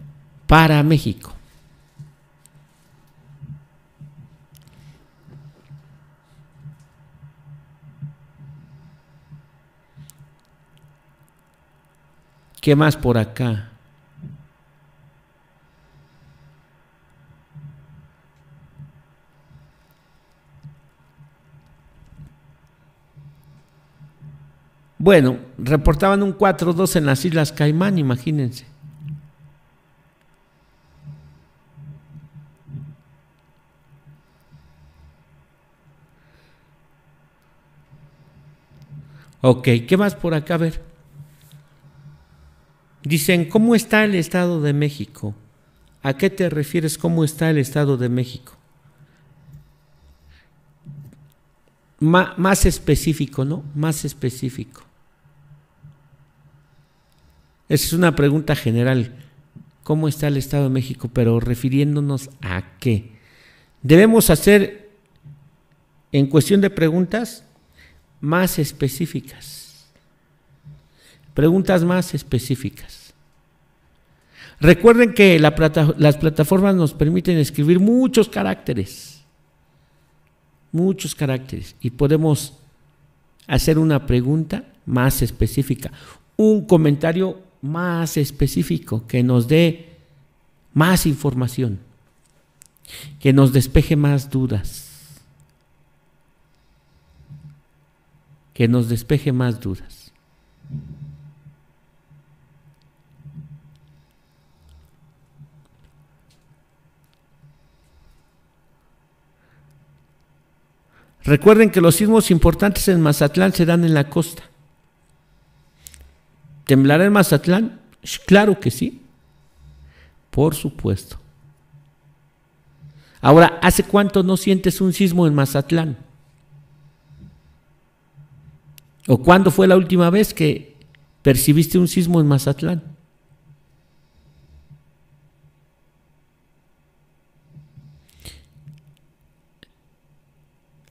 S2: para México. ¿Qué más por acá? Bueno, reportaban un 4-2 en las Islas Caimán, imagínense. Ok, ¿qué más por acá? A ver. Dicen, ¿cómo está el Estado de México? ¿A qué te refieres cómo está el Estado de México? más específico, ¿no? Más específico. Esa es una pregunta general. ¿Cómo está el Estado de México? Pero refiriéndonos a qué. Debemos hacer, en cuestión de preguntas, más específicas. Preguntas más específicas. Recuerden que las plataformas nos permiten escribir muchos caracteres, muchos caracteres, y podemos hacer una pregunta más específica, un comentario más específico que nos dé más información, que nos despeje más dudas, que nos despeje más dudas. Recuerden que los sismos importantes en Mazatlán se dan en la costa. ¿Temblará en Mazatlán? Claro que sí. Por supuesto. Ahora, ¿hace cuánto no sientes un sismo en Mazatlán? ¿O cuándo fue la última vez que percibiste un sismo en Mazatlán?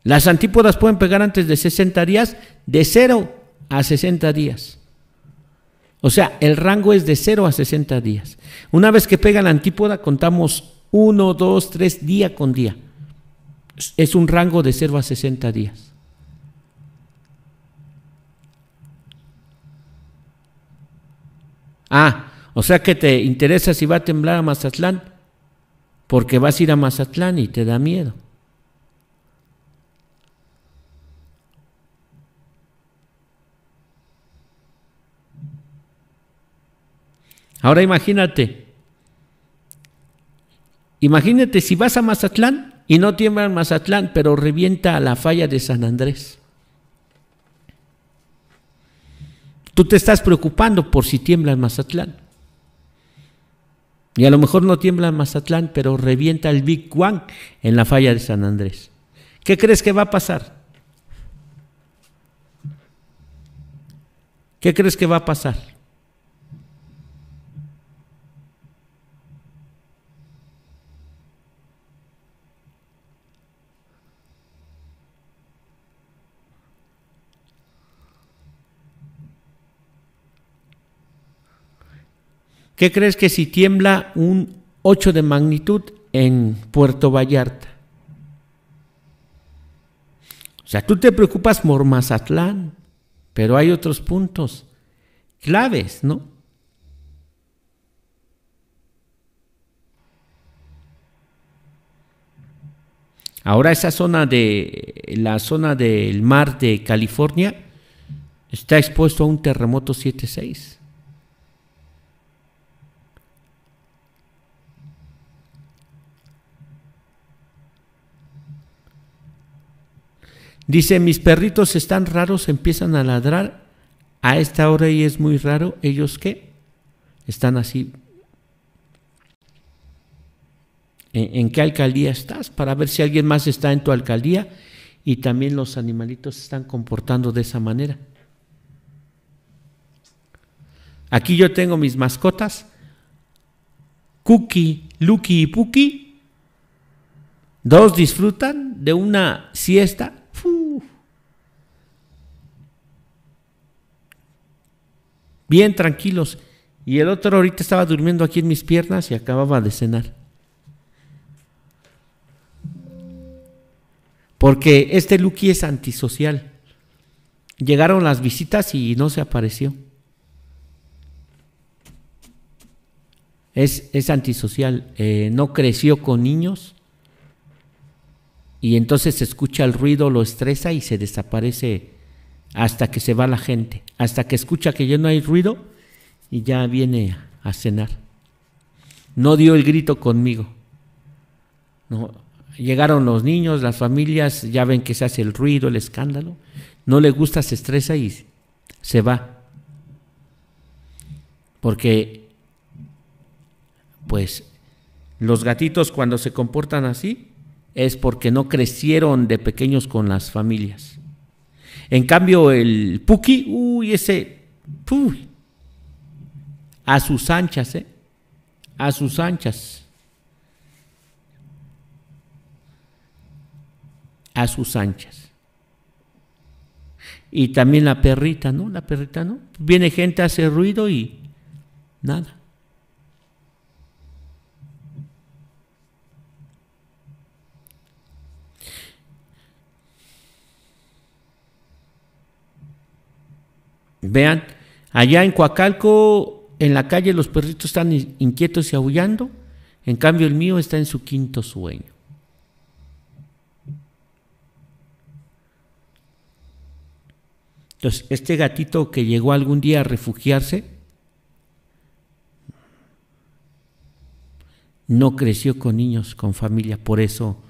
S2: Las antípodas pueden pegar antes de 60 días, de 0 a 60 días. O sea, el rango es de 0 a 60 días. Una vez que pega la antípoda, contamos 1, 2, 3 día con día. Es un rango de 0 a 60 días. Ah, o sea que te interesa si va a temblar a Mazatlán, porque vas a ir a Mazatlán y te da miedo. Ahora imagínate, imagínate si vas a Mazatlán y no tiembla en Mazatlán, pero revienta a la falla de San Andrés. Tú te estás preocupando por si tiembla en Mazatlán. Y a lo mejor no tiembla en Mazatlán, pero revienta el Big One en la falla de San Andrés. ¿Qué crees que va a pasar? ¿Qué crees que va a pasar? ¿Qué crees que si tiembla un 8 de magnitud en Puerto Vallarta? O sea, tú te preocupas por Mazatlán, pero hay otros puntos claves, ¿no? Ahora esa zona de la zona del mar de California está expuesto a un terremoto 76. Dice, mis perritos están raros, empiezan a ladrar a esta hora y es muy raro. ¿Ellos qué? Están así. ¿En, qué alcaldía estás? Para ver si alguien más está en tu alcaldía y también los animalitos se están comportando de esa manera. Aquí yo tengo mis mascotas, Cookie, Lucky y Puki. Dos disfrutan de una siesta bien tranquilos. Y el otro ahorita estaba durmiendo aquí en mis piernas y acababa de cenar. Porque este Lucky es antisocial. Llegaron las visitas y no se apareció. Es, es antisocial. Eh, no creció con niños. Y entonces se escucha el ruido, lo estresa y se desaparece hasta que se va la gente, hasta que escucha que ya no hay ruido y ya viene a cenar. No dio el grito conmigo. No, llegaron los niños, las familias, ya ven que se hace el ruido, el escándalo. No le gusta, se estresa y se va. Porque, pues, los gatitos cuando se comportan así es porque no crecieron de pequeños con las familias. En cambio, el Puki, uy, ese, a sus anchas, ¿eh? A sus anchas. A sus anchas. Y también la perrita, ¿no? La perrita, ¿no? Viene gente, hace ruido y nada. Vean, allá en Coacalco, en la calle los perritos están inquietos y aullando, en cambio el mío está en su quinto sueño. Entonces, este gatito que llegó algún día a refugiarse, no creció con niños, con familia, por eso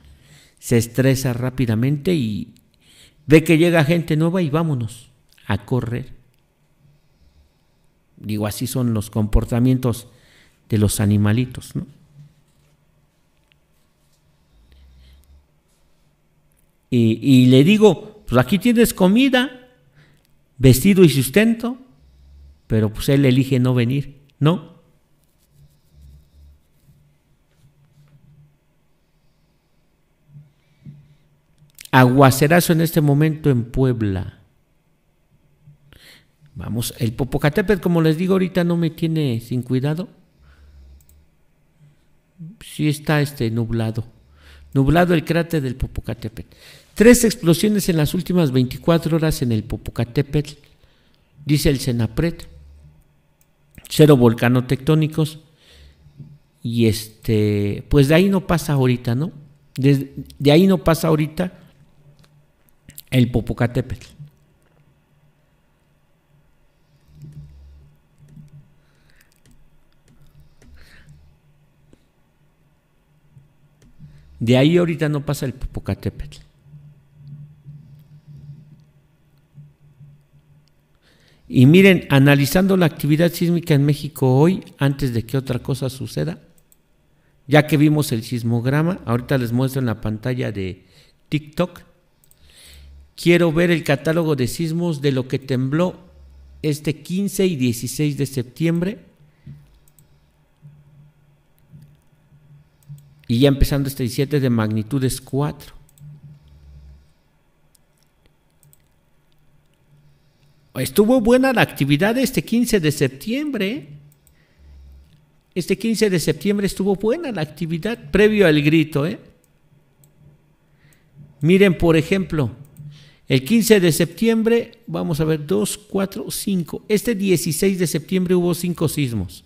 S2: se estresa rápidamente y ve que llega gente nueva y vámonos a correr. Digo, así son los comportamientos de los animalitos, ¿no? Y, y, le digo, pues aquí tienes comida, vestido y sustento, pero pues él elige no venir, ¿no? Aguacerazo en este momento en Puebla. Vamos, el Popocatépetl, como les digo, ahorita no me tiene sin cuidado. Sí está este nublado. Nublado el cráter del Popocatépetl. Tres explosiones en las últimas 24 horas en el Popocatépetl, dice el Senapret. Cero tectónicos Y este, pues de ahí no pasa ahorita, ¿no? de ahí no pasa ahorita el Popocatépetl. De ahí ahorita no pasa el Popocatépetl. Y miren, analizando la actividad sísmica en México hoy, antes de que otra cosa suceda, ya que vimos el sismograma, ahorita les muestro en la pantalla de TikTok, quiero ver el catálogo de sismos de lo que tembló este 15 y 16 de septiembre Y ya empezando este 17 de magnitudes 4. Estuvo buena la actividad este 15 de septiembre. Este 15 de septiembre estuvo buena la actividad previo al grito. ¿eh? Miren, por ejemplo, el 15 de septiembre, vamos a ver, 2, 4, 5. Este 16 de septiembre hubo 5 sismos.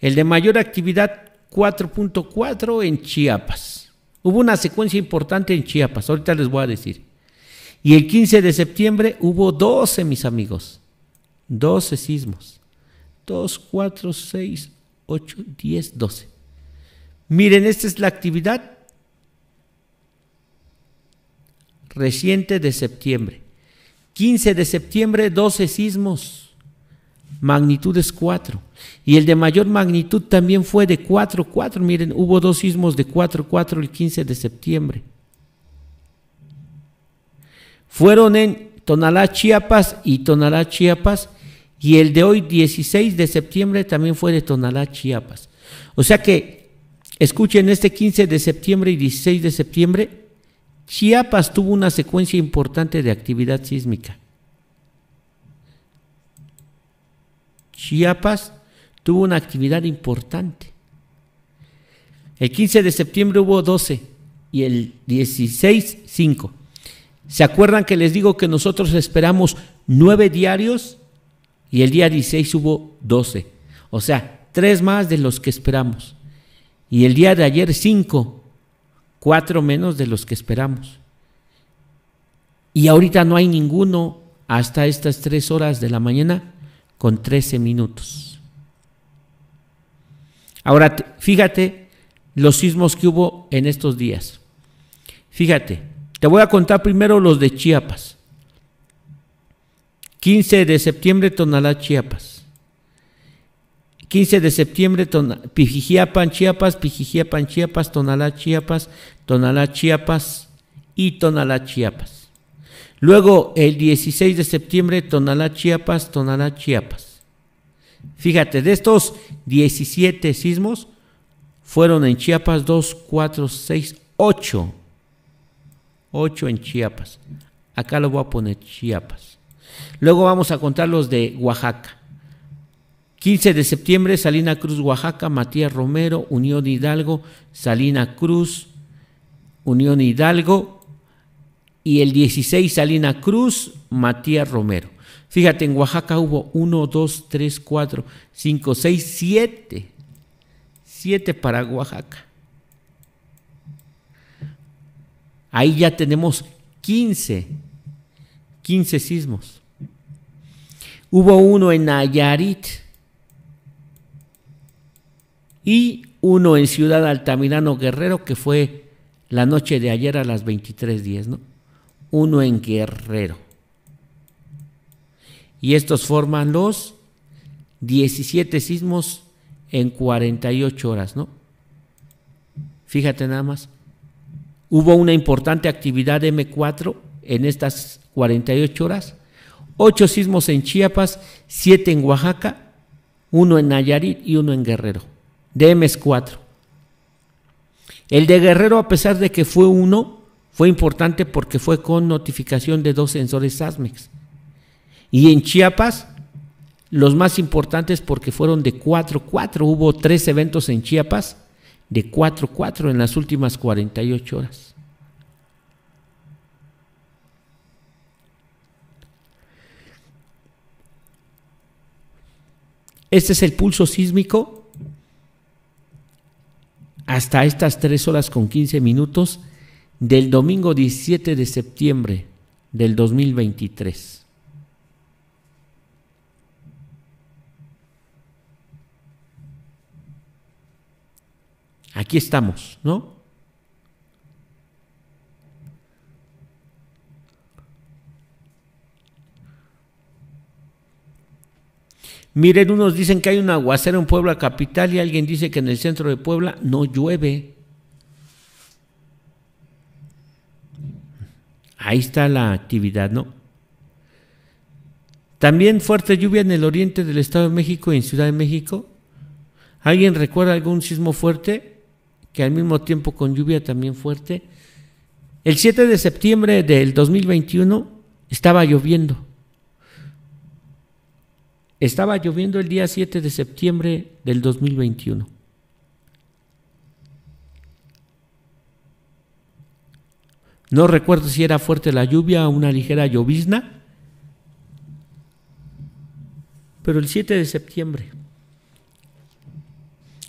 S2: El de mayor actividad 4.4 en Chiapas. Hubo una secuencia importante en Chiapas, ahorita les voy a decir. Y el 15 de septiembre hubo 12, mis amigos. 12 sismos. 2, 4, 6, 8, 10, 12. Miren, esta es la actividad reciente de septiembre. 15 de septiembre, 12 sismos magnitud es 4. Y el de mayor magnitud también fue de 4, 4. Miren, hubo dos sismos de 4, 4 el 15 de septiembre. Fueron en Tonalá, Chiapas y Tonalá, Chiapas. Y el de hoy, 16 de septiembre, también fue de Tonalá, Chiapas. O sea que, escuchen, este 15 de septiembre y 16 de septiembre, Chiapas tuvo una secuencia importante de actividad sísmica. Chiapas tuvo una actividad importante. El 15 de septiembre hubo 12 y el 16, 5. ¿Se acuerdan que les digo que nosotros esperamos 9 diarios y el día 16 hubo 12? O sea, 3 más de los que esperamos. Y el día de ayer 5, 4 menos de los que esperamos. Y ahorita no hay ninguno hasta estas 3 horas de la mañana con 13 minutos. Ahora, fíjate los sismos que hubo en estos días. Fíjate, te voy a contar primero los de Chiapas. 15 de septiembre, Tonalá, Chiapas. 15 de septiembre, Pijijiapan, Chiapas, Pijijiapan, Chiapas, Tonalá, Chiapas, Tonalá, Chiapas y Tonalá, Chiapas. Luego, el 16 de septiembre, Tonalá, Chiapas, Tonalá, Chiapas. Fíjate, de estos 17 sismos, fueron en Chiapas 2, 4, 6, 8. 8 en Chiapas. Acá lo voy a poner Chiapas. Luego vamos a contar los de Oaxaca. 15 de septiembre, Salina Cruz, Oaxaca, Matías Romero, Unión Hidalgo, Salina Cruz, Unión Hidalgo, y el 16 Salina Cruz, Matías Romero. Fíjate, en Oaxaca hubo 1, 2, 3, 4, 5, 6, 7. 7 para Oaxaca. Ahí ya tenemos 15, 15 sismos. Hubo uno en Nayarit y uno en Ciudad Altamirano Guerrero que fue la noche de ayer a las 23:10, ¿no? uno en Guerrero. Y estos forman los 17 sismos en 48 horas, ¿no? Fíjate nada más. Hubo una importante actividad de M4 en estas 48 horas. Ocho sismos en Chiapas, siete en Oaxaca, uno en Nayarit y uno en Guerrero. De M4. El de Guerrero, a pesar de que fue uno, fue importante porque fue con notificación de dos sensores SASMEX. Y en Chiapas, los más importantes porque fueron de 4-4. Hubo tres eventos en Chiapas de 4-4 en las últimas 48 horas. Este es el pulso sísmico hasta estas 3 horas con 15 minutos del domingo 17 de septiembre del 2023. Aquí estamos, ¿no? Miren, unos dicen que hay un aguacero en Puebla capital y alguien dice que en el centro de Puebla no llueve. Ahí está la actividad, ¿no? También fuerte lluvia en el oriente del Estado de México y en Ciudad de México. ¿Alguien recuerda algún sismo fuerte? Que al mismo tiempo con lluvia también fuerte. El 7 de septiembre del 2021 estaba lloviendo. Estaba lloviendo el día 7 de septiembre del 2021. No recuerdo si era fuerte la lluvia o una ligera llovizna. Pero el 7 de septiembre.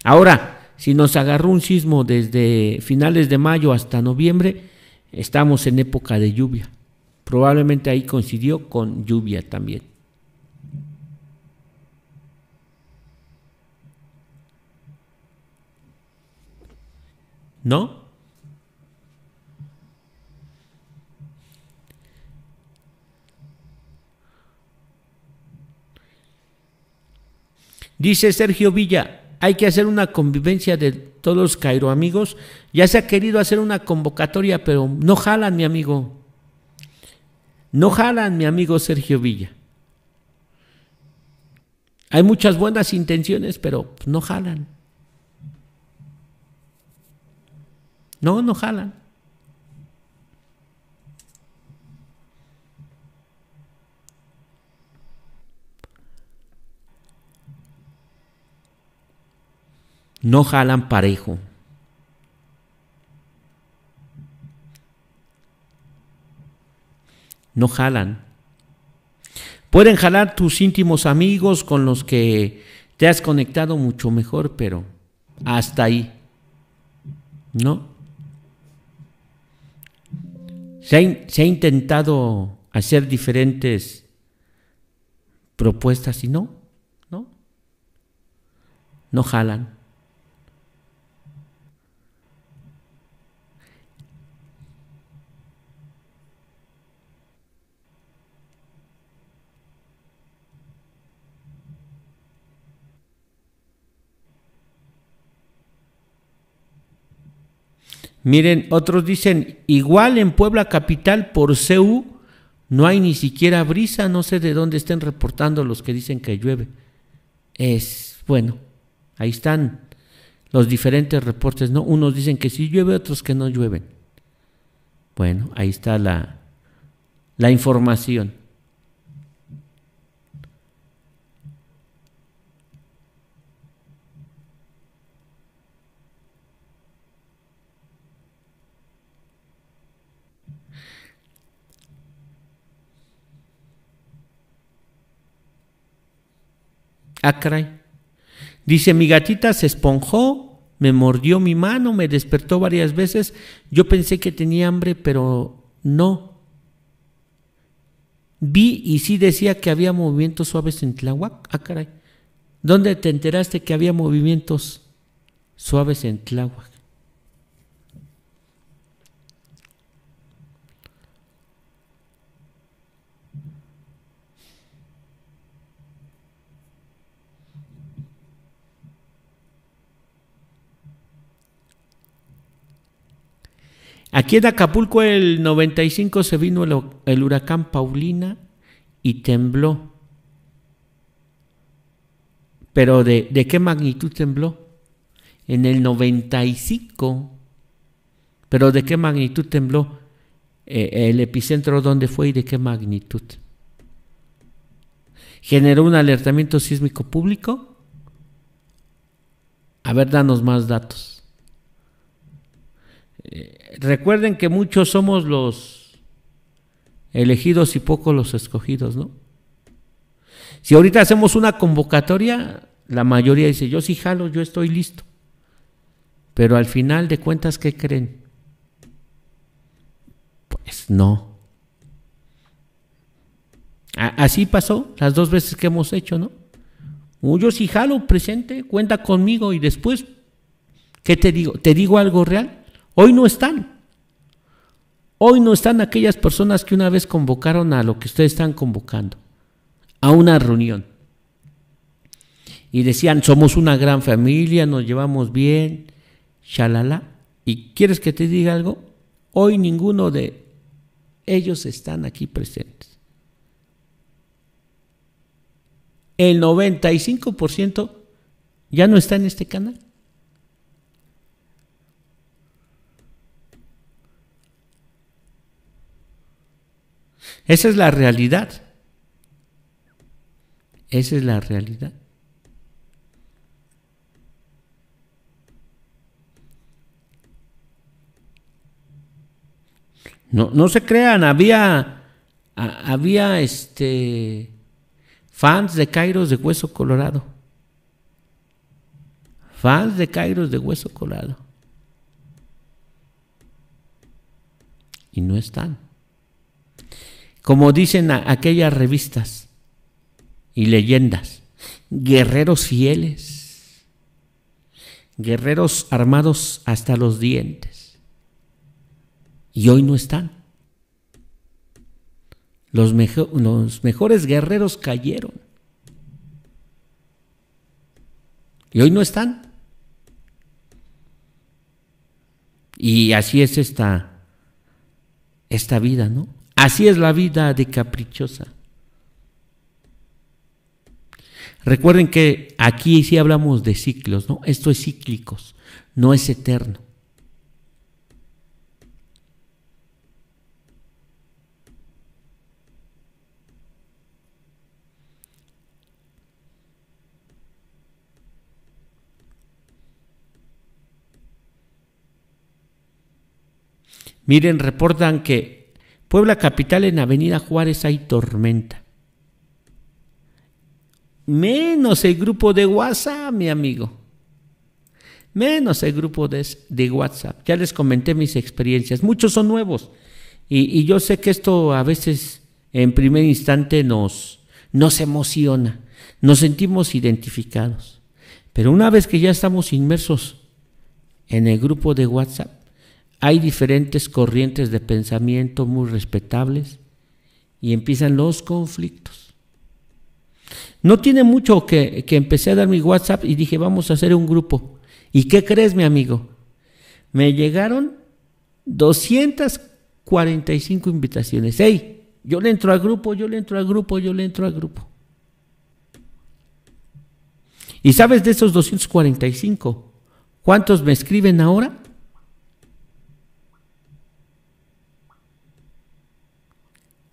S2: Ahora, si nos agarró un sismo desde finales de mayo hasta noviembre, estamos en época de lluvia. Probablemente ahí coincidió con lluvia también. ¿No? Dice Sergio Villa, hay que hacer una convivencia de todos los Cairo amigos. Ya se ha querido hacer una convocatoria, pero no jalan, mi amigo. No jalan, mi amigo Sergio Villa. Hay muchas buenas intenciones, pero no jalan. No, no jalan. no jalan parejo. No jalan. Pueden jalar tus íntimos amigos con los que te has conectado mucho mejor, pero hasta ahí. ¿No? Se ha, intentado hacer diferentes propuestas y no, no, no jalan. Miren, otros dicen, igual en Puebla Capital por CEU no hay ni siquiera brisa, no sé de dónde estén reportando los que dicen que llueve. Es bueno, ahí están los diferentes reportes, ¿no? Unos dicen que sí llueve, otros que no llueven. Bueno, ahí está la, la información. Ah, Dice, mi gatita se esponjó, me mordió mi mano, me despertó varias veces. Yo pensé que tenía hambre, pero no. Vi y sí decía que había movimientos suaves en Tláhuac. Ah, caray. ¿Dónde te enteraste que había movimientos suaves en Tláhuac? Aquí en Acapulco el 95 se vino el, huracán Paulina y tembló. Pero de, qué magnitud tembló? En el 95. Pero ¿de qué magnitud tembló? Eh, el epicentro dónde fue y de qué magnitud. ¿Generó un alertamiento sísmico público? A ver, danos más datos. Eh, Recuerden que muchos somos los elegidos y pocos los escogidos, ¿no? Si ahorita hacemos una convocatoria, la mayoría dice, yo sí jalo, yo estoy listo. Pero al final de cuentas, ¿qué creen? Pues no. así pasó las dos veces que hemos hecho, ¿no? Uh, yo sí jalo, presente, cuenta conmigo y después, ¿qué te digo? ¿Te digo algo real? Hoy no están. Hoy no están aquellas personas que una vez convocaron a lo que ustedes están convocando, a una reunión. Y decían, somos una gran familia, nos llevamos bien, shalala. ¿Y quieres que te diga algo? Hoy ninguno de ellos están aquí presentes. El 95% ya no está en este canal. Esa es la realidad. Esa es la realidad. No, no se crean, había, había este, fans de Kairos de Hueso Colorado. Fans de Kairos de Hueso Colorado. Y no están como dicen aquellas revistas y leyendas, guerreros fieles, guerreros armados hasta los dientes. Y hoy no están. Los, mejores guerreros cayeron. Y hoy no están. Y así es esta, esta vida, ¿no? Así es la vida de caprichosa. Recuerden que aquí sí hablamos de ciclos, ¿no? Esto es cíclicos, no es eterno. Miren, reportan que Puebla Capital en Avenida Juárez hay tormenta. Menos el grupo de WhatsApp, mi amigo. Menos el grupo de, de WhatsApp. Ya les comenté mis experiencias. Muchos son nuevos. Y, y, yo sé que esto a veces en primer instante nos, nos emociona. Nos sentimos identificados. Pero una vez que ya estamos inmersos en el grupo de WhatsApp, hay diferentes corrientes de pensamiento muy respetables y empiezan los conflictos. No tiene mucho que, que empecé a dar mi WhatsApp y dije, vamos a hacer un grupo. ¿Y qué crees, mi amigo? Me llegaron 245 invitaciones. ¡Ey! Yo le entro al grupo, yo le entro al grupo, yo le entro al grupo. ¿Y sabes de esos 245? ¿Cuántos me escriben ahora?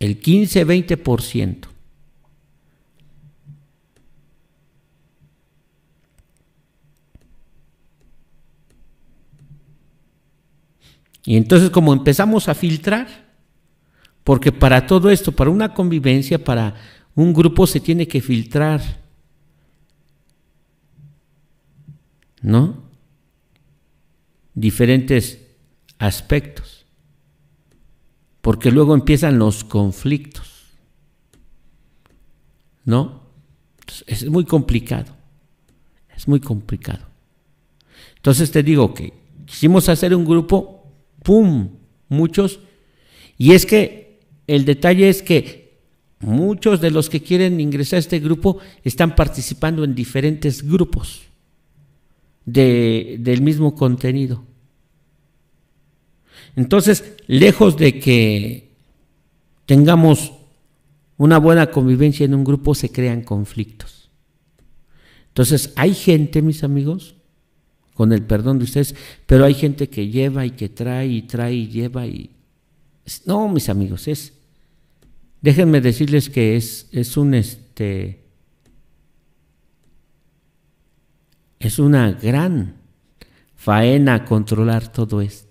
S2: el 15-20%. Y entonces como empezamos a filtrar, porque para todo esto, para una convivencia, para un grupo se tiene que filtrar, ¿no? Diferentes aspectos porque luego empiezan los conflictos. ¿No? es muy complicado. Es muy complicado. Entonces te digo que quisimos hacer un grupo, ¡pum! Muchos. Y es que el detalle es que muchos de los que quieren ingresar a este grupo están participando en diferentes grupos del mismo contenido. Entonces, lejos de que tengamos una buena convivencia en un grupo, se crean conflictos. Entonces, hay gente, mis amigos, con el perdón de ustedes, pero hay gente que lleva y que trae y trae y lleva y... No, mis amigos, es... Déjenme decirles que es, es un este... Es una gran faena controlar todo esto.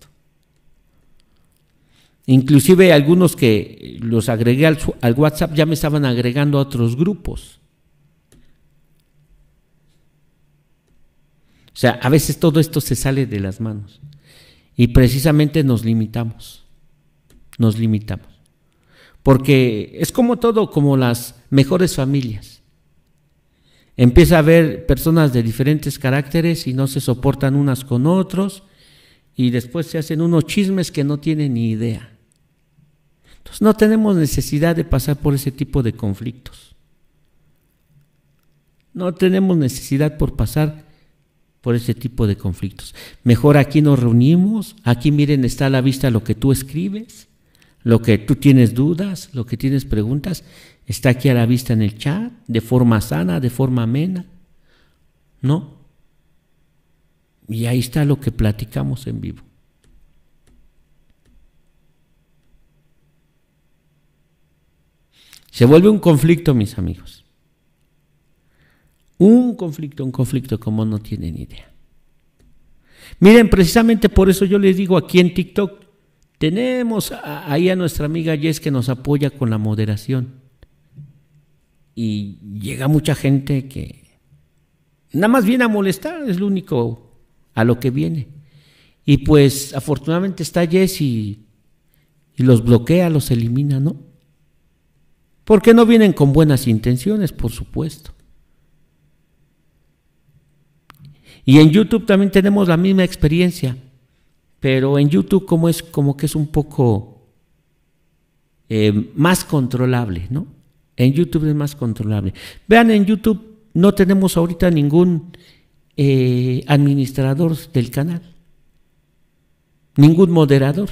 S2: Inclusive algunos que los agregué al, WhatsApp ya me estaban agregando a otros grupos. O sea, a veces todo esto se sale de las manos. Y precisamente nos limitamos. Nos limitamos. Porque es como todo, como las mejores familias. Empieza a haber personas de diferentes caracteres y no se soportan unas con otros. Y después se hacen unos chismes que no tienen ni idea. Entonces no tenemos necesidad de pasar por ese tipo de conflictos. No tenemos necesidad por pasar por ese tipo de conflictos. Mejor aquí nos reunimos, aquí miren, está a la vista lo que tú escribes, lo que tú tienes dudas, lo que tienes preguntas, está aquí a la vista en el chat, de forma sana, de forma amena, ¿no? Y ahí está lo que platicamos en vivo. Se vuelve un conflicto, mis amigos. Un conflicto, un conflicto como no tienen idea. Miren, precisamente por eso yo les digo aquí en TikTok, tenemos ahí a nuestra amiga Jess que nos apoya con la moderación.
S1: Y llega mucha
S2: gente que nada más viene a molestar, es lo único a lo que viene. Y pues afortunadamente está Jess y los bloquea, los elimina, ¿no? Porque no vienen con buenas intenciones, por supuesto. Y en YouTube también tenemos la misma experiencia, pero en YouTube como es como que es un poco eh, más controlable, ¿no? En YouTube es más controlable. Vean, en YouTube no tenemos ahorita ningún eh, administrador del canal, ningún moderador,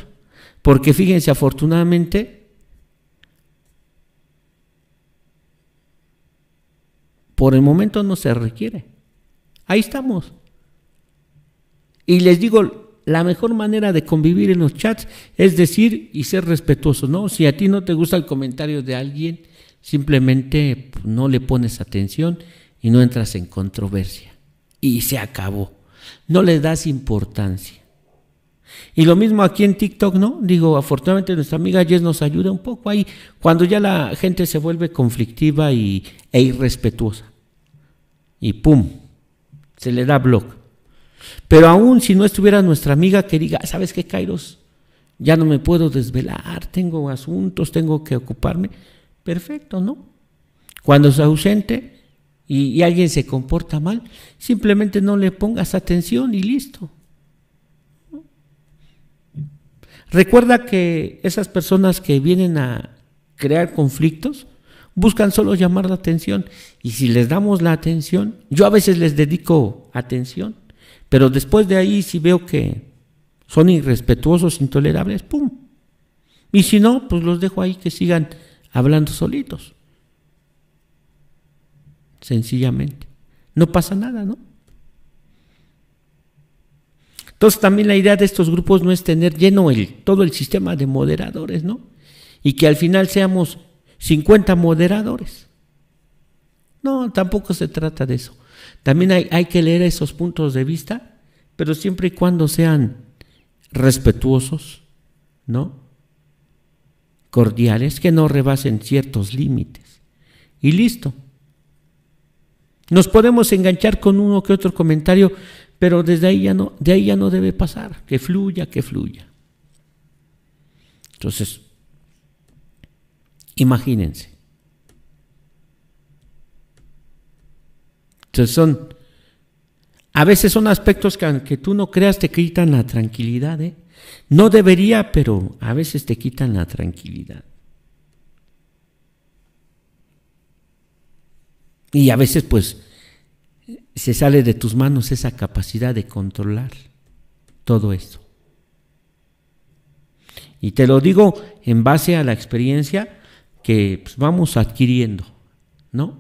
S2: porque fíjense, afortunadamente Por el momento no se requiere. Ahí estamos. Y les digo, la mejor manera de convivir en los chats es decir y ser respetuoso, ¿no? Si a ti no te gusta el comentario de alguien, simplemente no le pones atención y no entras en controversia. Y se acabó. No le das importancia. Y lo mismo aquí en TikTok, ¿no? Digo, afortunadamente nuestra amiga Jess nos ayuda un poco ahí, cuando ya la gente se vuelve conflictiva y, e irrespetuosa. Y pum, se le da blog. Pero aún si no estuviera nuestra amiga que diga, ¿sabes qué, Kairos? Ya no me puedo desvelar, tengo asuntos, tengo que ocuparme. Perfecto, ¿no? Cuando es ausente, y, alguien se comporta mal, simplemente no le pongas atención y listo. Recuerda que esas personas que vienen a crear conflictos buscan solo llamar la atención y si les damos la atención, yo a veces les dedico atención, pero después de ahí si veo que son irrespetuosos, intolerables, ¡pum! Y si no, pues los dejo ahí que sigan hablando solitos. Sencillamente. No pasa nada, ¿no? Entonces también la idea de estos grupos no es tener lleno el, todo el sistema de moderadores, ¿no? Y que al final seamos 50 moderadores. No, tampoco se trata de eso. También hay, hay que leer esos puntos de vista, pero siempre y cuando sean respetuosos, ¿no? Cordiales, que no rebasen ciertos límites. Y listo. Nos podemos enganchar con uno que otro comentario pero desde ahí ya no, de ahí ya no debe pasar, que fluya, que fluya. Entonces, imagínense. Entonces son, a veces son aspectos que aunque tú no creas te quitan la tranquilidad, ¿eh? No debería, pero a veces te quitan la tranquilidad. Y a veces pues se sale de tus manos esa capacidad de controlar todo esto. Y te lo digo en base a la experiencia que pues, vamos adquiriendo, ¿no?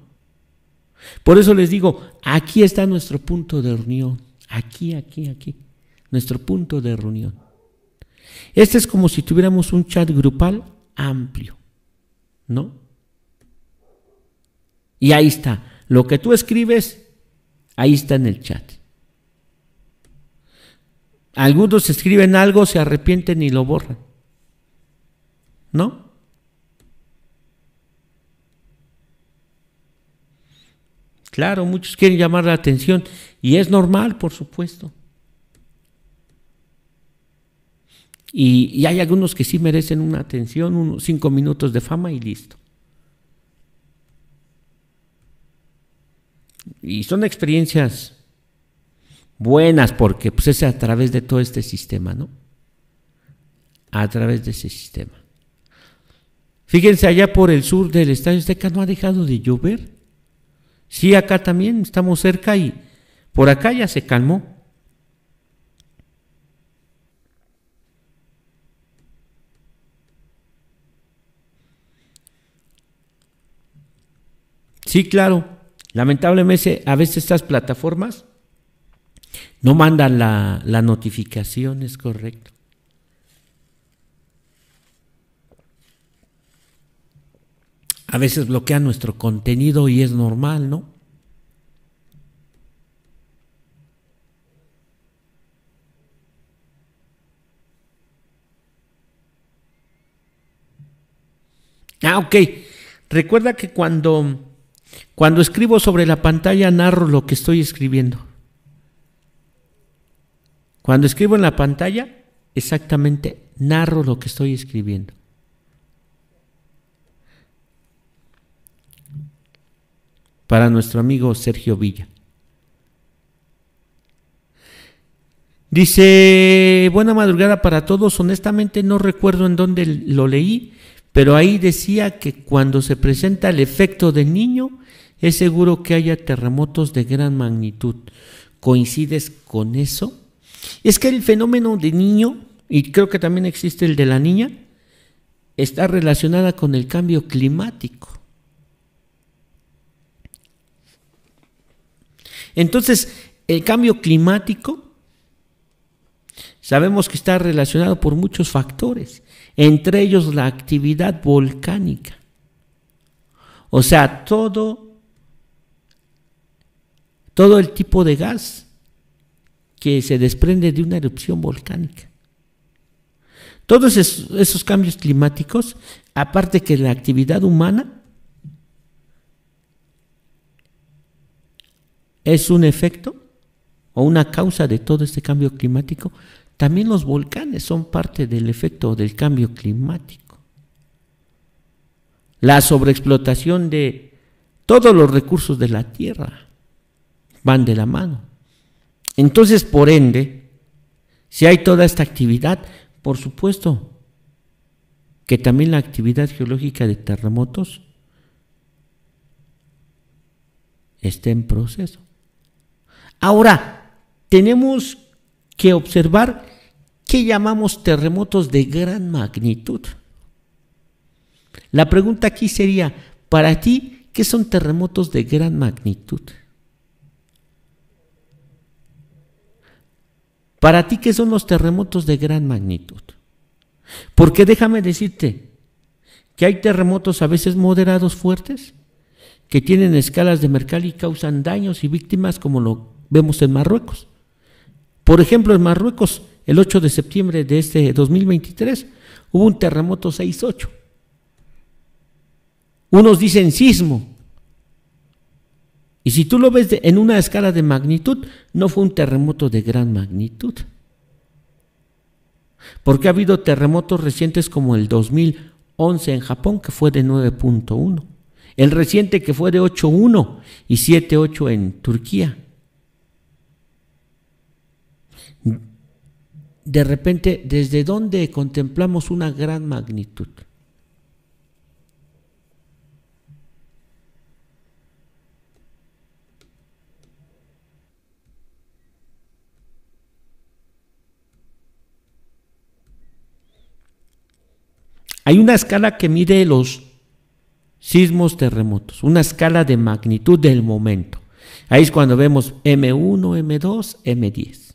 S2: Por eso les digo, aquí está nuestro punto de reunión, aquí, aquí, aquí, nuestro punto de reunión. Este es como si tuviéramos un chat grupal amplio, ¿no? Y ahí está, lo que tú escribes Ahí está en el chat. Algunos escriben algo, se arrepienten y lo borran. ¿No? Claro, muchos quieren llamar la atención y es normal, por supuesto. Y, hay algunos que sí merecen una atención, unos cinco minutos de fama y listo. Y son experiencias buenas porque pues, es a través de todo este sistema, ¿no? A través de ese sistema. Fíjense, allá por el sur del Estadio Azteca no ha dejado de llover. Sí, acá también estamos cerca y por acá ya se calmó. Sí, claro. Lamentablemente, a veces estas plataformas no mandan la, notificación, es correcto. A veces bloquean nuestro contenido y es normal, ¿no? Ah, ok. Recuerda que cuando cuando escribo sobre la pantalla narro lo que estoy escribiendo. Cuando escribo en la pantalla, exactamente narro lo que estoy escribiendo. Para nuestro amigo Sergio Villa. Dice, buena madrugada para todos. Honestamente no recuerdo en dónde lo leí, pero ahí decía que cuando se presenta el efecto de niño, es seguro que haya terremotos de gran magnitud. ¿Coincides con eso? Es que el fenómeno de niño, y creo que también existe el de la niña, está relacionada con el cambio climático. Entonces, el cambio climático sabemos que está relacionado por muchos factores entre ellos la actividad volcánica. O sea, todo, todo el tipo de gas que se desprende de una erupción volcánica. Todos esos, esos cambios climáticos, aparte que la actividad humana, es un efecto o una causa de todo este cambio climático también los volcanes son parte del efecto del cambio climático. La sobreexplotación de todos los recursos de la Tierra van de la mano. Entonces, por ende, si hay toda esta actividad, por supuesto que también la actividad geológica de terremotos está en proceso. Ahora, tenemos que que observar qué llamamos terremotos de gran magnitud. La pregunta aquí sería, para ti, ¿qué son terremotos de gran magnitud? Para ti, ¿qué son los terremotos de gran magnitud? Porque déjame decirte que hay terremotos a veces moderados fuertes que tienen escalas de mercado y causan daños y víctimas como lo vemos en Marruecos. Por ejemplo, en Marruecos, el 8 de septiembre de este 2023, hubo un terremoto 6-8. Unos dicen sismo. Y si tú lo ves en una escala de magnitud, no fue un terremoto de gran magnitud. Porque ha habido terremotos recientes como el 2011 en Japón, que fue de 9.1. El reciente que fue de 8.1 y 7.8 en Turquía. de repente, ¿desde dónde contemplamos una gran magnitud? Hay una escala que mide los sismos terremotos, una escala de magnitud del momento. Ahí es cuando vemos M1, M2, M10.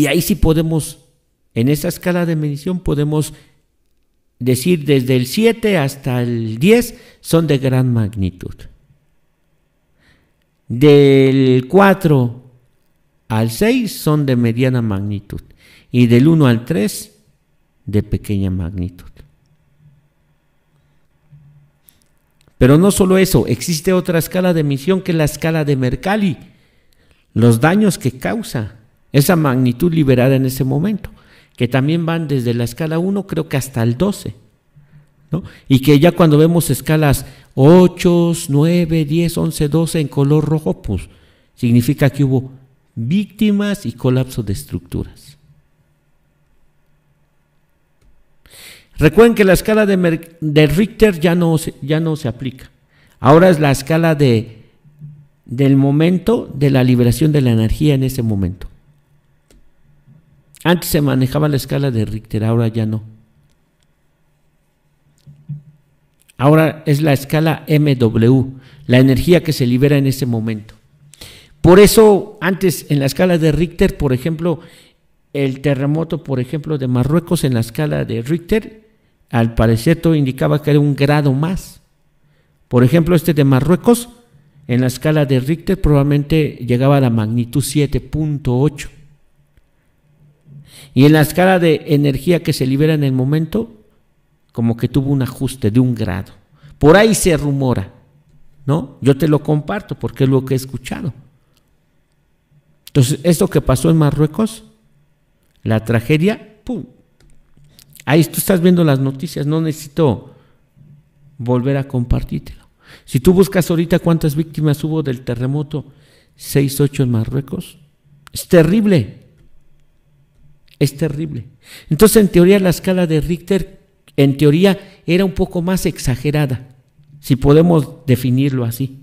S2: Y ahí sí podemos, en esa escala de medición, podemos decir desde el 7 hasta el 10 son de gran magnitud. Del 4 al 6 son de mediana magnitud. Y del 1 al 3 de pequeña magnitud. Pero no solo eso, existe otra escala de emisión que es la escala de Mercalli, los daños que causa esa magnitud liberada en ese momento, que también van desde la escala 1 creo que hasta el 12. Y que ya cuando vemos escalas 8, 9, 10, 11, 12 en color rojo, pues significa que hubo víctimas y colapso de estructuras. Recuerden que la escala de, Richter ya no, se, ya no se aplica. Ahora es la escala de, del momento de la liberación de la energía en ese momento. Antes se manejaba la escala de Richter, ahora ya no. Ahora es la escala MW, la energía que se libera en ese momento. Por eso, antes en la escala de Richter, por ejemplo, el terremoto, por ejemplo, de Marruecos en la escala de Richter, al parecer todo indicaba que era un grado más. Por ejemplo, este de Marruecos, en la escala de Richter probablemente llegaba a la magnitud 7.8 y en la escala de energía que se libera en el momento, como que tuvo un ajuste de un grado. Por ahí se rumora, ¿no? Yo te lo comparto porque es lo que he escuchado. Entonces, esto que pasó en Marruecos, la tragedia, ¡pum! Ahí tú estás viendo las noticias, no necesito volver a compartírtelo. Si tú buscas ahorita cuántas víctimas hubo del terremoto 6-8 en Marruecos, es terrible. Es terrible. Entonces, en teoría, la escala de Richter, en teoría, era un poco más exagerada, si podemos definirlo así.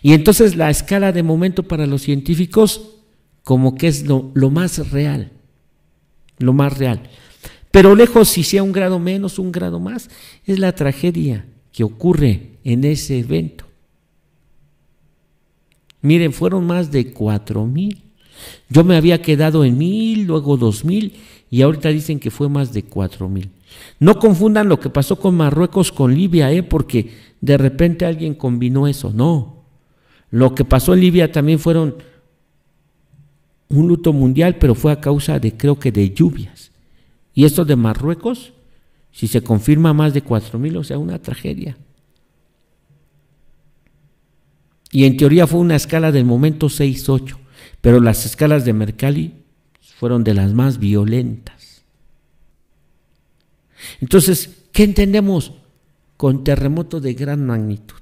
S2: Y entonces la escala de momento para los científicos como que es lo, más real, lo más real. Pero lejos, si sea un grado menos, un grado más, es la tragedia que ocurre en ese evento. Miren, fueron más de cuatro mil yo me había quedado en mil, luego dos mil, y ahorita dicen que fue más de cuatro mil. No confundan lo que pasó con Marruecos con Libia, ¿eh? porque de repente alguien combinó eso. No. Lo que pasó en Libia también fueron un luto mundial, pero fue a causa de, creo que, de lluvias. Y esto de Marruecos, si se confirma más de cuatro mil, o sea, una tragedia. Y en teoría fue una escala del momento 6-8. Pero las escalas de Mercalli fueron de las más violentas. Entonces, ¿qué entendemos con terremoto de gran magnitud?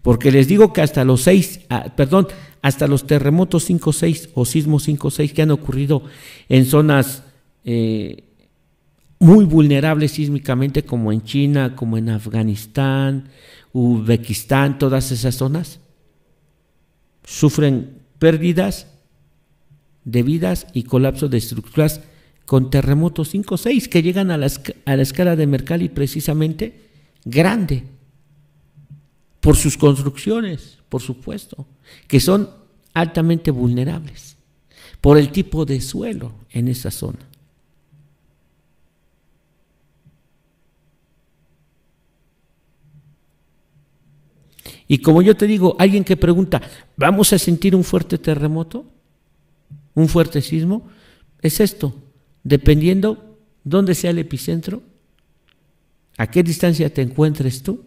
S2: Porque les digo que hasta los seis, ah, perdón, hasta los terremotos 5-6 o sismos 5-6 que han ocurrido en zonas eh, muy vulnerables sísmicamente como en China, como en Afganistán, Uzbekistán, todas esas zonas, sufren pérdidas de vidas y colapso de estructuras con terremotos 5 o 6 que llegan a la, escala de Mercalli precisamente grande, por sus construcciones, por supuesto, que son altamente vulnerables, por el tipo de suelo en esa zona. Y como yo te digo, alguien que pregunta, ¿vamos a sentir un fuerte terremoto? ¿Un fuerte sismo? Es esto, dependiendo dónde sea el epicentro, a qué distancia te encuentres tú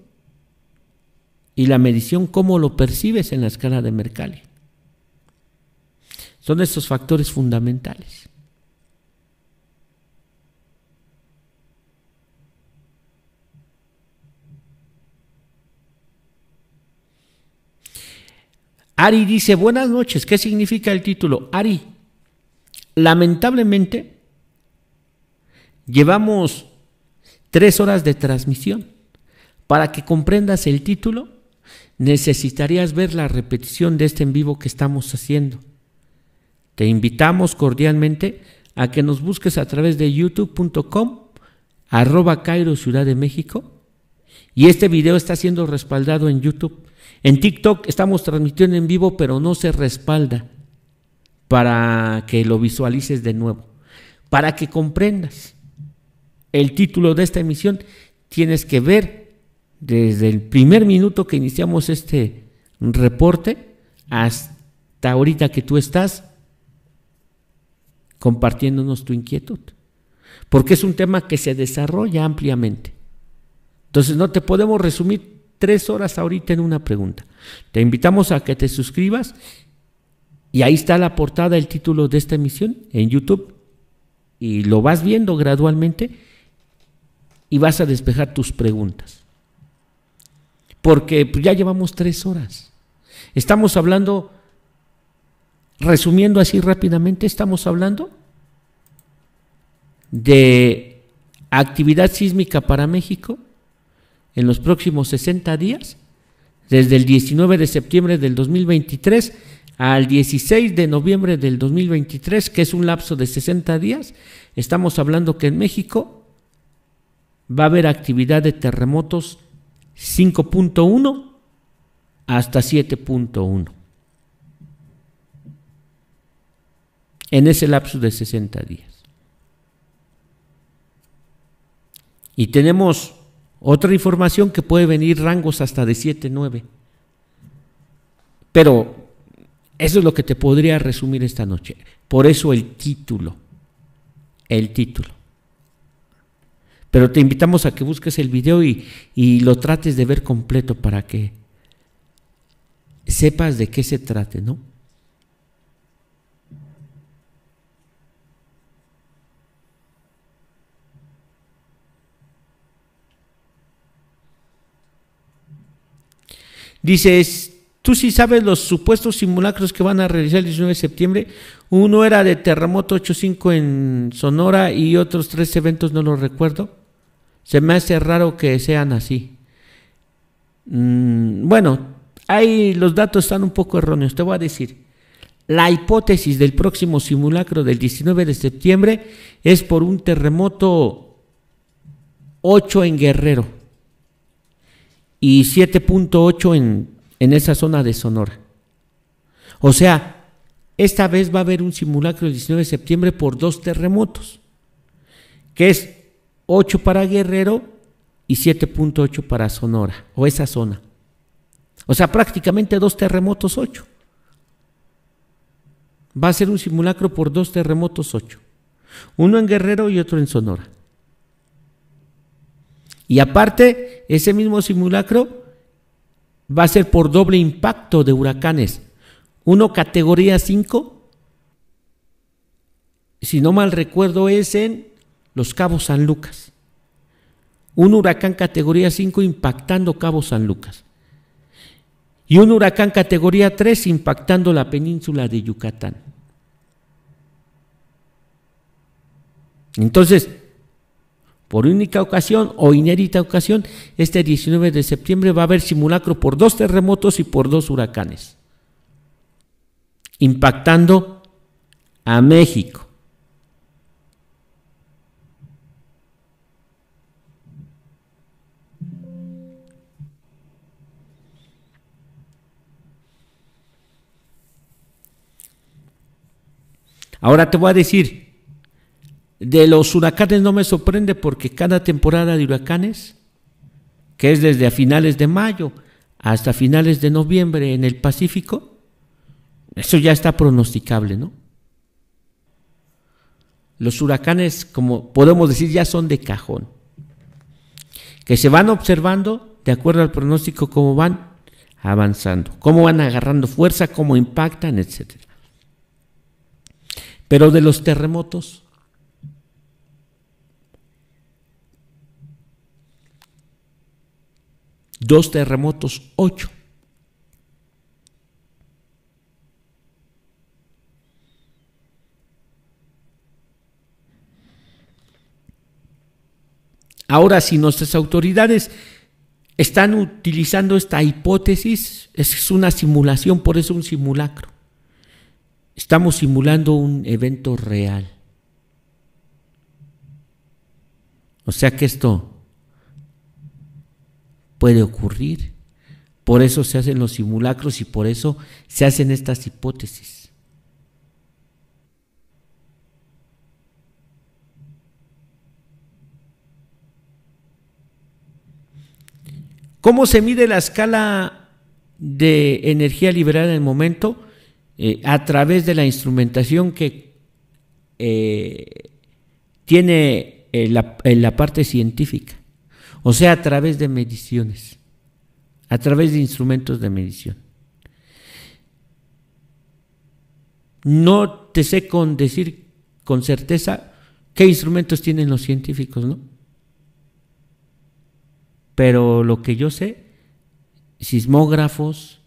S2: y la medición, cómo lo percibes en la escala de Mercalli. Son estos factores fundamentales. Ari dice, buenas noches, ¿qué significa el título? Ari, lamentablemente, llevamos tres horas de transmisión. Para que comprendas el título, necesitarías ver la repetición de este en vivo que estamos haciendo. Te invitamos cordialmente a que nos busques a través de youtube.com arroba Cairo Ciudad de México y este video está siendo respaldado en YouTube. En TikTok estamos transmitiendo en vivo, pero no se respalda para que lo visualices de nuevo, para que comprendas. El título de esta emisión tienes que ver desde el primer minuto que iniciamos este reporte hasta ahorita que tú estás compartiéndonos tu inquietud. Porque es un tema que se desarrolla ampliamente. Entonces no te podemos resumir tres horas ahorita en una pregunta. Te invitamos a que te suscribas y ahí está la portada, el título de esta emisión en YouTube y lo vas viendo gradualmente y vas a despejar tus preguntas. Porque pues, ya llevamos tres horas. Estamos hablando, resumiendo así rápidamente, estamos hablando de actividad sísmica para México, en los próximos 60 días, desde el 19 de septiembre del 2023 al 16 de noviembre del 2023, que es un lapso de 60 días, estamos hablando que en México va a haber actividad de terremotos 5.1 hasta 7.1. En ese lapso de 60 días. Y tenemos otra información que puede venir rangos hasta de 7, 9. Pero eso es lo que te podría resumir esta noche. Por eso el título. El título. Pero te invitamos a que busques el video y, lo trates de ver completo para que sepas de qué se trate, ¿no? Dices, tú sí sabes los supuestos simulacros que van a realizar el 19 de septiembre. Uno era de terremoto 8.5 en Sonora y otros tres eventos no los recuerdo. Se me hace raro que sean así. Mm, bueno, ahí los datos están un poco erróneos. Te voy a decir, la hipótesis del próximo simulacro del 19 de septiembre es por un terremoto 8 en Guerrero y 7.8 en, esa zona de Sonora. O sea, esta vez va a haber un simulacro el 19 de septiembre por dos terremotos, que es 8 para Guerrero y 7.8 para Sonora, o esa zona. O sea, prácticamente dos terremotos 8. Va a ser un simulacro por dos terremotos 8. Uno en Guerrero y otro en Sonora. Y aparte, ese mismo simulacro va a ser por doble impacto de huracanes. Uno categoría 5, si no mal recuerdo, es en Los Cabos San Lucas. Un huracán categoría 5 impactando Cabo San Lucas. Y un huracán categoría 3 impactando la península de Yucatán. Entonces, por única ocasión o inédita ocasión, este 19 de septiembre va a haber simulacro por dos terremotos y por dos huracanes, impactando a México. Ahora te voy a decir, de los huracanes no me sorprende porque cada temporada de huracanes, que es desde a finales de mayo hasta finales de noviembre en el Pacífico, eso ya está pronosticable, ¿no? Los huracanes, como podemos decir, ya son de cajón, que se van observando de acuerdo al pronóstico cómo van avanzando, cómo van agarrando fuerza, cómo impactan, etc. Pero de los terremotos, Dos terremotos, ocho. Ahora, si nuestras autoridades están utilizando esta hipótesis, es una simulación, por eso un simulacro. Estamos simulando un evento real. O sea que esto puede ocurrir. Por eso se hacen los simulacros y por eso se hacen estas hipótesis. ¿Cómo se mide la escala de energía liberada en el momento? Eh, a través de la instrumentación que eh, tiene en eh, la parte científica o sea, a través de mediciones, a través de instrumentos de medición. No te sé con decir con certeza qué instrumentos tienen los científicos, ¿no? Pero lo que yo sé, sismógrafos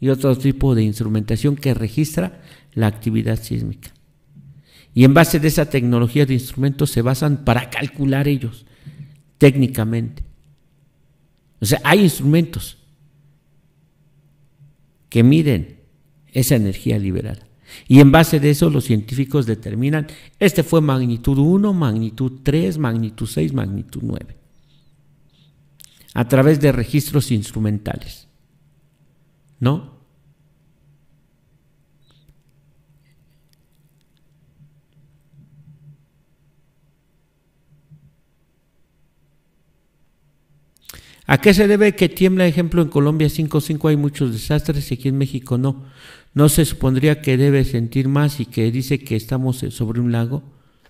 S2: y otro tipo de instrumentación que registra la actividad sísmica. Y en base de esa tecnología de instrumentos se basan para calcular ellos técnicamente. O sea, hay instrumentos que miden esa energía liberada. Y en base de eso los científicos determinan, este fue magnitud 1, magnitud 3, magnitud 6, magnitud 9, a través de registros instrumentales. ¿No? ¿A qué se debe que tiembla, ejemplo, en Colombia 5.5 hay muchos desastres y aquí en México no? ¿No se supondría que debe sentir más y que dice que estamos sobre un lago?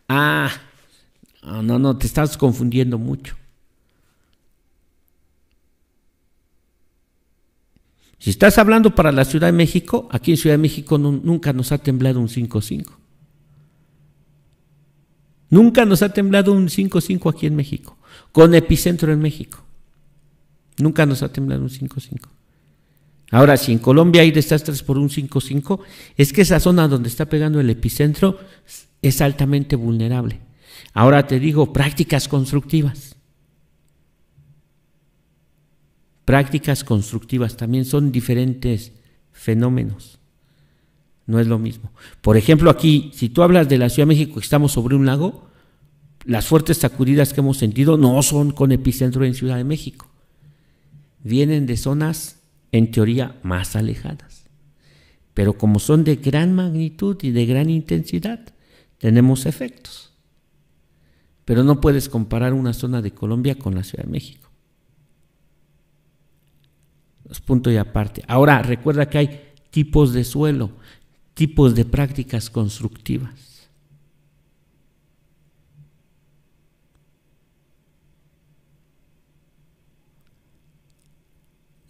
S2: Ah, no, no, te estás confundiendo mucho. Si estás hablando para la Ciudad de México, aquí en Ciudad de México nunca nos ha temblado un 5.5. Nunca nos ha temblado un 5.5 aquí en México, con epicentro en México. Nunca nos ha temblado un 5-5. Ahora, si en Colombia hay desastres por un 5-5, es que esa zona donde está pegando el epicentro es altamente vulnerable. Ahora te digo, prácticas constructivas. Prácticas constructivas también son diferentes fenómenos. No es lo mismo. Por ejemplo, aquí, si tú hablas de la Ciudad de México, estamos sobre un lago, las fuertes sacudidas que hemos sentido no son con epicentro en Ciudad de México vienen de zonas en teoría más alejadas. Pero como son de gran magnitud y de gran intensidad, tenemos efectos. Pero no puedes comparar una zona de Colombia con la Ciudad de México. Los punto y aparte. Ahora, recuerda que hay tipos de suelo, tipos de prácticas constructivas.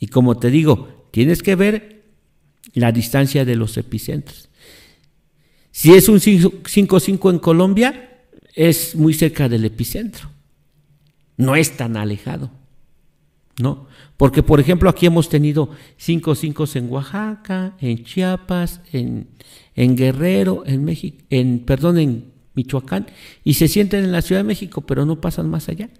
S2: Y como te digo, tienes que ver la distancia de los epicentros. Si es un 5-5 en Colombia, es muy cerca del epicentro. No es tan alejado. ¿No? Porque, por ejemplo, aquí hemos tenido 5-5 en Oaxaca, en Chiapas, en, en Guerrero, en México, en, perdón, en Michoacán, y se sienten en la Ciudad de México, pero no pasan más allá.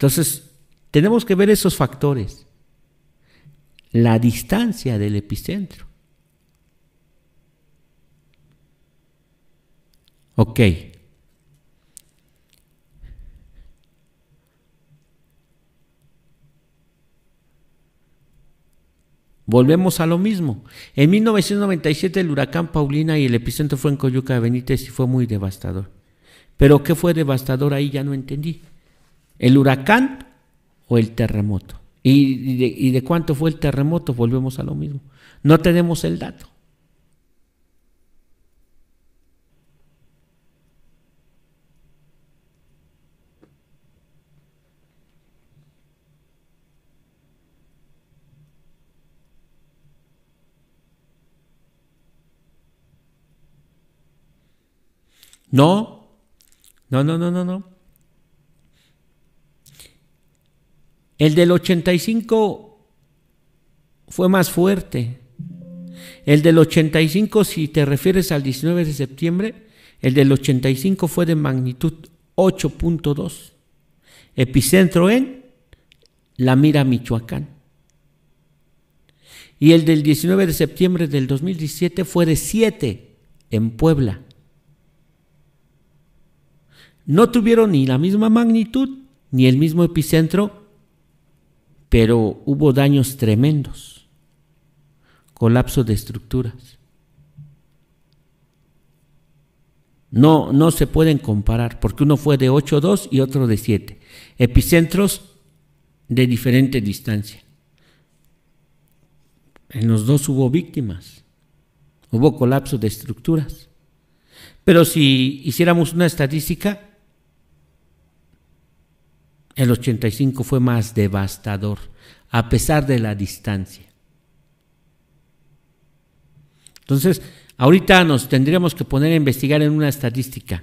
S2: Entonces, tenemos que ver esos factores. La distancia del epicentro. Ok. Volvemos a lo mismo. En 1997 el huracán Paulina y el epicentro fue en Coyuca de Benítez y fue muy devastador. Pero ¿qué fue devastador ahí? Ya no entendí el huracán o el terremoto. ¿Y de, cuánto fue el terremoto? Volvemos a lo mismo. No tenemos el dato. No, no, no, no, no, no. El del 85 fue más fuerte. El del 85, si te refieres al 19 de septiembre, el del 85 fue de magnitud 8.2. Epicentro en La Mira, Michoacán. Y el del 19 de septiembre del 2017 fue de 7 en Puebla. No tuvieron ni la misma magnitud ni el mismo epicentro, pero hubo daños tremendos, colapso de estructuras. No, no se pueden comparar, porque uno fue de 8.2 y otro de 7. Epicentros de diferente distancia. En los dos hubo víctimas, hubo colapso de estructuras. Pero si hiciéramos una estadística, el 85 fue más devastador, a pesar de la distancia. Entonces, ahorita nos tendríamos que poner a investigar en una estadística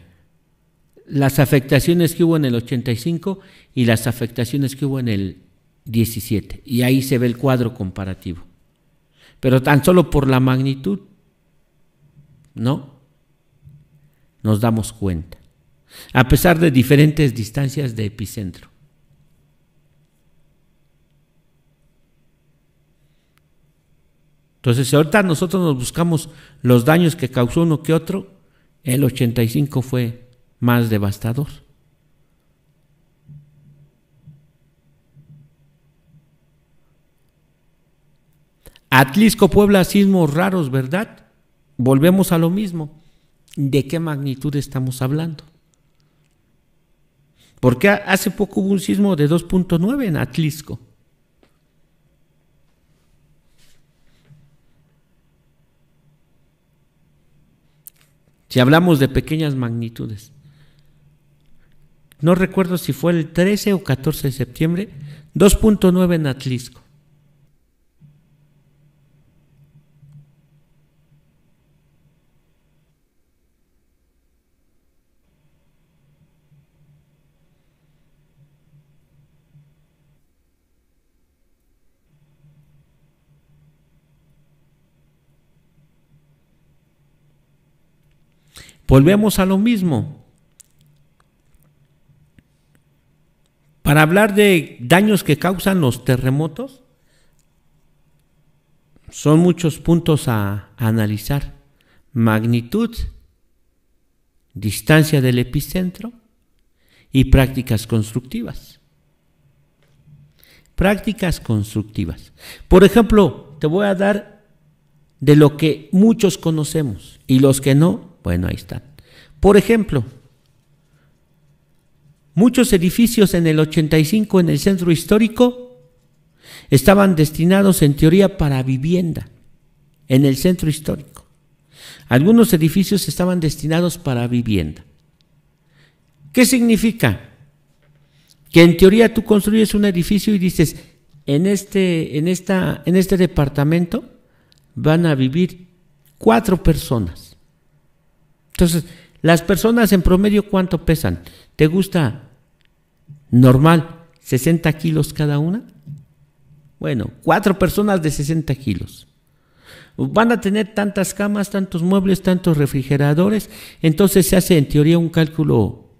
S2: las afectaciones que hubo en el 85 y las afectaciones que hubo en el 17. Y ahí se ve el cuadro comparativo. Pero tan solo por la magnitud, ¿no? Nos damos cuenta. A pesar de diferentes distancias de epicentro. Entonces, si ahorita nosotros nos buscamos los daños que causó uno que otro, el 85 fue más devastador. Atlisco, Puebla, sismos raros, ¿verdad? Volvemos a lo mismo. ¿De qué magnitud estamos hablando? Porque hace poco hubo un sismo de 2.9 en Atlisco. Y hablamos de pequeñas magnitudes. No recuerdo si fue el 13 o 14 de septiembre, 2.9 en Atlisco. Volvemos a lo mismo. Para hablar de daños que causan los terremotos, son muchos puntos a, analizar. Magnitud, distancia del epicentro y prácticas constructivas. Prácticas constructivas. Por ejemplo, te voy a dar de lo que muchos conocemos y los que no, bueno, ahí está. Por ejemplo, muchos edificios en el 85 en el centro histórico estaban destinados en teoría para vivienda en el centro histórico. Algunos edificios estaban destinados para vivienda. ¿Qué significa? Que en teoría tú construyes un edificio y dices, en este, en esta, en este departamento van a vivir cuatro personas. Entonces, las personas en promedio, ¿cuánto pesan? ¿Te gusta normal 60 kilos cada una? Bueno, cuatro personas de 60 kilos. Van a tener tantas camas, tantos muebles, tantos refrigeradores. Entonces se hace en teoría un cálculo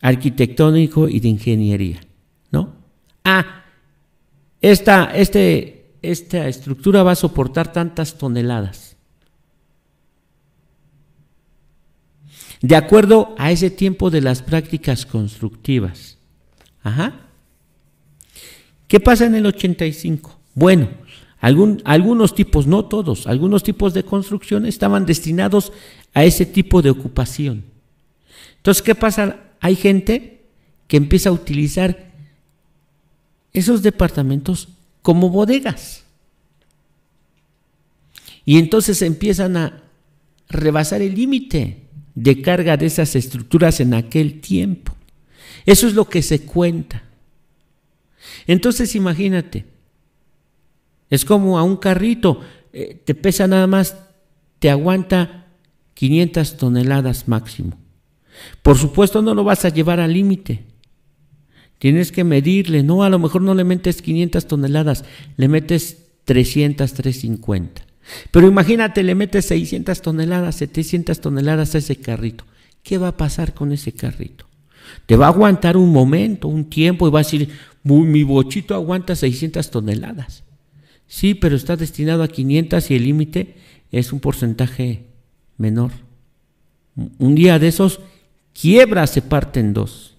S2: arquitectónico y de ingeniería, ¿no? Ah, esta, este, esta estructura va a soportar tantas toneladas. de acuerdo a ese tiempo de las prácticas constructivas. ¿Qué pasa en el 85? Bueno, algún, algunos tipos, no todos, algunos tipos de construcción estaban destinados a ese tipo de ocupación. Entonces, ¿qué pasa? Hay gente que empieza a utilizar esos departamentos como bodegas. Y entonces empiezan a rebasar el límite de carga de esas estructuras en aquel tiempo. Eso es lo que se cuenta. Entonces imagínate, es como a un carrito, eh, te pesa nada más, te aguanta 500 toneladas máximo. Por supuesto no lo vas a llevar al límite. Tienes que medirle, no, a lo mejor no le metes 500 toneladas, le metes 300, 350. Pero imagínate, le metes 600 toneladas, 700 toneladas a ese carrito. ¿Qué va a pasar con ese carrito? Te va a aguantar un momento, un tiempo, y va a decir, mi bochito aguanta 600 toneladas. Sí, pero está destinado a 500 y el límite es un porcentaje menor. Un día de esos, quiebra, se parte en dos.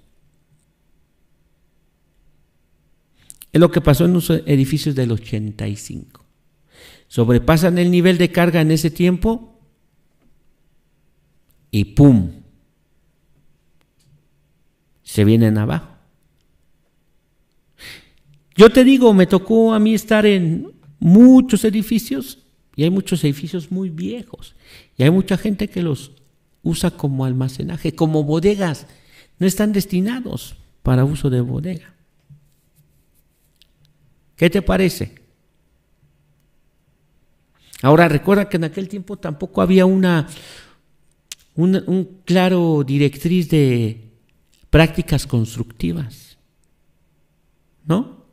S2: Es lo que pasó en los edificios del 85 sobrepasan el nivel de carga en ese tiempo y ¡pum! Se vienen abajo. Yo te digo, me tocó a mí estar en muchos edificios y hay muchos edificios muy viejos y hay mucha gente que los usa como almacenaje, como bodegas. No están destinados para uso de bodega. ¿Qué te parece? Ahora recuerda que en aquel tiempo tampoco había una, un claro directriz de prácticas constructivas, ¿no?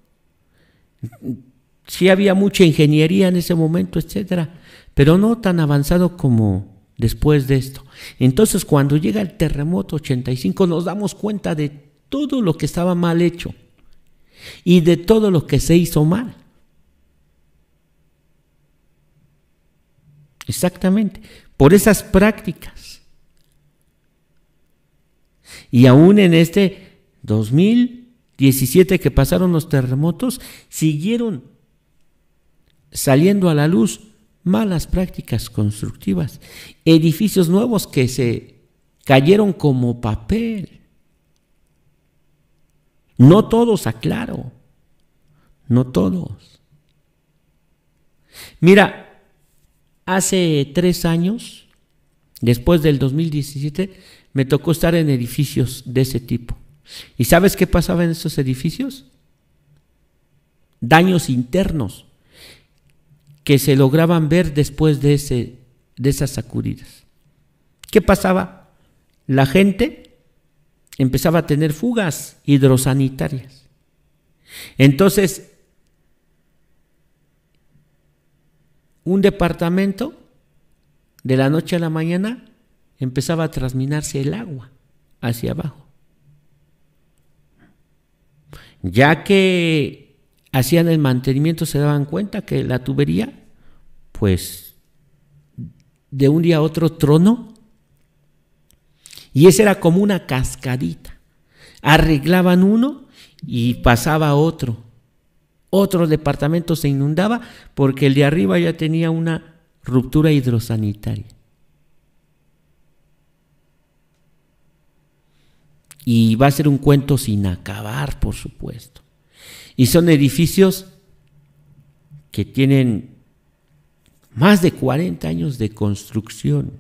S2: Sí había mucha ingeniería en ese momento, etcétera, pero no tan avanzado como después de esto. Entonces, cuando llega el terremoto 85, nos damos cuenta de todo lo que estaba mal hecho y de todo lo que se hizo mal. Exactamente, por esas prácticas. Y aún en este 2017 que pasaron los terremotos, siguieron saliendo a la luz malas prácticas constructivas, edificios nuevos que se cayeron como papel. No todos, aclaro, no todos. Mira, hace tres años, después del 2017, me tocó estar en edificios de ese tipo. ¿Y sabes qué pasaba en esos edificios? Daños internos que se lograban ver después de, de esas sacudidas. ¿Qué pasaba? La gente empezaba a tener fugas hidrosanitarias. Entonces, un departamento, de la noche a la mañana empezaba a trasminarse el agua hacia abajo. Ya que hacían el mantenimiento se daban cuenta que la tubería, pues, de un día a otro trono. Y esa era como una cascadita. Arreglaban uno y pasaba otro otro departamento se inundaba porque el de arriba ya tenía una ruptura hidrosanitaria. Y va a ser un cuento sin acabar, por supuesto. Y son edificios que tienen más de 40 años de construcción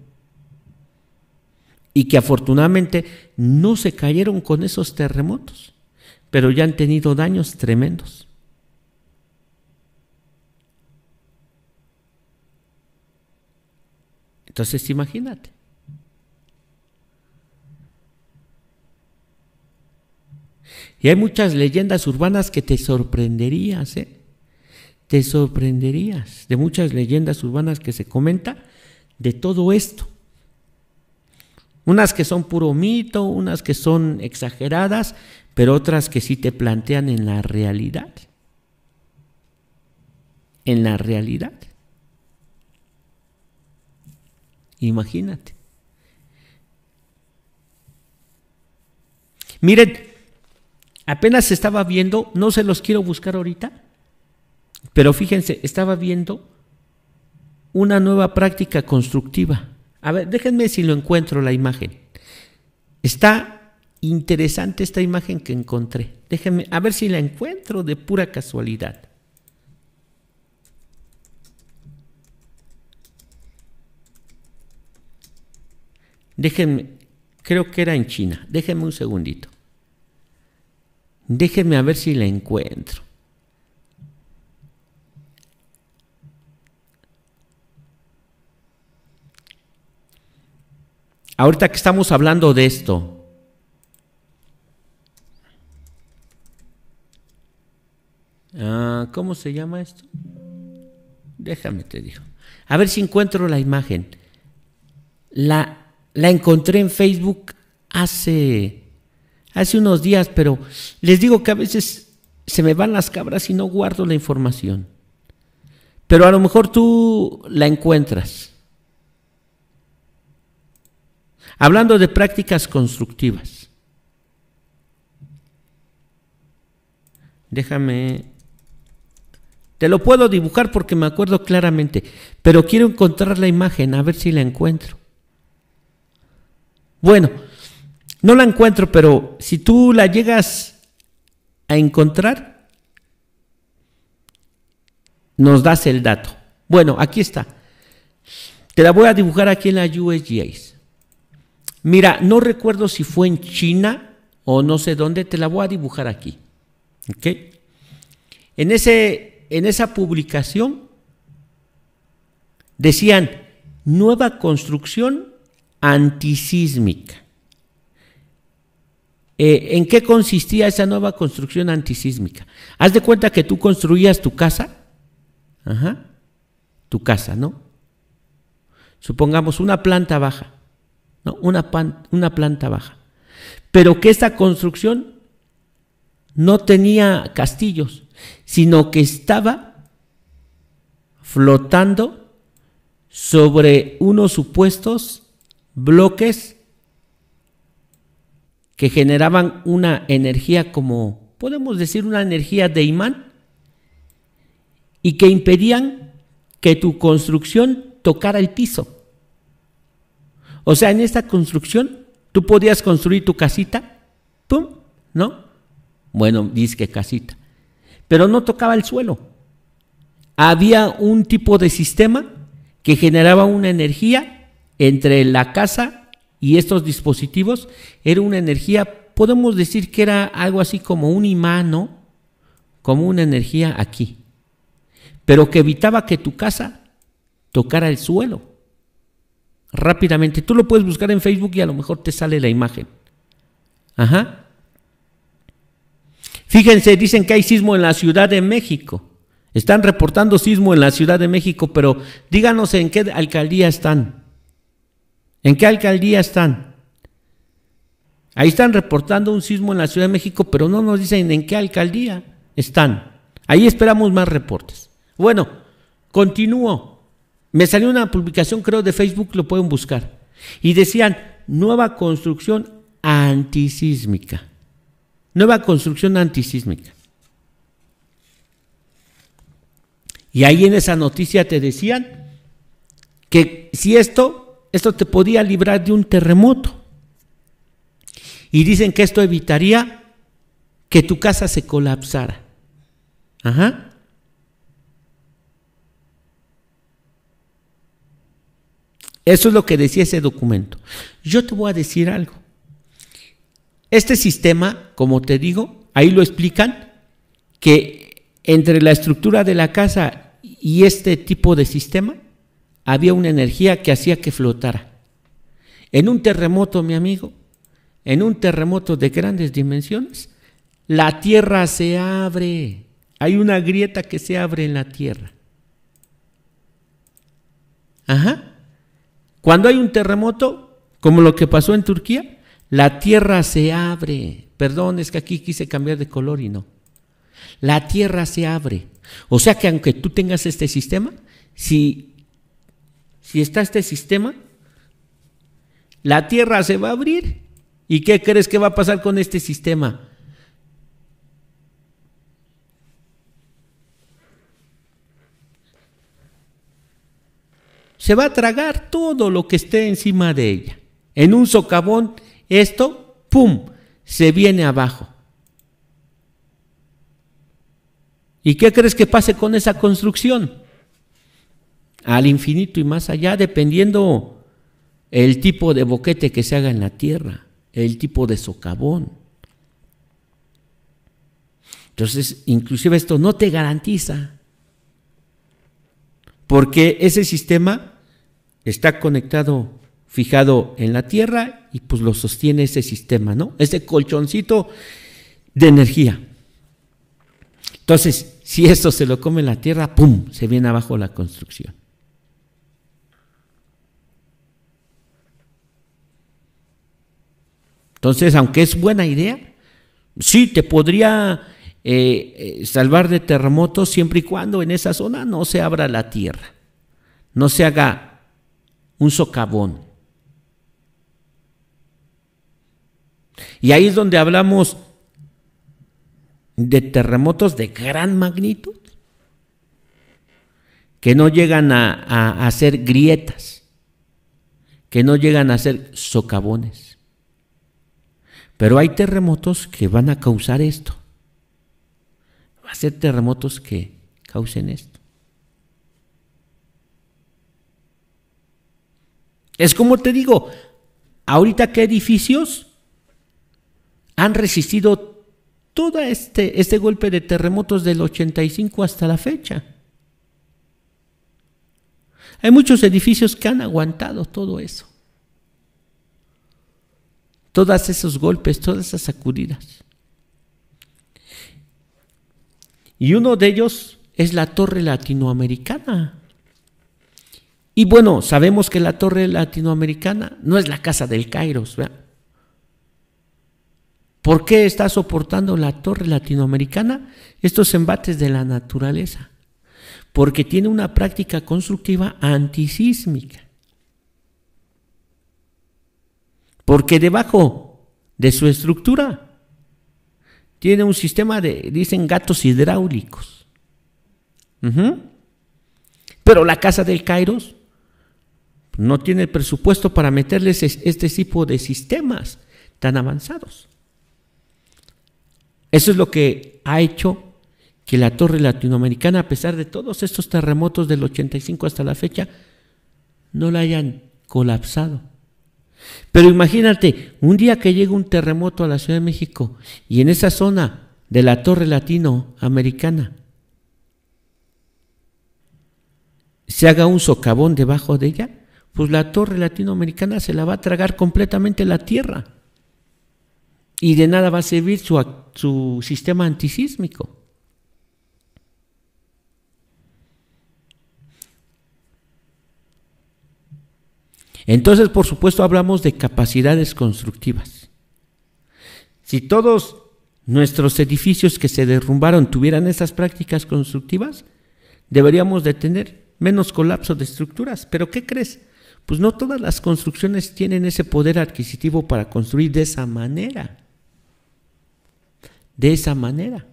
S2: y que afortunadamente no se cayeron con esos terremotos, pero ya han tenido daños tremendos. Entonces imagínate. Y hay muchas leyendas urbanas que te sorprenderías, ¿eh? Te sorprenderías de muchas leyendas urbanas que se comenta de todo esto. Unas que son puro mito, unas que son exageradas, pero otras que sí te plantean en la realidad. En la realidad. Imagínate. Miren, apenas estaba viendo, no se los quiero buscar ahorita, pero fíjense, estaba viendo una nueva práctica constructiva. A ver, déjenme si lo encuentro la imagen. Está interesante esta imagen que encontré. Déjenme, a ver si la encuentro de pura casualidad. Déjenme, creo que era en China, déjenme un segundito. Déjenme a ver si la encuentro. Ahorita que estamos hablando de esto, ah, ¿Cómo se llama esto? Déjame te digo. A ver si encuentro la imagen. La la encontré en Facebook hace, hace unos días, pero les digo que a veces se me van las cabras y no guardo la información. Pero a lo mejor tú la encuentras. Hablando de prácticas constructivas. Déjame... Te lo puedo dibujar porque me acuerdo claramente, pero quiero encontrar la imagen, a ver si la encuentro. Bueno, no la encuentro, pero si tú la llegas a encontrar, nos das el dato. Bueno, aquí está. Te la voy a dibujar aquí en la USGAs. Mira, no recuerdo si fue en China o no sé dónde, te la voy a dibujar aquí. ¿Ok? En, ese, en esa publicación decían, nueva construcción antisísmica. Eh, ¿En qué consistía esa nueva construcción antisísmica? Haz de cuenta que tú construías tu casa, tu casa, ¿no? Supongamos una planta baja, Una, una planta baja. Pero que esta construcción no tenía castillos, sino que estaba flotando sobre unos supuestos bloques que generaban una energía como, podemos decir, una energía de imán y que impedían que tu construcción tocara el piso. O sea, en esta construcción tú podías construir tu casita, ¿No? Bueno, dice casita, pero no tocaba el suelo. Había un tipo de sistema que generaba una energía entre la casa y estos dispositivos era una energía, podemos decir que era algo así como un imán, ¿no? Como una energía aquí, pero que evitaba que tu casa tocara el suelo rápidamente. Tú lo puedes buscar en Facebook y a lo mejor te sale la imagen. Ajá. Fíjense, dicen que hay sismo en la Ciudad de México. Están reportando sismo en la Ciudad de México, pero díganos en qué alcaldía están. ¿En qué alcaldía están? Ahí están reportando un sismo en la Ciudad de México, pero no nos dicen en qué alcaldía están. Ahí esperamos más reportes. Bueno, continúo. Me salió una publicación, creo, de Facebook, lo pueden buscar. Y decían, nueva construcción antisísmica. Nueva construcción antisísmica. Y ahí en esa noticia te decían que si esto esto te podía librar de un terremoto. Y dicen que esto evitaría que tu casa se colapsara. Ajá. Eso es lo que decía ese documento. Yo te voy a decir algo. Este sistema, como te digo, ahí lo explican, que entre la estructura de la casa y este tipo de sistema había una energía que hacía que flotara. En un terremoto, mi amigo, en un terremoto de grandes dimensiones, la tierra se abre. Hay una grieta que se abre en la tierra. Ajá. Cuando hay un terremoto, como lo que pasó en Turquía, la tierra se abre. Perdón, es que aquí quise cambiar de color y no. La tierra se abre. O sea que aunque tú tengas este sistema, si si está este sistema, la Tierra se va a abrir. ¿Y qué crees que va a pasar con este sistema? Se va a tragar todo lo que esté encima de ella. En un socavón, esto, ¡pum!, se viene abajo. ¿Y qué crees que pase con esa construcción? al infinito y más allá, dependiendo el tipo de boquete que se haga en la tierra, el tipo de socavón. Entonces, inclusive esto no te garantiza, porque ese sistema está conectado, fijado en la tierra y pues lo sostiene ese sistema, ¿no? Ese colchoncito de energía. Entonces, si eso se lo come la tierra, ¡pum!, se viene abajo la construcción. Entonces, aunque es buena idea, sí, te podría eh, eh, salvar de terremotos siempre y cuando en esa zona no se abra la tierra, no se haga un socavón. Y ahí es donde hablamos de terremotos de gran magnitud, que no llegan a, a hacer grietas, que no llegan a ser socavones. Pero hay terremotos que van a causar esto. Va a ser terremotos que causen esto. Es como te digo, ahorita qué edificios han resistido todo este, este golpe de terremotos del 85 hasta la fecha. Hay muchos edificios que han aguantado todo eso todos esos golpes, todas esas sacudidas. Y uno de ellos es la torre latinoamericana. Y bueno, sabemos que la torre latinoamericana no es la casa del Kairos. ¿Por qué está soportando la torre latinoamericana estos embates de la naturaleza? Porque tiene una práctica constructiva antisísmica. porque debajo de su estructura tiene un sistema de, dicen, gatos hidráulicos. Pero la casa del Kairos no tiene presupuesto para meterles este tipo de sistemas tan avanzados. Eso es lo que ha hecho que la torre latinoamericana, a pesar de todos estos terremotos del 85 hasta la fecha, no la hayan colapsado. Pero imagínate, un día que llegue un terremoto a la Ciudad de México y en esa zona de la torre latinoamericana se haga un socavón debajo de ella, pues la torre latinoamericana se la va a tragar completamente la tierra. Y de nada va a servir su, su sistema antisísmico. Entonces, por supuesto, hablamos de capacidades constructivas. Si todos nuestros edificios que se derrumbaron tuvieran esas prácticas constructivas, deberíamos de tener menos colapso de estructuras. Pero ¿qué crees? Pues no todas las construcciones tienen ese poder adquisitivo para construir de esa manera. De esa manera.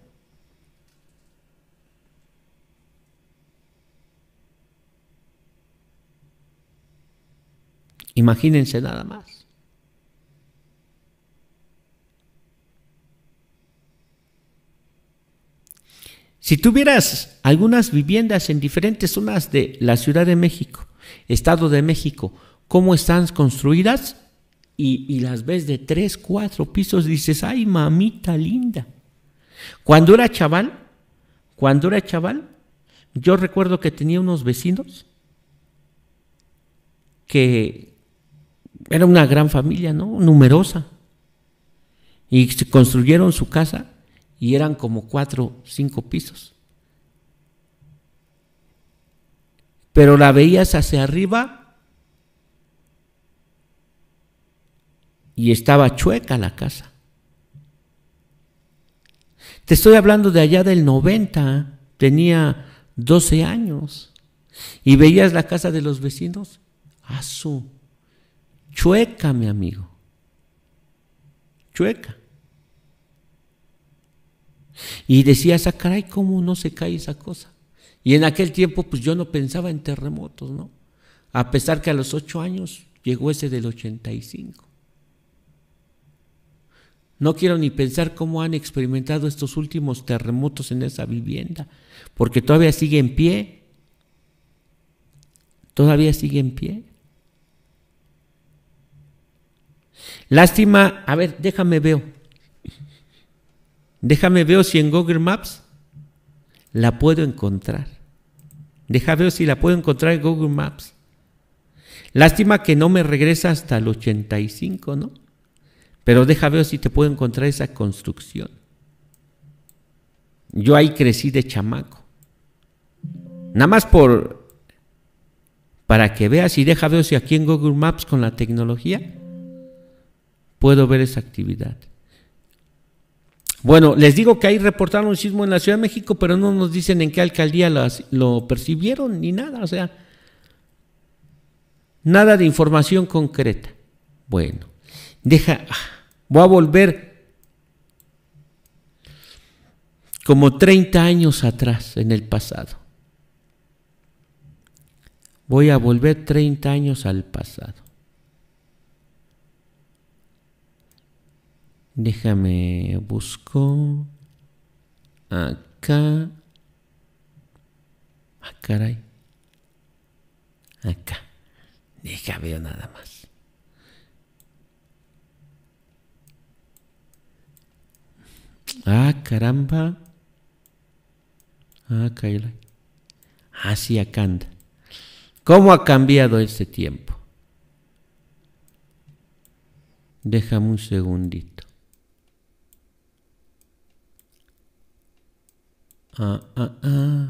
S2: Imagínense nada más. Si tuvieras algunas viviendas en diferentes zonas de la Ciudad de México, Estado de México, cómo están construidas y, las ves de tres, cuatro pisos, dices, ay, mamita linda. Cuando era chaval, cuando era chaval, yo recuerdo que tenía unos vecinos que era una gran familia, ¿no? Numerosa. Y se construyeron su casa y eran como cuatro, cinco pisos. Pero la veías hacia arriba y estaba chueca la casa. Te estoy hablando de allá del 90, tenía 12 años. Y veías la casa de los vecinos, azul chueca, mi amigo. Chueca. Y decía, esa ¿cómo no se cae esa cosa? Y en aquel tiempo, pues yo no pensaba en terremotos, ¿no? A pesar que a los ocho años llegó ese del 85. No quiero ni pensar cómo han experimentado estos últimos terremotos en esa vivienda, porque todavía sigue en pie. Todavía sigue en pie. Lástima, a ver, déjame veo. Déjame veo si en Google Maps la puedo encontrar. Deja ver si la puedo encontrar en Google Maps. Lástima que no me regresa hasta el 85, ¿no? Pero déjame ver si te puedo encontrar esa construcción. Yo ahí crecí de chamaco. Nada más por para que veas y déjame ver si aquí en Google Maps con la tecnología puedo ver esa actividad. Bueno, les digo que ahí reportaron un sismo en la Ciudad de México, pero no nos dicen en qué alcaldía lo percibieron ni nada, o sea, nada de información concreta. Bueno, deja, ah, voy a volver como 30 años atrás en el pasado. Voy a volver 30 años al pasado. Déjame busco acá. Ah, caray. Acá.
S1: Deja veo nada más.
S2: Ah, caramba. Ah, caray. Así ah, sí, acá anda. ¿Cómo ha cambiado este tiempo? Déjame un segundito. ah, ah, ah.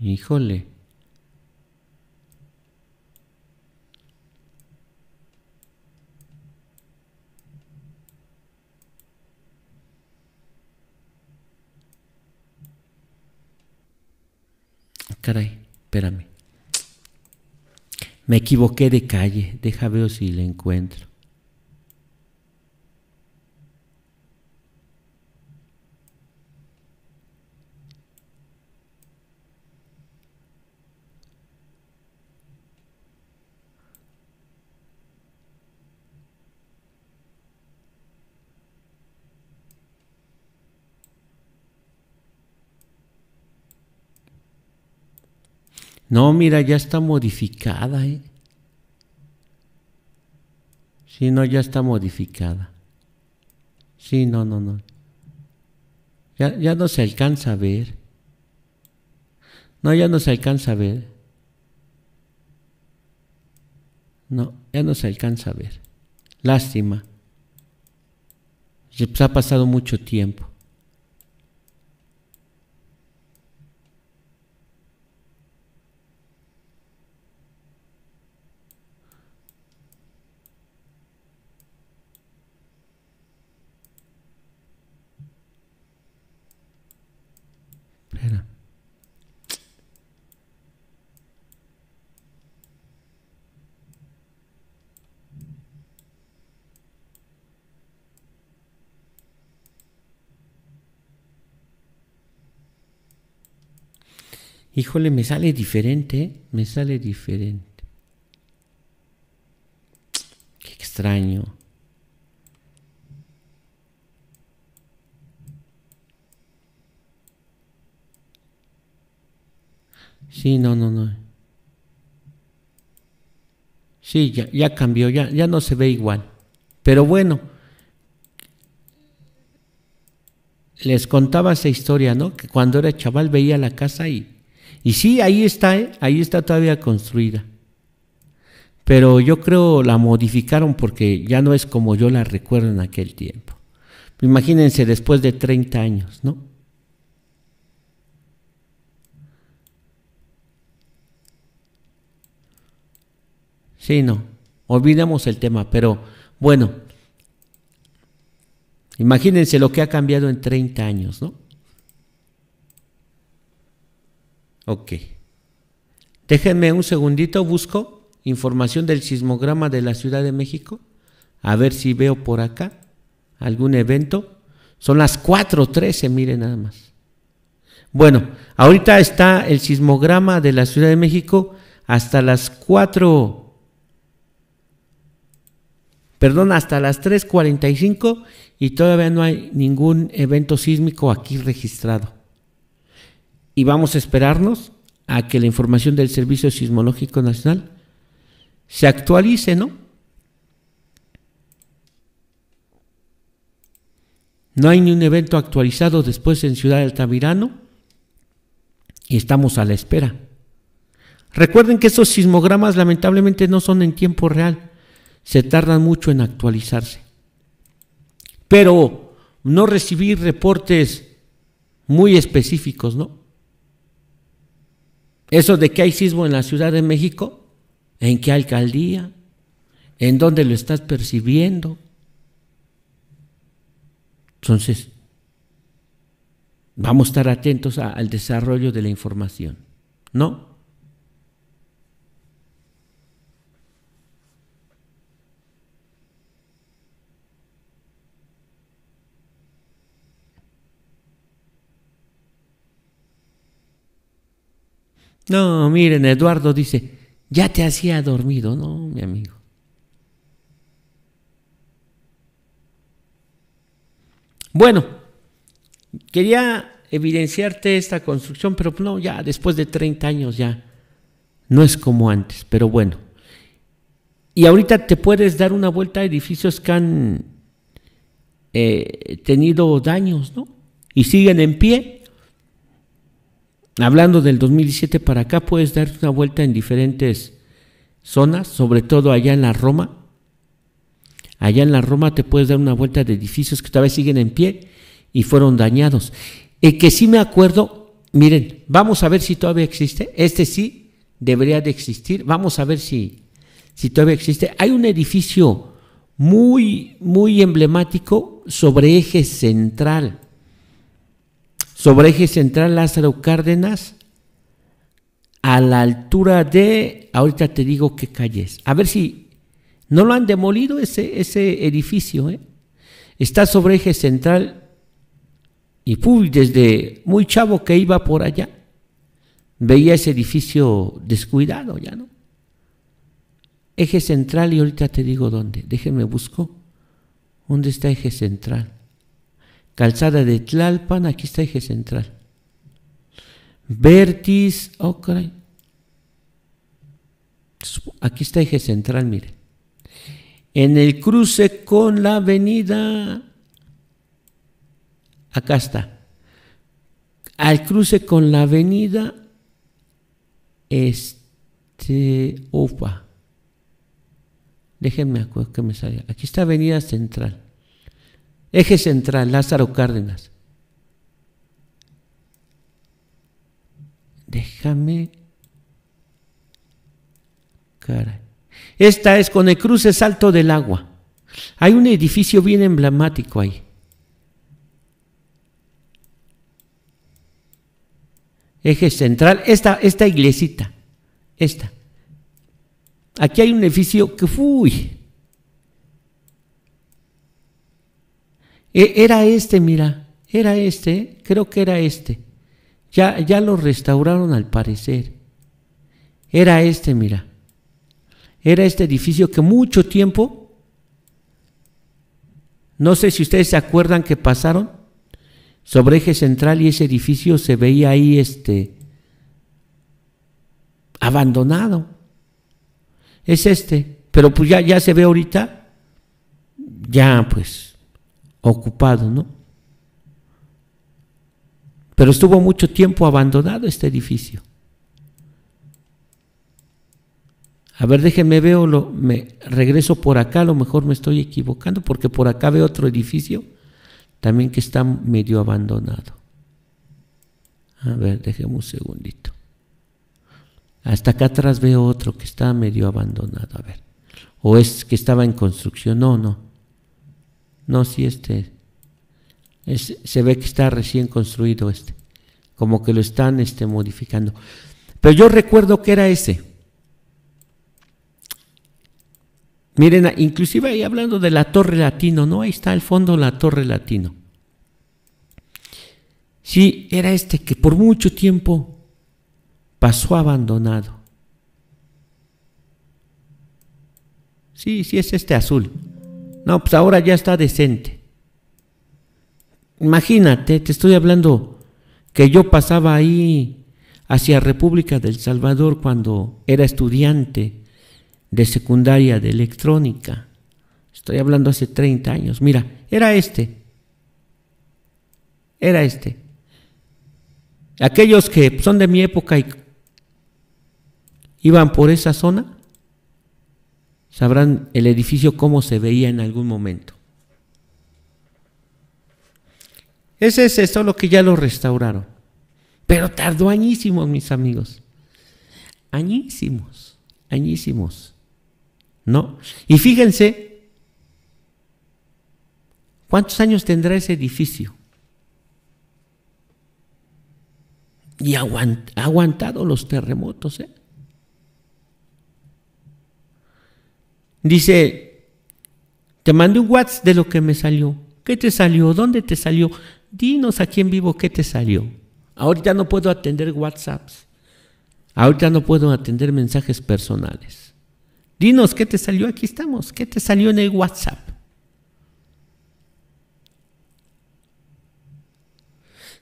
S2: Híjole. Caray, espérame. Me equivoqué de calle. Deja ver si le encuentro. No, mira, ya está modificada, ¿eh? Sí, no, ya está modificada. Sí, no, no, no. Ya, ya no se alcanza a ver. No, ya no se alcanza a ver. No, ya no se alcanza a ver. Lástima. Se ha pasado mucho tiempo. híjole, me sale diferente, me sale diferente. Qué extraño. Sí, no, no, no. Sí, ya, cambió, ya, ya no se ve igual. Pero bueno, les contaba esa historia, ¿no? Que cuando era chaval veía la casa y y sí, ahí está, ¿eh? ahí está todavía construida. Pero yo creo la modificaron porque ya no es como yo la recuerdo en aquel tiempo. Imagínense después de 30 años, ¿no? Sí, no. Olvidamos el tema, pero bueno, imagínense lo que ha cambiado en 30 años, ¿no? Ok. Déjenme un segundito, busco información del sismograma de la Ciudad de México. A ver si veo por acá algún evento. Son las 4.13, miren nada más. Bueno, ahorita está el sismograma de la Ciudad de México hasta las 4. Perdón, hasta las 3.45 y todavía no hay ningún evento sísmico aquí registrado y vamos a esperarnos a que la información del Servicio Sismológico Nacional se actualice, ¿no? No hay ni un evento actualizado después en Ciudad de Altamirano y estamos a la espera. Recuerden que estos sismogramas lamentablemente no son en tiempo real, se tardan mucho en actualizarse. Pero no recibir reportes muy específicos, ¿no? Eso de que hay sismo en la Ciudad de México, ¿en qué alcaldía? ¿En dónde lo estás percibiendo? Entonces, vamos a estar atentos al desarrollo de la información, ¿no? No, miren, Eduardo dice, ya te hacía dormido, no, mi amigo. Bueno, quería evidenciarte esta construcción, pero no, ya después de 30 años ya no es como antes, pero bueno. Y ahorita te puedes dar una vuelta a edificios que han eh, tenido daños, ¿no? Y siguen en pie hablando del 2017 para acá, puedes darte una vuelta en diferentes zonas, sobre todo allá en la Roma. Allá en la Roma te puedes dar una vuelta de edificios que todavía siguen en pie y fueron dañados. Y que sí me acuerdo, miren, vamos a ver si todavía existe. Este sí debería de existir. Vamos a ver si, si todavía existe. Hay un edificio muy, muy emblemático sobre eje central sobre eje central Lázaro Cárdenas, a la altura de, ahorita te digo qué calles A ver si no lo han demolido ese, ese edificio. ¿eh? Está sobre eje central y desde muy chavo que iba por allá, veía ese edificio descuidado ya, ¿no? Eje central y ahorita te digo dónde. Déjenme busco. ¿Dónde está eje central? Calzada de Tlalpan, aquí está eje central. Vertis, ok. Oh, aquí está eje central, mire. En el cruce con la avenida. Acá está. Al cruce con la avenida. Este. Opa. Déjenme que me salga. Aquí está Avenida Central. Eje central, Lázaro Cárdenas. Déjame. Caray. Esta es con el cruce salto del agua. Hay un edificio bien emblemático ahí. Eje central, esta, esta iglesita, esta. Aquí hay un edificio que, uy, E, era este, mira, era este, creo que era este. Ya, ya lo restauraron al parecer. Era este, mira. Era este edificio que mucho tiempo, no sé si ustedes se acuerdan que pasaron sobre eje central y ese edificio se veía ahí este abandonado. Es este, pero pues ya, ya se ve ahorita, ya pues ocupado, ¿no? Pero estuvo mucho tiempo abandonado este edificio. A ver, déjenme veo, lo, me regreso por acá, a lo mejor me estoy equivocando, porque por acá veo otro edificio también que está medio abandonado. A ver, déjenme un segundito. Hasta acá atrás veo otro que está medio abandonado, a ver. O es que estaba en construcción, no, no. No, sí, este. se ve que está recién construido este. Como que lo están este, modificando. Pero yo recuerdo que era ese. Miren, inclusive ahí hablando de la Torre Latino, ¿no? Ahí está al fondo la Torre Latino. Sí, era este que por mucho tiempo pasó abandonado. Sí, sí, es este azul. No, pues ahora ya está decente. Imagínate, te estoy hablando que yo pasaba ahí hacia República del Salvador cuando era estudiante de secundaria de electrónica. Estoy hablando hace 30 años. Mira, era este. Era este. Aquellos que son de mi época y iban por esa zona, sabrán el edificio cómo se veía en algún momento. Ese Es esto solo que ya lo restauraron. Pero tardó añísimos, mis amigos. Añísimos, añísimos. ¿No? Y fíjense, ¿cuántos años tendrá ese edificio? Y ha aguantado los terremotos, ¿eh? Dice, te mandé un WhatsApp de lo que me salió. ¿Qué te salió? ¿Dónde te salió? Dinos aquí en vivo qué te salió. Ahorita no puedo atender WhatsApps. Ahorita no puedo atender mensajes personales. Dinos qué te salió. Aquí estamos. ¿Qué te salió en el WhatsApp?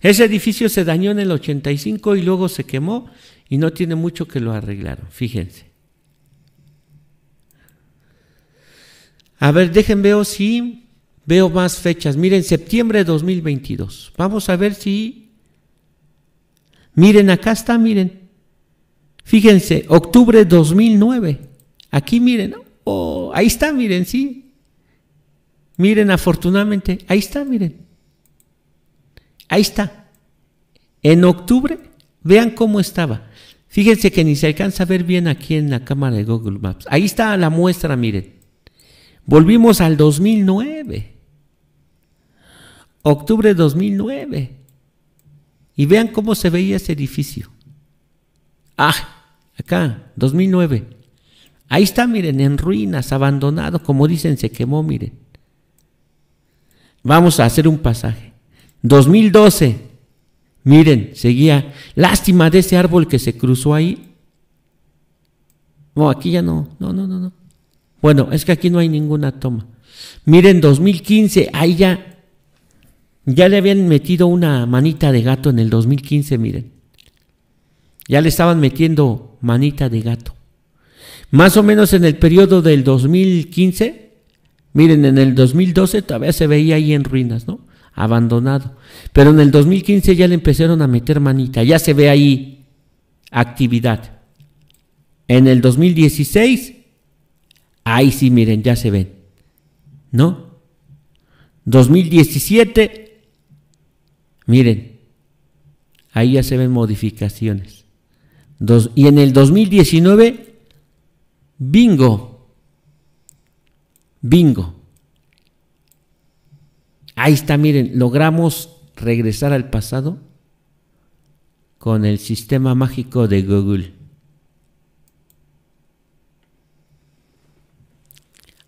S2: Ese edificio se dañó en el 85 y luego se quemó y no tiene mucho que lo arreglaron. Fíjense. A ver, déjenme ver si veo más fechas. Miren, septiembre de 2022. Vamos a ver si... Miren, acá está, miren. Fíjense, octubre de 2009. Aquí miren, oh, ahí está, miren, sí. Miren, afortunadamente, ahí está, miren. Ahí está. En octubre, vean cómo estaba. Fíjense que ni se alcanza a ver bien aquí en la cámara de Google Maps. Ahí está la muestra, miren. Volvimos al 2009. Octubre de 2009. Y vean cómo se veía ese edificio. Ah, acá, 2009. Ahí está, miren, en ruinas, abandonado, como dicen, se quemó, miren. Vamos a hacer un pasaje. 2012. Miren, seguía. Lástima de ese árbol que se cruzó ahí. No, aquí ya no. No, no, no, no. Bueno, es que aquí no hay ninguna toma. Miren, 2015, ahí ya, ya le habían metido una manita de gato en el 2015, miren. Ya le estaban metiendo manita de gato. Más o menos en el periodo del 2015, miren, en el 2012 todavía se veía ahí en ruinas, ¿no? Abandonado. Pero en el 2015 ya le empezaron a meter manita, ya se ve ahí actividad. En el 2016 Ahí sí, miren, ya se ven. ¿No? 2017, miren, ahí ya se ven modificaciones. y en el 2019, bingo, bingo. Ahí está, miren, logramos regresar al pasado con el sistema mágico de Google.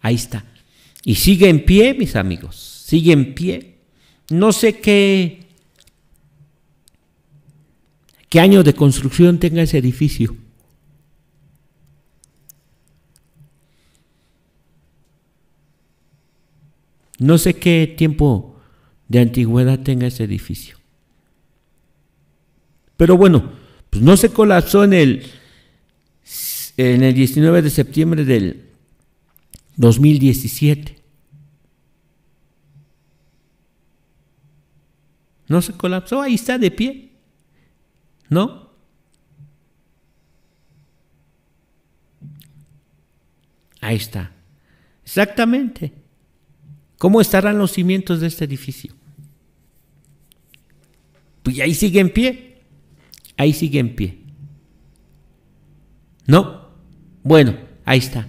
S2: Ahí está. Y sigue en pie, mis amigos, sigue en pie. No sé qué, qué año de construcción tenga ese edificio. No sé qué tiempo de antigüedad tenga ese edificio. Pero bueno, pues no se colapsó en el, en el 19 de septiembre del 2017. No se colapsó, ahí está de pie. ¿No? Ahí está. Exactamente. ¿Cómo estarán los cimientos de este edificio? Pues ahí sigue en pie. Ahí sigue en pie. ¿No? Bueno, ahí está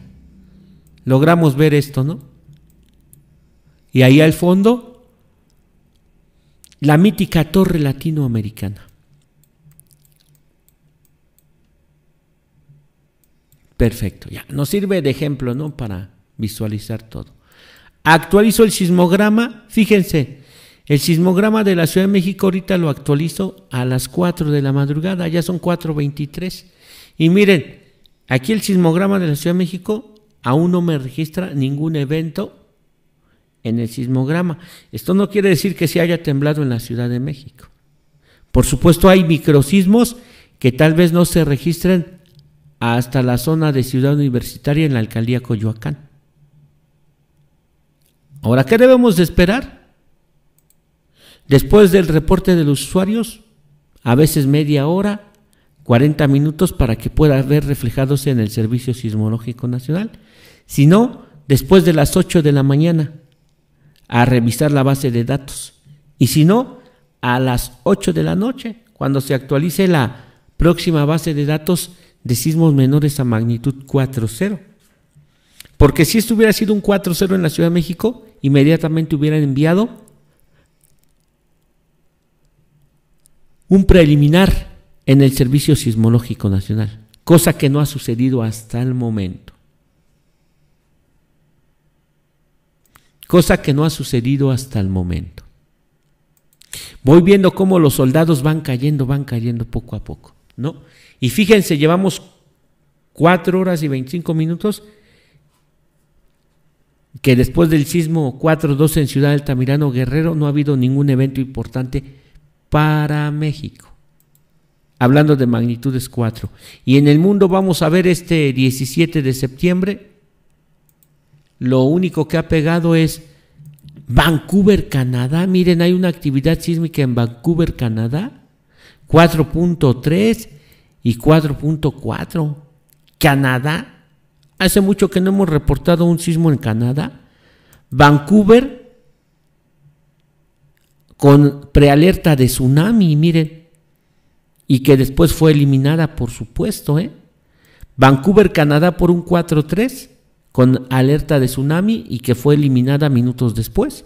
S2: logramos ver esto, ¿no? Y ahí al fondo, la mítica torre latinoamericana. Perfecto, ya. Nos sirve de ejemplo, ¿no? Para visualizar todo. Actualizo el sismograma. Fíjense, el sismograma de la Ciudad de México ahorita lo actualizo a las 4 de la madrugada, ya son 4.23. Y miren, aquí el sismograma de la Ciudad de México aún no me registra ningún evento en el sismograma. Esto no quiere decir que se haya temblado en la Ciudad de México. Por supuesto hay microsismos que tal vez no se registren hasta la zona de Ciudad Universitaria en la alcaldía Coyoacán. Ahora, ¿qué debemos de esperar? Después del reporte de los usuarios, a veces media hora, 40 minutos para que pueda ver reflejados en el Servicio Sismológico Nacional sino después de las 8 de la mañana a revisar la base de datos. Y si no, a las 8 de la noche, cuando se actualice la próxima base de datos de sismos menores a magnitud 4.0. Porque si esto hubiera sido un 4.0 en la Ciudad de México, inmediatamente hubieran enviado un preliminar en el Servicio Sismológico Nacional, cosa que no ha sucedido hasta el momento. cosa que no ha sucedido hasta el momento. Voy viendo cómo los soldados van cayendo, van cayendo poco a poco, ¿no? Y fíjense, llevamos cuatro horas y 25 minutos, que después del sismo 4-2 en Ciudad Altamirano Guerrero no ha habido ningún evento importante para México. Hablando de magnitudes 4. Y en el mundo vamos a ver este 17 de septiembre lo único que ha pegado es Vancouver, Canadá. Miren, hay una actividad sísmica en Vancouver, Canadá. 4.3 y 4.4. Canadá. Hace mucho que no hemos reportado un sismo en Canadá. Vancouver con prealerta de tsunami, miren. Y que después fue eliminada, por supuesto. ¿eh? Vancouver, Canadá por un 4.3 con alerta de tsunami y que fue eliminada minutos después.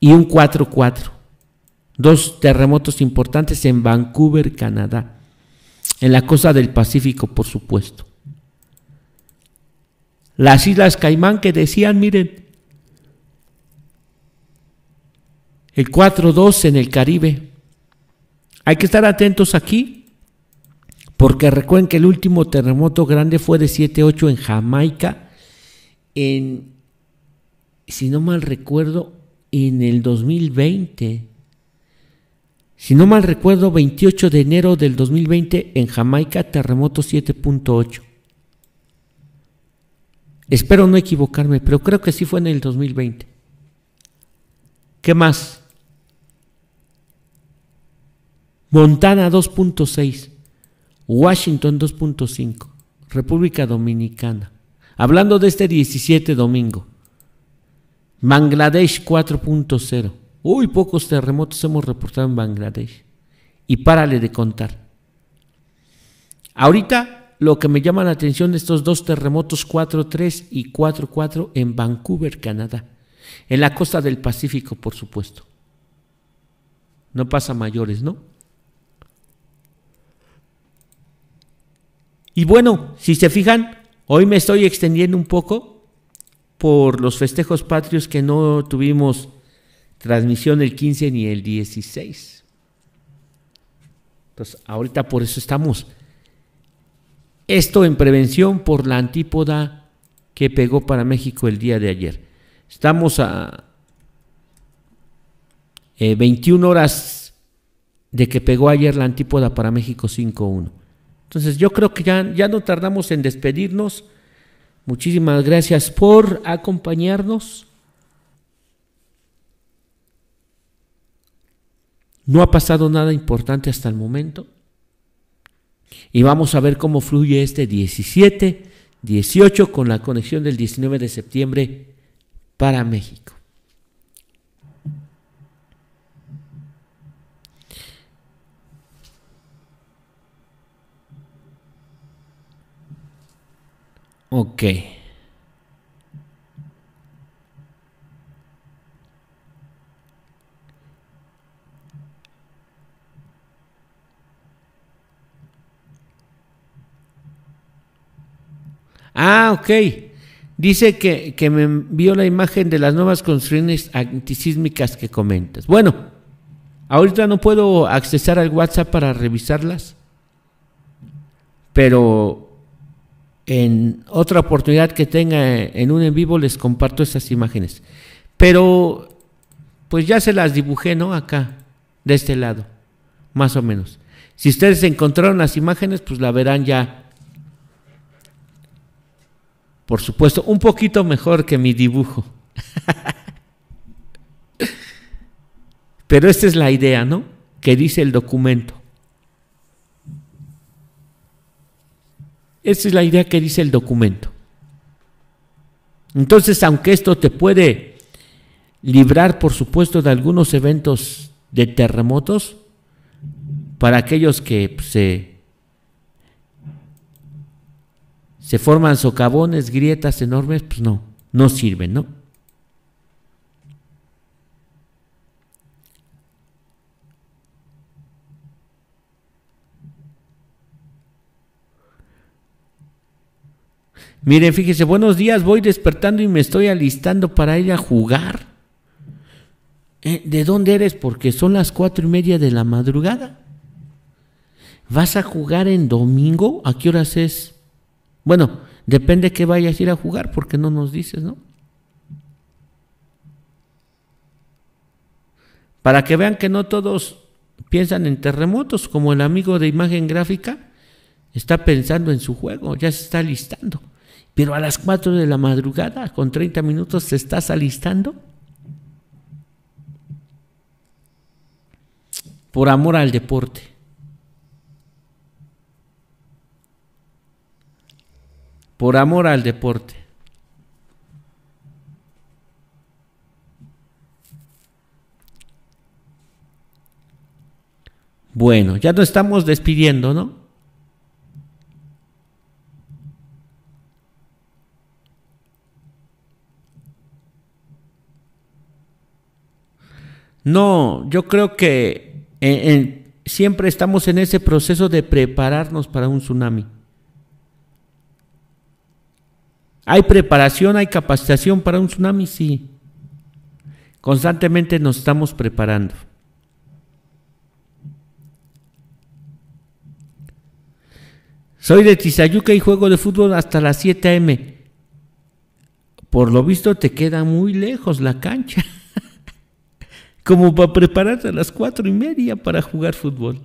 S2: Y un 4-4. Dos terremotos importantes en Vancouver, Canadá. En la costa del Pacífico, por supuesto. Las Islas Caimán que decían, miren, el 4-2 en el Caribe. Hay que estar atentos aquí porque recuerden que el último terremoto grande fue de 7.8 en Jamaica, en, si no mal recuerdo, en el 2020. Si no mal recuerdo, 28 de enero del 2020 en Jamaica, terremoto 7.8. Espero no equivocarme, pero creo que sí fue en el 2020. ¿Qué más? Montana 2.6. Washington 2.5, República Dominicana. Hablando de este 17 domingo, Bangladesh 4.0. Uy, pocos terremotos hemos reportado en Bangladesh. Y párale de contar. Ahorita lo que me llama la atención de estos dos terremotos 4.3 y 4.4 en Vancouver, Canadá. En la costa del Pacífico, por supuesto. No pasa mayores, ¿no? Y bueno, si se fijan, hoy me estoy extendiendo un poco por los festejos patrios que no tuvimos transmisión el 15 ni el 16. Entonces, ahorita por eso estamos. Esto en prevención por la antípoda que pegó para México el día de ayer. Estamos a 21 eh, horas de que pegó ayer la antípoda para México 5-1. Entonces yo creo que ya, ya no tardamos en despedirnos. Muchísimas gracias por acompañarnos. No ha pasado nada importante hasta el momento. Y vamos a ver cómo fluye este 17, 18 con la conexión del 19 de septiembre para México. Ok. Ah, ok. Dice que, que, me envió la imagen de las nuevas construcciones antisísmicas que comentas. Bueno, ahorita no puedo accesar al WhatsApp para revisarlas, pero en otra oportunidad que tenga en un en vivo les comparto estas imágenes. Pero pues ya se las dibujé, ¿no? Acá, de este lado, más o menos. Si ustedes encontraron las imágenes, pues la verán ya. Por supuesto, un poquito mejor que mi dibujo. Pero esta es la idea, ¿no? Que dice el documento. Esa es la idea que dice el documento. Entonces, aunque esto te puede librar, por supuesto, de algunos eventos de terremotos, para aquellos que pues, se, se forman socavones, grietas enormes, pues no, no sirven, ¿no? Miren, fíjese, buenos días, voy despertando y me estoy alistando para ir a jugar. Eh, ¿De dónde eres? Porque son las cuatro y media de la madrugada. ¿Vas a jugar en domingo? ¿A qué horas es? Bueno, depende que vayas a ir a jugar, porque no nos dices, ¿no? Para que vean que no todos piensan en terremotos, como el amigo de imagen gráfica está pensando en su juego, ya se está listando pero a las 4 de la madrugada, con 30 minutos, te estás alistando. Por amor al deporte. Por amor al deporte. Bueno, ya nos estamos despidiendo, ¿no? No, yo creo que eh, eh, siempre estamos en ese proceso de prepararnos para un tsunami. ¿Hay preparación, hay capacitación para un tsunami? Sí. Constantemente nos estamos preparando. Soy de Tizayuca y juego de fútbol hasta las 7 a.m. Por lo visto te queda muy lejos la cancha como para prepararte a las cuatro y media para jugar fútbol.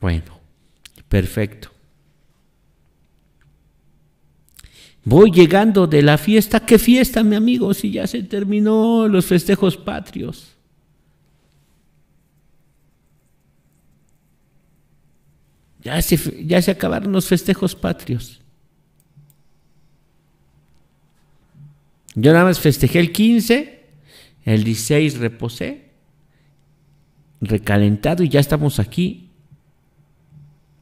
S2: Bueno, perfecto. Voy llegando de la fiesta. ¿Qué fiesta, mi amigo? Si ya se terminó los festejos patrios. Ya se, acabaron los festejos patrios. Yo nada más festejé el 15, el 16 reposé, recalentado y ya estamos aquí,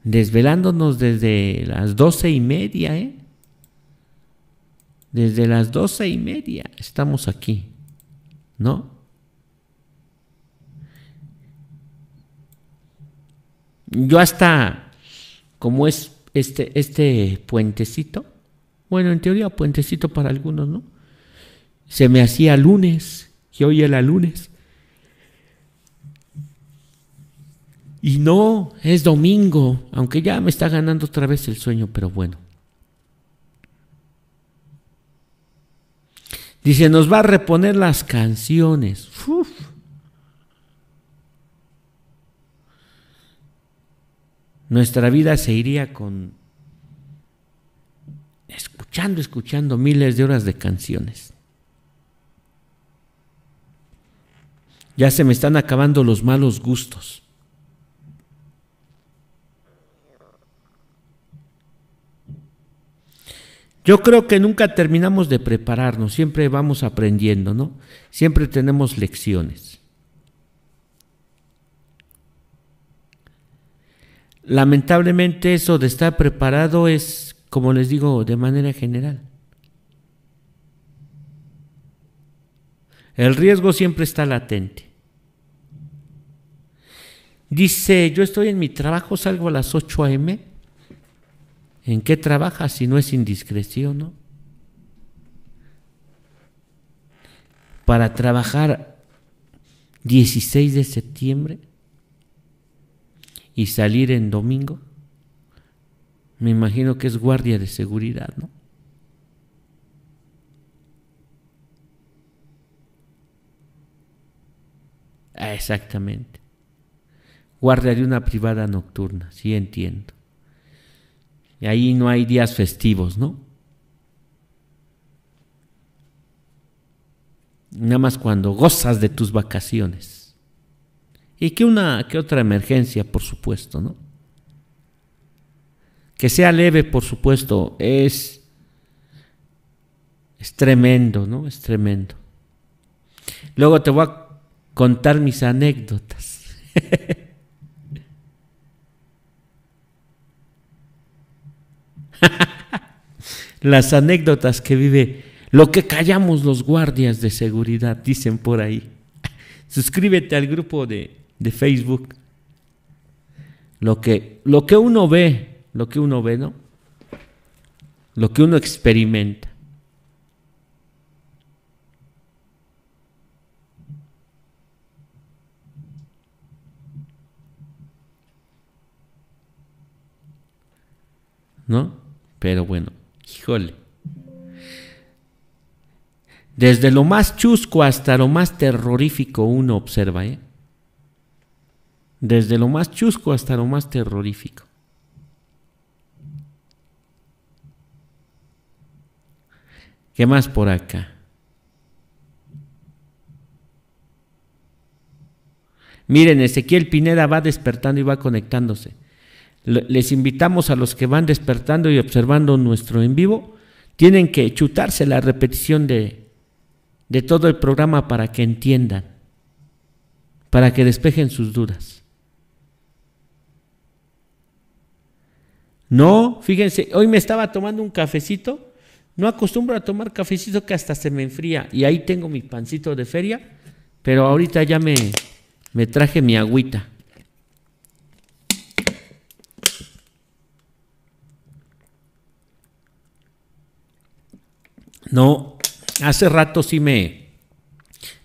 S2: desvelándonos desde las doce y media, ¿eh? Desde las doce y media estamos aquí, ¿no? Yo hasta como es este, este puentecito, bueno, en teoría puentecito para algunos, ¿no? Se me hacía lunes, que hoy era lunes. Y no, es domingo, aunque ya me está ganando otra vez el sueño, pero bueno. Dice, nos va a reponer las canciones. nuestra vida se iría con escuchando, escuchando miles de horas de canciones. Ya se me están acabando los malos gustos. Yo creo que nunca terminamos de prepararnos, siempre vamos aprendiendo, ¿no? Siempre tenemos lecciones. Lamentablemente eso de estar preparado es, como les digo, de manera general. El riesgo siempre está latente. Dice, yo estoy en mi trabajo, salgo a las 8 a.m. ¿En qué trabajas si no es indiscreción, no? Para trabajar 16 de septiembre y salir en domingo, me imagino que es guardia de seguridad, ¿no? Ah, exactamente. Guardia de una privada nocturna, sí entiendo. Y ahí no hay días festivos, ¿no? Nada más cuando gozas de tus vacaciones. Y que una que otra emergencia, por supuesto, ¿no? Que sea leve, por supuesto, es, es tremendo, ¿no? Es tremendo. Luego te voy a contar mis anécdotas. Las anécdotas que vive, lo que callamos los guardias de seguridad, dicen por ahí. Suscríbete al grupo de de Facebook. Lo que, lo que uno ve, lo que uno ve, ¿no? Lo que uno experimenta. ¿No? Pero bueno, híjole. Desde lo más chusco hasta lo más terrorífico uno observa, ¿eh? desde lo más chusco hasta lo más terrorífico. ¿Qué más por acá? Miren, Ezequiel Pineda va despertando y va conectándose. Les invitamos a los que van despertando y observando nuestro en vivo, tienen que chutarse la repetición de, de todo el programa para que entiendan, para que despejen sus dudas. No, fíjense, hoy me estaba tomando un cafecito. No acostumbro a tomar cafecito que hasta se me enfría. Y ahí tengo mi pancito de feria. Pero ahorita ya me, me traje mi agüita. No, hace rato sí me,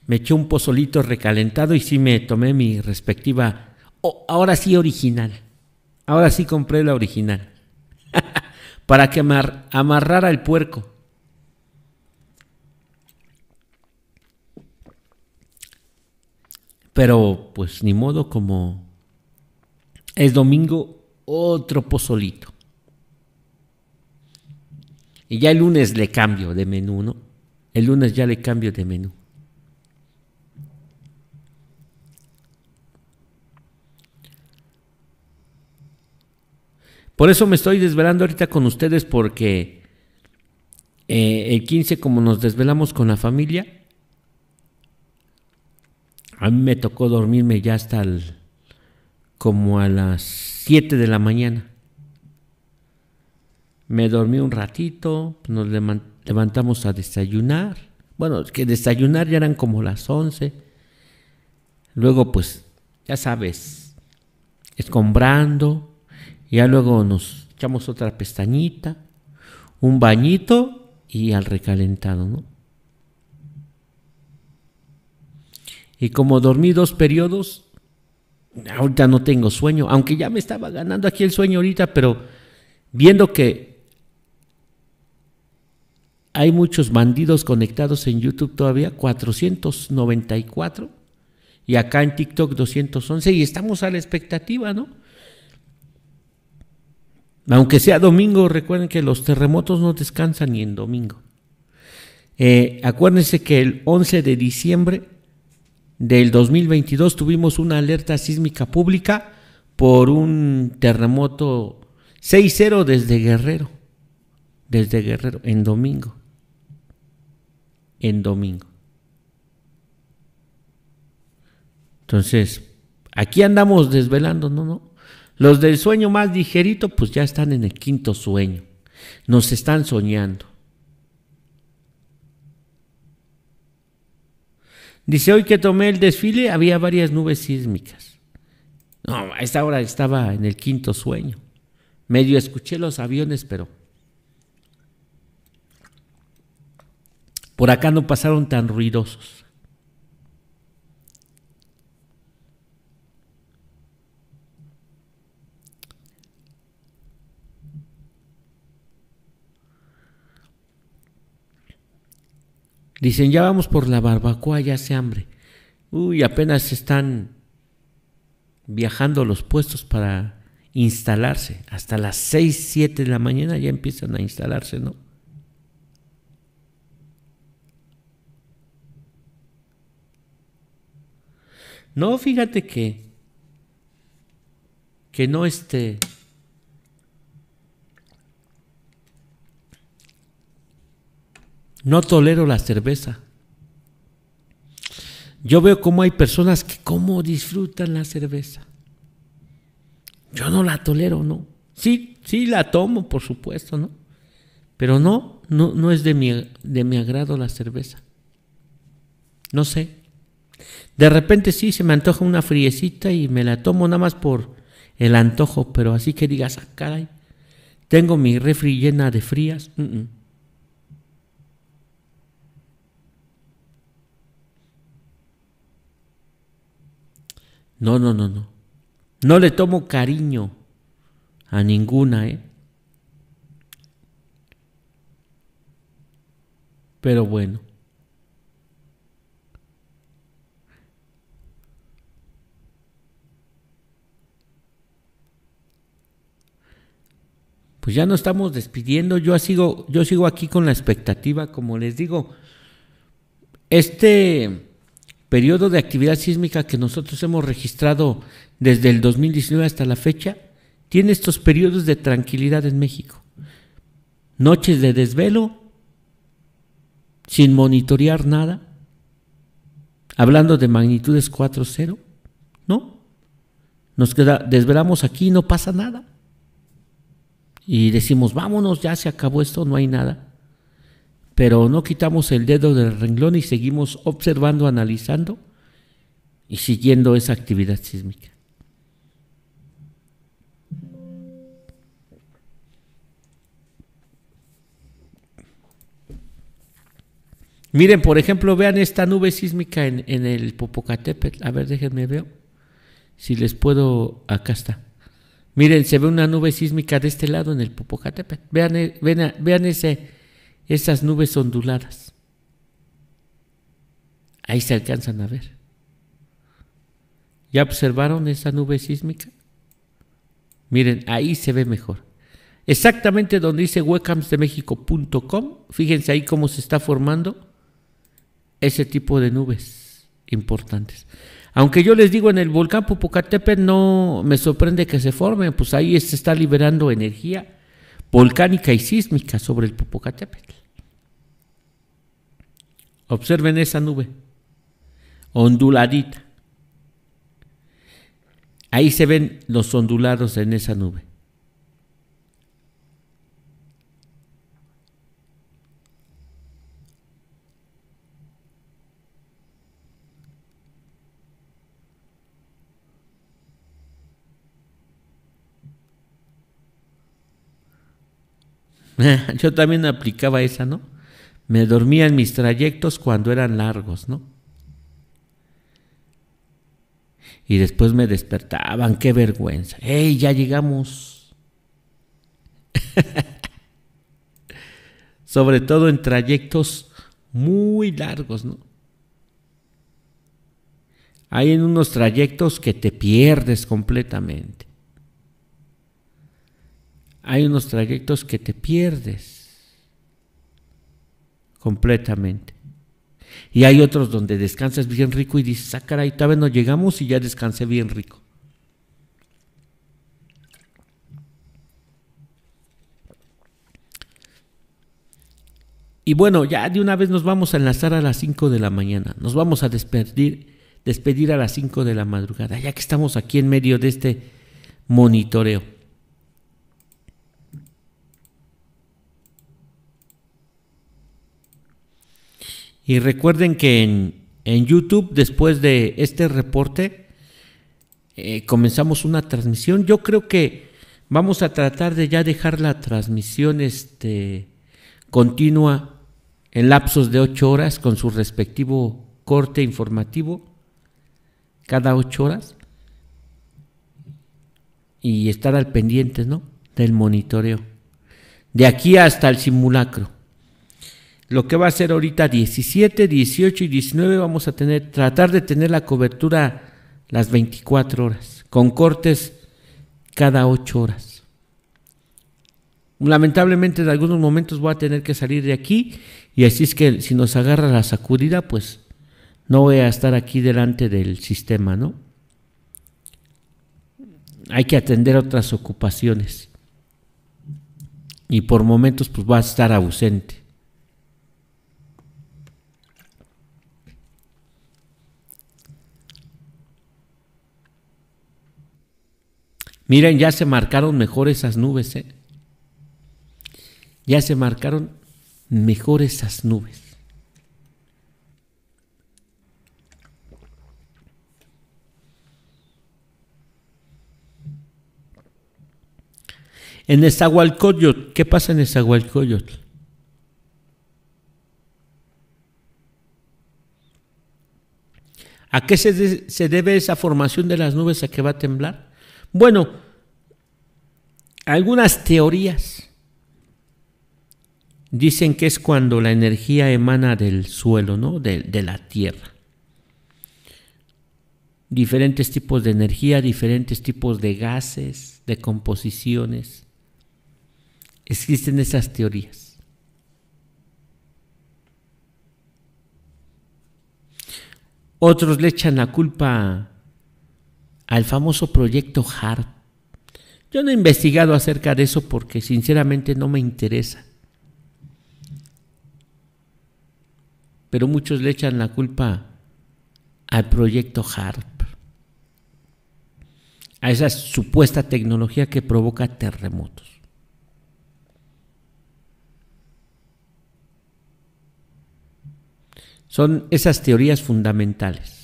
S2: me eché un pozolito recalentado y sí me tomé mi respectiva, ahora sí original, ahora sí compré la original. para que amarrara el puerco. Pero pues ni modo como es domingo, otro pozolito. Y ya el lunes le cambio de menú, ¿no? El lunes ya le cambio de menú. Por eso me estoy desvelando ahorita con ustedes porque eh, el 15 como nos desvelamos con la familia, a mí me tocó dormirme ya hasta como a las 7 de la mañana. Me dormí un ratito, nos levantamos a desayunar. Bueno, que desayunar ya eran como las 11. Luego pues, ya sabes, escombrando, ya luego nos echamos otra pestañita, un bañito y al recalentado, ¿no? Y como dormí dos periodos, ahorita no tengo sueño, aunque ya me estaba ganando aquí el sueño ahorita, pero viendo que hay muchos bandidos conectados en YouTube todavía, 494, y acá en TikTok 211, y estamos a la expectativa, ¿no? Aunque sea domingo, recuerden que los terremotos no descansan ni en domingo. Eh, acuérdense que el 11 de diciembre del 2022 tuvimos una alerta sísmica pública por un terremoto 6-0 desde Guerrero. Desde Guerrero, en domingo. En domingo. Entonces, aquí andamos desvelando, ¿no? ¿No? Los del sueño más ligerito, pues ya están en el quinto sueño. Nos están soñando. Dice, hoy que tomé el desfile había varias nubes sísmicas. No, a esta hora estaba en el quinto sueño. Medio escuché los aviones, pero... Por acá no pasaron tan ruidosos. Dicen, ya vamos por la barbacoa, ya se hambre. Uy, apenas están viajando los puestos para instalarse. Hasta las 6, 7 de la mañana ya empiezan a instalarse, ¿no? No, fíjate que que no esté... No tolero la cerveza. Yo veo cómo hay personas que cómo disfrutan la cerveza. Yo no la tolero, ¿no? Sí, sí la tomo, por supuesto, ¿no? Pero no, no, no es de mi, de agrado la cerveza. No sé. De repente sí se me antoja una friecita y me la tomo nada más por el antojo, pero así que digas, ah, caray, tengo mi refri llena de frías. Mm, mm. No, no, no, no. No le tomo cariño a ninguna, ¿eh? Pero bueno. Pues ya nos estamos despidiendo. Yo sigo, yo sigo aquí con la expectativa, como les digo. Este periodo de actividad sísmica que nosotros hemos registrado desde el 2019 hasta la fecha, tiene estos periodos de tranquilidad en México. Noches de desvelo, sin monitorear nada, hablando de magnitudes 4.0 ¿no? Nos queda, desvelamos aquí, no pasa nada. Y decimos, vámonos, ya se acabó esto, no hay nada pero no quitamos el dedo del renglón y seguimos observando, analizando y siguiendo esa actividad sísmica. Miren, por ejemplo, vean esta nube sísmica en, el Popocatépetl. A ver, déjenme veo si les puedo. Acá está. Miren, se ve una nube sísmica de este lado en el Popocatépetl. vean, eh, vean ese esas nubes onduladas. Ahí se alcanzan a ver. ¿Ya observaron esa nube sísmica? Miren, ahí se ve mejor. Exactamente donde dice webcamsdemexico.com, fíjense ahí cómo se está formando ese tipo de nubes importantes. Aunque yo les digo, en el volcán Popocatépetl no me sorprende que se formen, pues ahí se está liberando energía volcánica y sísmica sobre el Popocatépetl. Observen esa nube, onduladita. Ahí se ven los ondulados en esa nube. Yo también aplicaba esa, ¿no? Me dormía en mis trayectos cuando eran largos, ¿no? Y después me despertaban, qué vergüenza. ¡Ey, ya llegamos! Sobre todo en trayectos muy largos, ¿no? Hay en unos trayectos que te pierdes completamente. Hay unos trayectos que te pierdes completamente. Y hay otros donde descansas bien rico y dices, ah, caray, vez no llegamos y ya descansé bien rico. Y bueno, ya de una vez nos vamos a enlazar a las 5 de la mañana. Nos vamos a despedir, despedir a las 5 de la madrugada, ya que estamos aquí en medio de este monitoreo. Y recuerden que en, YouTube, después de este reporte, eh, comenzamos una transmisión. Yo creo que vamos a tratar de ya dejar la transmisión este, continua en lapsos de ocho horas con su respectivo corte informativo cada ocho horas y estar al pendiente ¿no? del monitoreo. De aquí hasta el simulacro lo que va a ser ahorita 17, 18 y 19 vamos a tener tratar de tener la cobertura las 24 horas, con cortes cada 8 horas. Lamentablemente en algunos momentos voy a tener que salir de aquí y así es que si nos agarra la sacudida, pues no voy a estar aquí delante del sistema, ¿no? Hay que atender otras ocupaciones. Y por momentos pues va a estar ausente. Miren, ya se marcaron mejor esas nubes, ¿eh? Ya se marcaron mejor esas nubes. En Esahualcoyot, ¿qué pasa en Esahualcoyot? ¿A qué se, se debe esa formación de las nubes a que va a temblar? Bueno, algunas teorías dicen que es cuando la energía emana del suelo, ¿no? De, la tierra. Diferentes tipos de energía, diferentes tipos de gases, de composiciones. Existen esas teorías. Otros le echan la culpa al famoso proyecto HARP. Yo no he investigado acerca de eso porque sinceramente no me interesa. Pero muchos le echan la culpa al proyecto HARP, a esa supuesta tecnología que provoca terremotos. Son esas teorías fundamentales.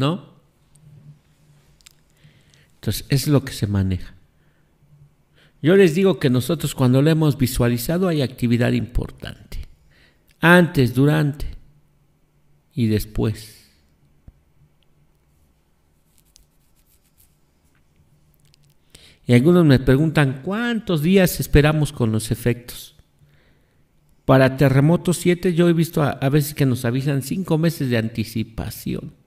S2: ¿no? Entonces, es lo que se maneja. Yo les digo que nosotros cuando lo hemos visualizado hay actividad importante. Antes, durante y después. Y algunos me preguntan, ¿cuántos días esperamos con los efectos? Para terremoto 7 yo he visto a, a veces que nos avisan cinco meses de anticipación.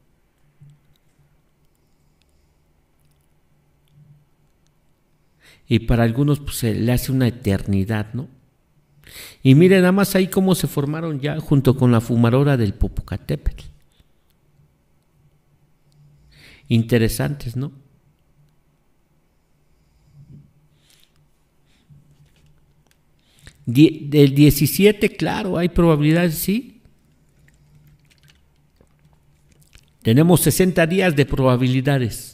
S2: y para algunos pues, se le hace una eternidad, ¿no? Y miren nada más ahí cómo se formaron ya junto con la fumadora del Popocatépetl. Interesantes, ¿no? del 17, claro, hay probabilidades, sí. Tenemos 60 días de probabilidades.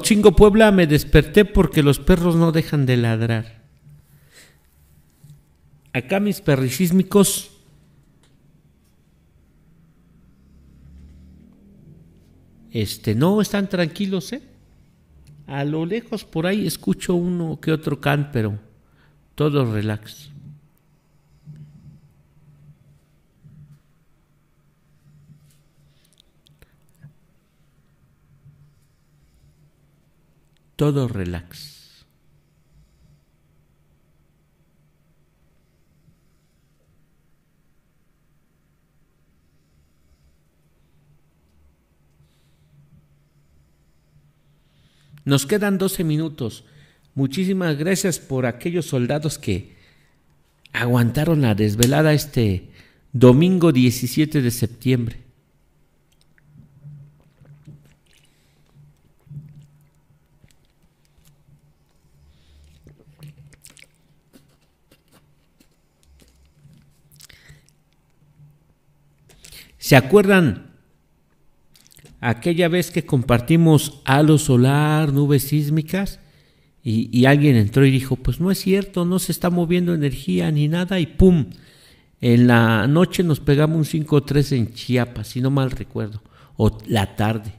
S2: chingo, Puebla, me desperté porque los perros no dejan de ladrar. Acá mis perricísmicos Este, no están tranquilos, ¿eh? A lo lejos por ahí escucho uno que otro can, pero todo relax. todo relax. Nos quedan 12 minutos. Muchísimas gracias por aquellos soldados que aguantaron la desvelada este domingo 17 de septiembre. ¿Se acuerdan aquella vez que compartimos halo solar, nubes sísmicas? Y, alguien entró y dijo, pues no es cierto, no se está moviendo energía ni nada y ¡pum! En la noche nos pegamos un 5 3 en Chiapas, si no mal recuerdo, o la tarde.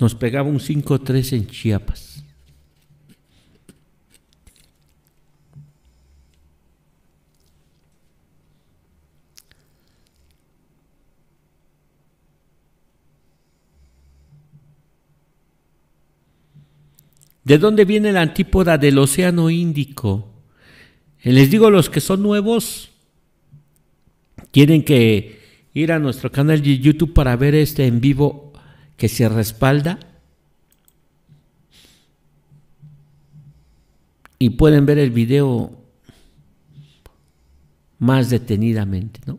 S2: Nos pegaba un 5 3 en Chiapas. ¿De dónde viene la antípoda del Océano Índico? Les digo, los que son nuevos, tienen que ir a nuestro canal de YouTube para ver este en vivo que se respalda. Y pueden ver el video más detenidamente, ¿no?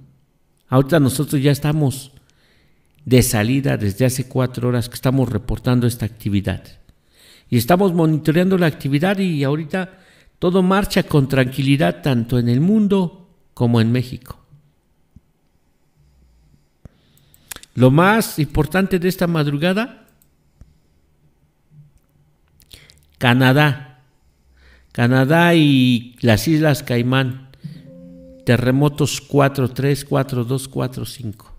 S2: Ahorita nosotros ya estamos de salida desde hace cuatro horas que estamos reportando esta actividad y estamos monitoreando la actividad y ahorita todo marcha con tranquilidad tanto en el mundo como en México. Lo más importante de esta madrugada, Canadá. Canadá y las Islas Caimán. Terremotos 4, 3, 4, 2, 4, 5.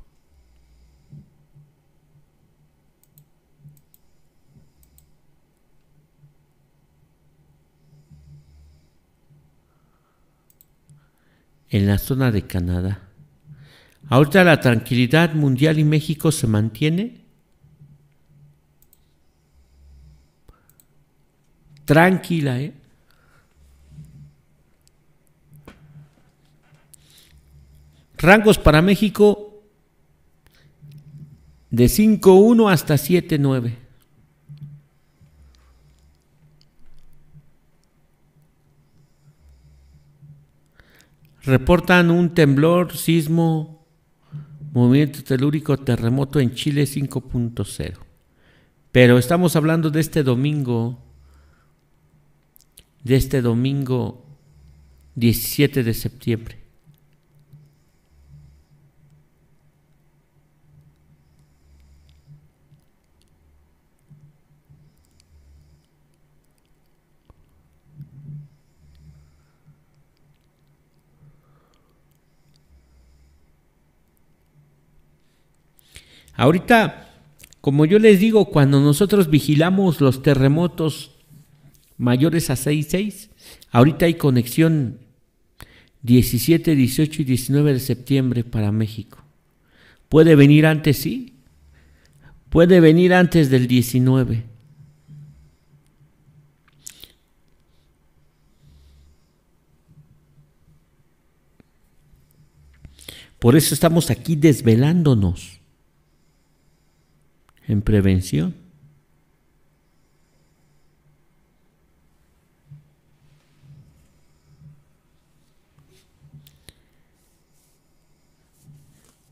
S2: en la zona de Canadá. Ahorita la tranquilidad mundial y México se mantiene. Tranquila, ¿eh? Rangos para México de 5.1 hasta 7.9. Reportan un temblor, sismo, movimiento telúrico, terremoto en Chile 5.0. Pero estamos hablando de este domingo, de este domingo 17 de septiembre. Ahorita, como yo les digo, cuando nosotros vigilamos los terremotos mayores a 6.6, ahorita hay conexión 17, 18 y 19 de septiembre para México. ¿Puede venir antes, sí? Puede venir antes del 19. Por eso estamos aquí desvelándonos en prevención.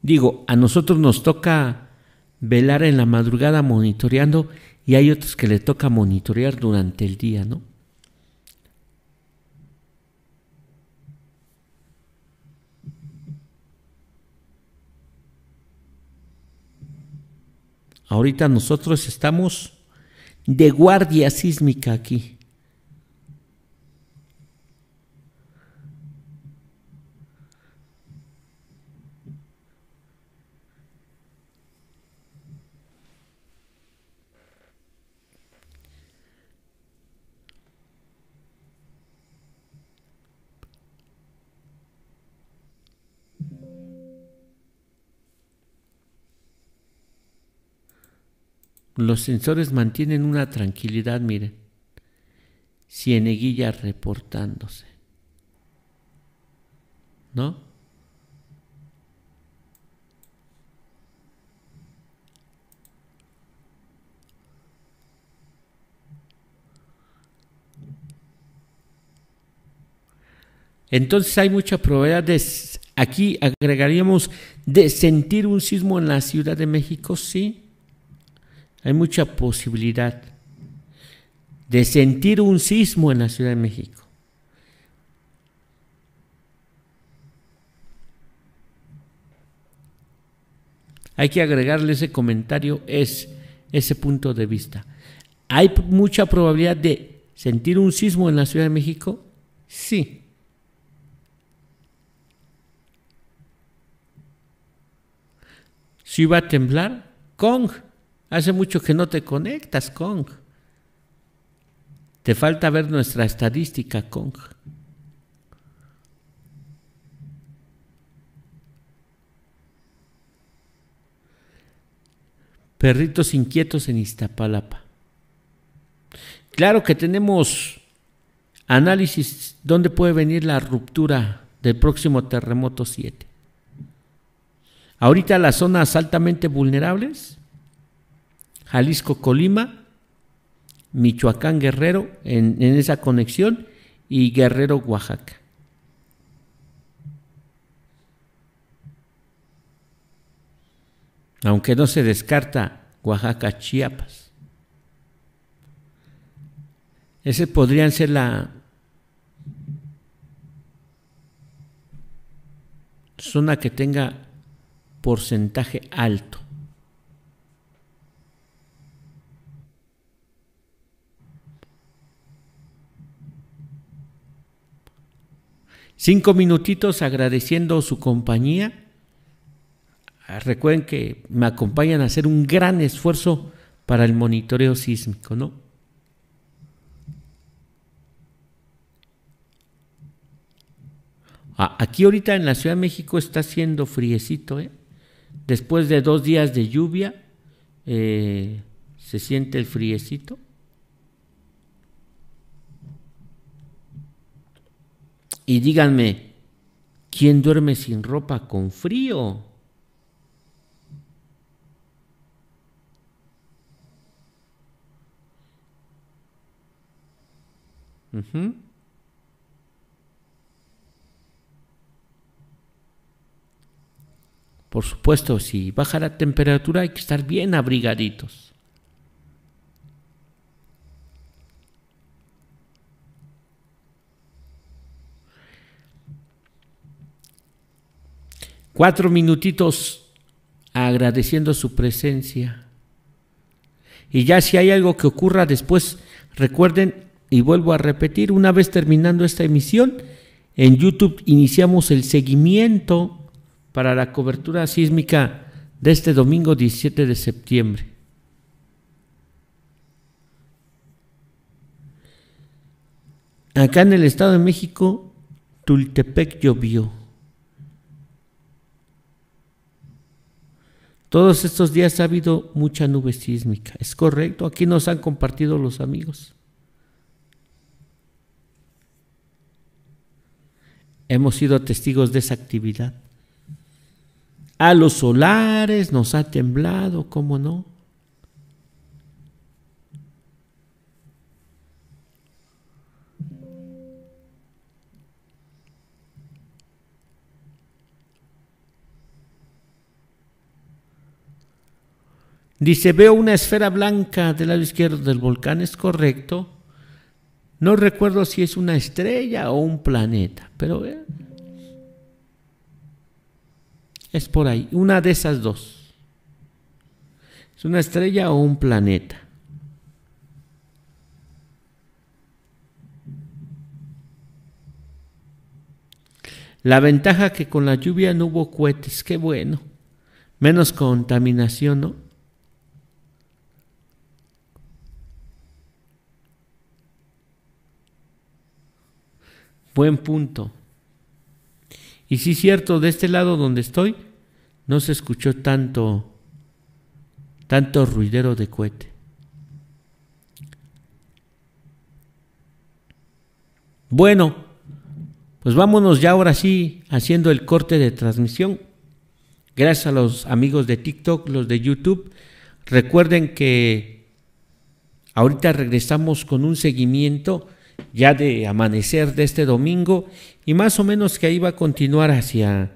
S2: Digo, a nosotros nos toca velar en la madrugada monitoreando y hay otros que le toca monitorear durante el día, ¿no? Ahorita nosotros estamos de guardia sísmica aquí. Los sensores mantienen una tranquilidad, miren. Cieneguilla reportándose. ¿No? Entonces hay mucha probabilidad de, aquí agregaríamos, de sentir un sismo en la Ciudad de México, sí, hay mucha posibilidad de sentir un sismo en la Ciudad de México. Hay que agregarle ese comentario, es ese punto de vista. ¿Hay mucha probabilidad de sentir un sismo en la Ciudad de México? Sí. Si va a temblar, ¿con? Hace mucho que no te conectas, Kong. Te falta ver nuestra estadística, Kong. Perritos inquietos en Iztapalapa. Claro que tenemos análisis dónde puede venir la ruptura del próximo terremoto 7. Ahorita las zonas altamente vulnerables Jalisco, Colima, Michoacán, Guerrero, en, en esa conexión, y Guerrero, Oaxaca. Aunque no se descarta Oaxaca, Chiapas. Ese podrían ser la, zona que tenga porcentaje alto. Cinco minutitos agradeciendo su compañía. Ah, recuerden que me acompañan a hacer un gran esfuerzo para el monitoreo sísmico, ¿no? Ah, aquí ahorita en la Ciudad de México está haciendo friecito, ¿eh? Después de dos días de lluvia, eh, se siente el friecito. Y díganme, ¿quién duerme sin ropa con frío? Por supuesto, si baja la temperatura hay que estar bien abrigaditos. cuatro minutitos agradeciendo su presencia. Y ya si hay algo que ocurra después, recuerden, y vuelvo a repetir, una vez terminando esta emisión, en YouTube iniciamos el seguimiento para la cobertura sísmica de este domingo 17 de septiembre. Acá en el Estado de México, Tultepec llovió. Todos estos días ha habido mucha nube sísmica. Es correcto, aquí nos han compartido los amigos. Hemos sido testigos de esa actividad. A los solares nos ha temblado, ¿cómo no? Dice, veo una esfera blanca del lado izquierdo del volcán, es correcto. No recuerdo si es una estrella o un planeta, pero es por ahí, una de esas dos. Es una estrella o un planeta. La ventaja que con la lluvia no hubo cohetes, qué bueno. Menos contaminación, ¿no? Buen punto. Y sí, cierto, de este lado donde estoy, no se escuchó tanto, tanto ruidero de cohete. Bueno, pues vámonos ya ahora sí haciendo el corte de transmisión. Gracias a los amigos de TikTok, los de YouTube. Recuerden que ahorita regresamos con un seguimiento ya de amanecer de este domingo y más o menos que ahí va a continuar hacia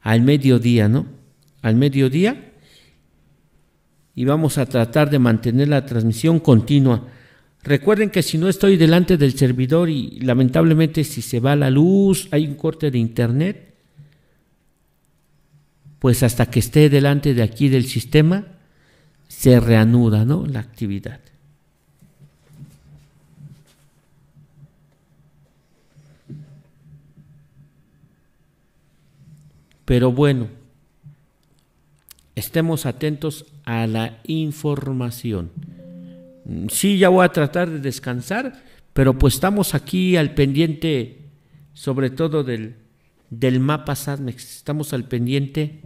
S2: al mediodía, ¿no? Al mediodía y vamos a tratar de mantener la transmisión continua. Recuerden que si no estoy delante del servidor y lamentablemente si se va la luz, hay un corte de internet, pues hasta que esté delante de aquí del sistema, se reanuda ¿no? la actividad. Pero bueno, estemos atentos a la información. Sí, ya voy a tratar de descansar, pero pues estamos aquí al pendiente, sobre todo del, del mapa SADMEX. Estamos al pendiente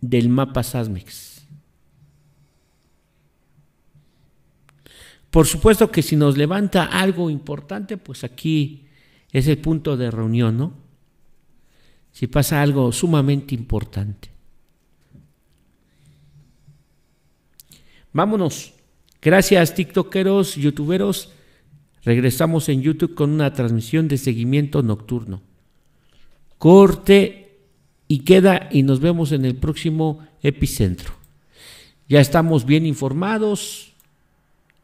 S2: del mapa SADMEX. Por supuesto que si nos levanta algo importante, pues aquí es el punto de reunión, ¿no? si pasa algo sumamente importante. Vámonos. Gracias, TikTokeros, YouTuberos. Regresamos en YouTube con una transmisión de seguimiento nocturno. Corte y queda y nos vemos en el próximo epicentro. Ya estamos bien informados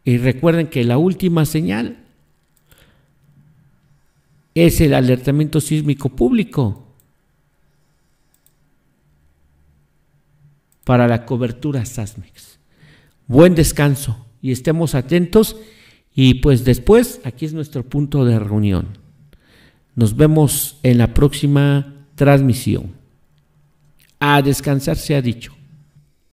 S2: y recuerden que la última señal es el alertamiento sísmico público para la cobertura SASMEX. Buen descanso y estemos atentos y pues después aquí es nuestro punto de reunión. Nos vemos en la próxima transmisión. A descansar se ha dicho.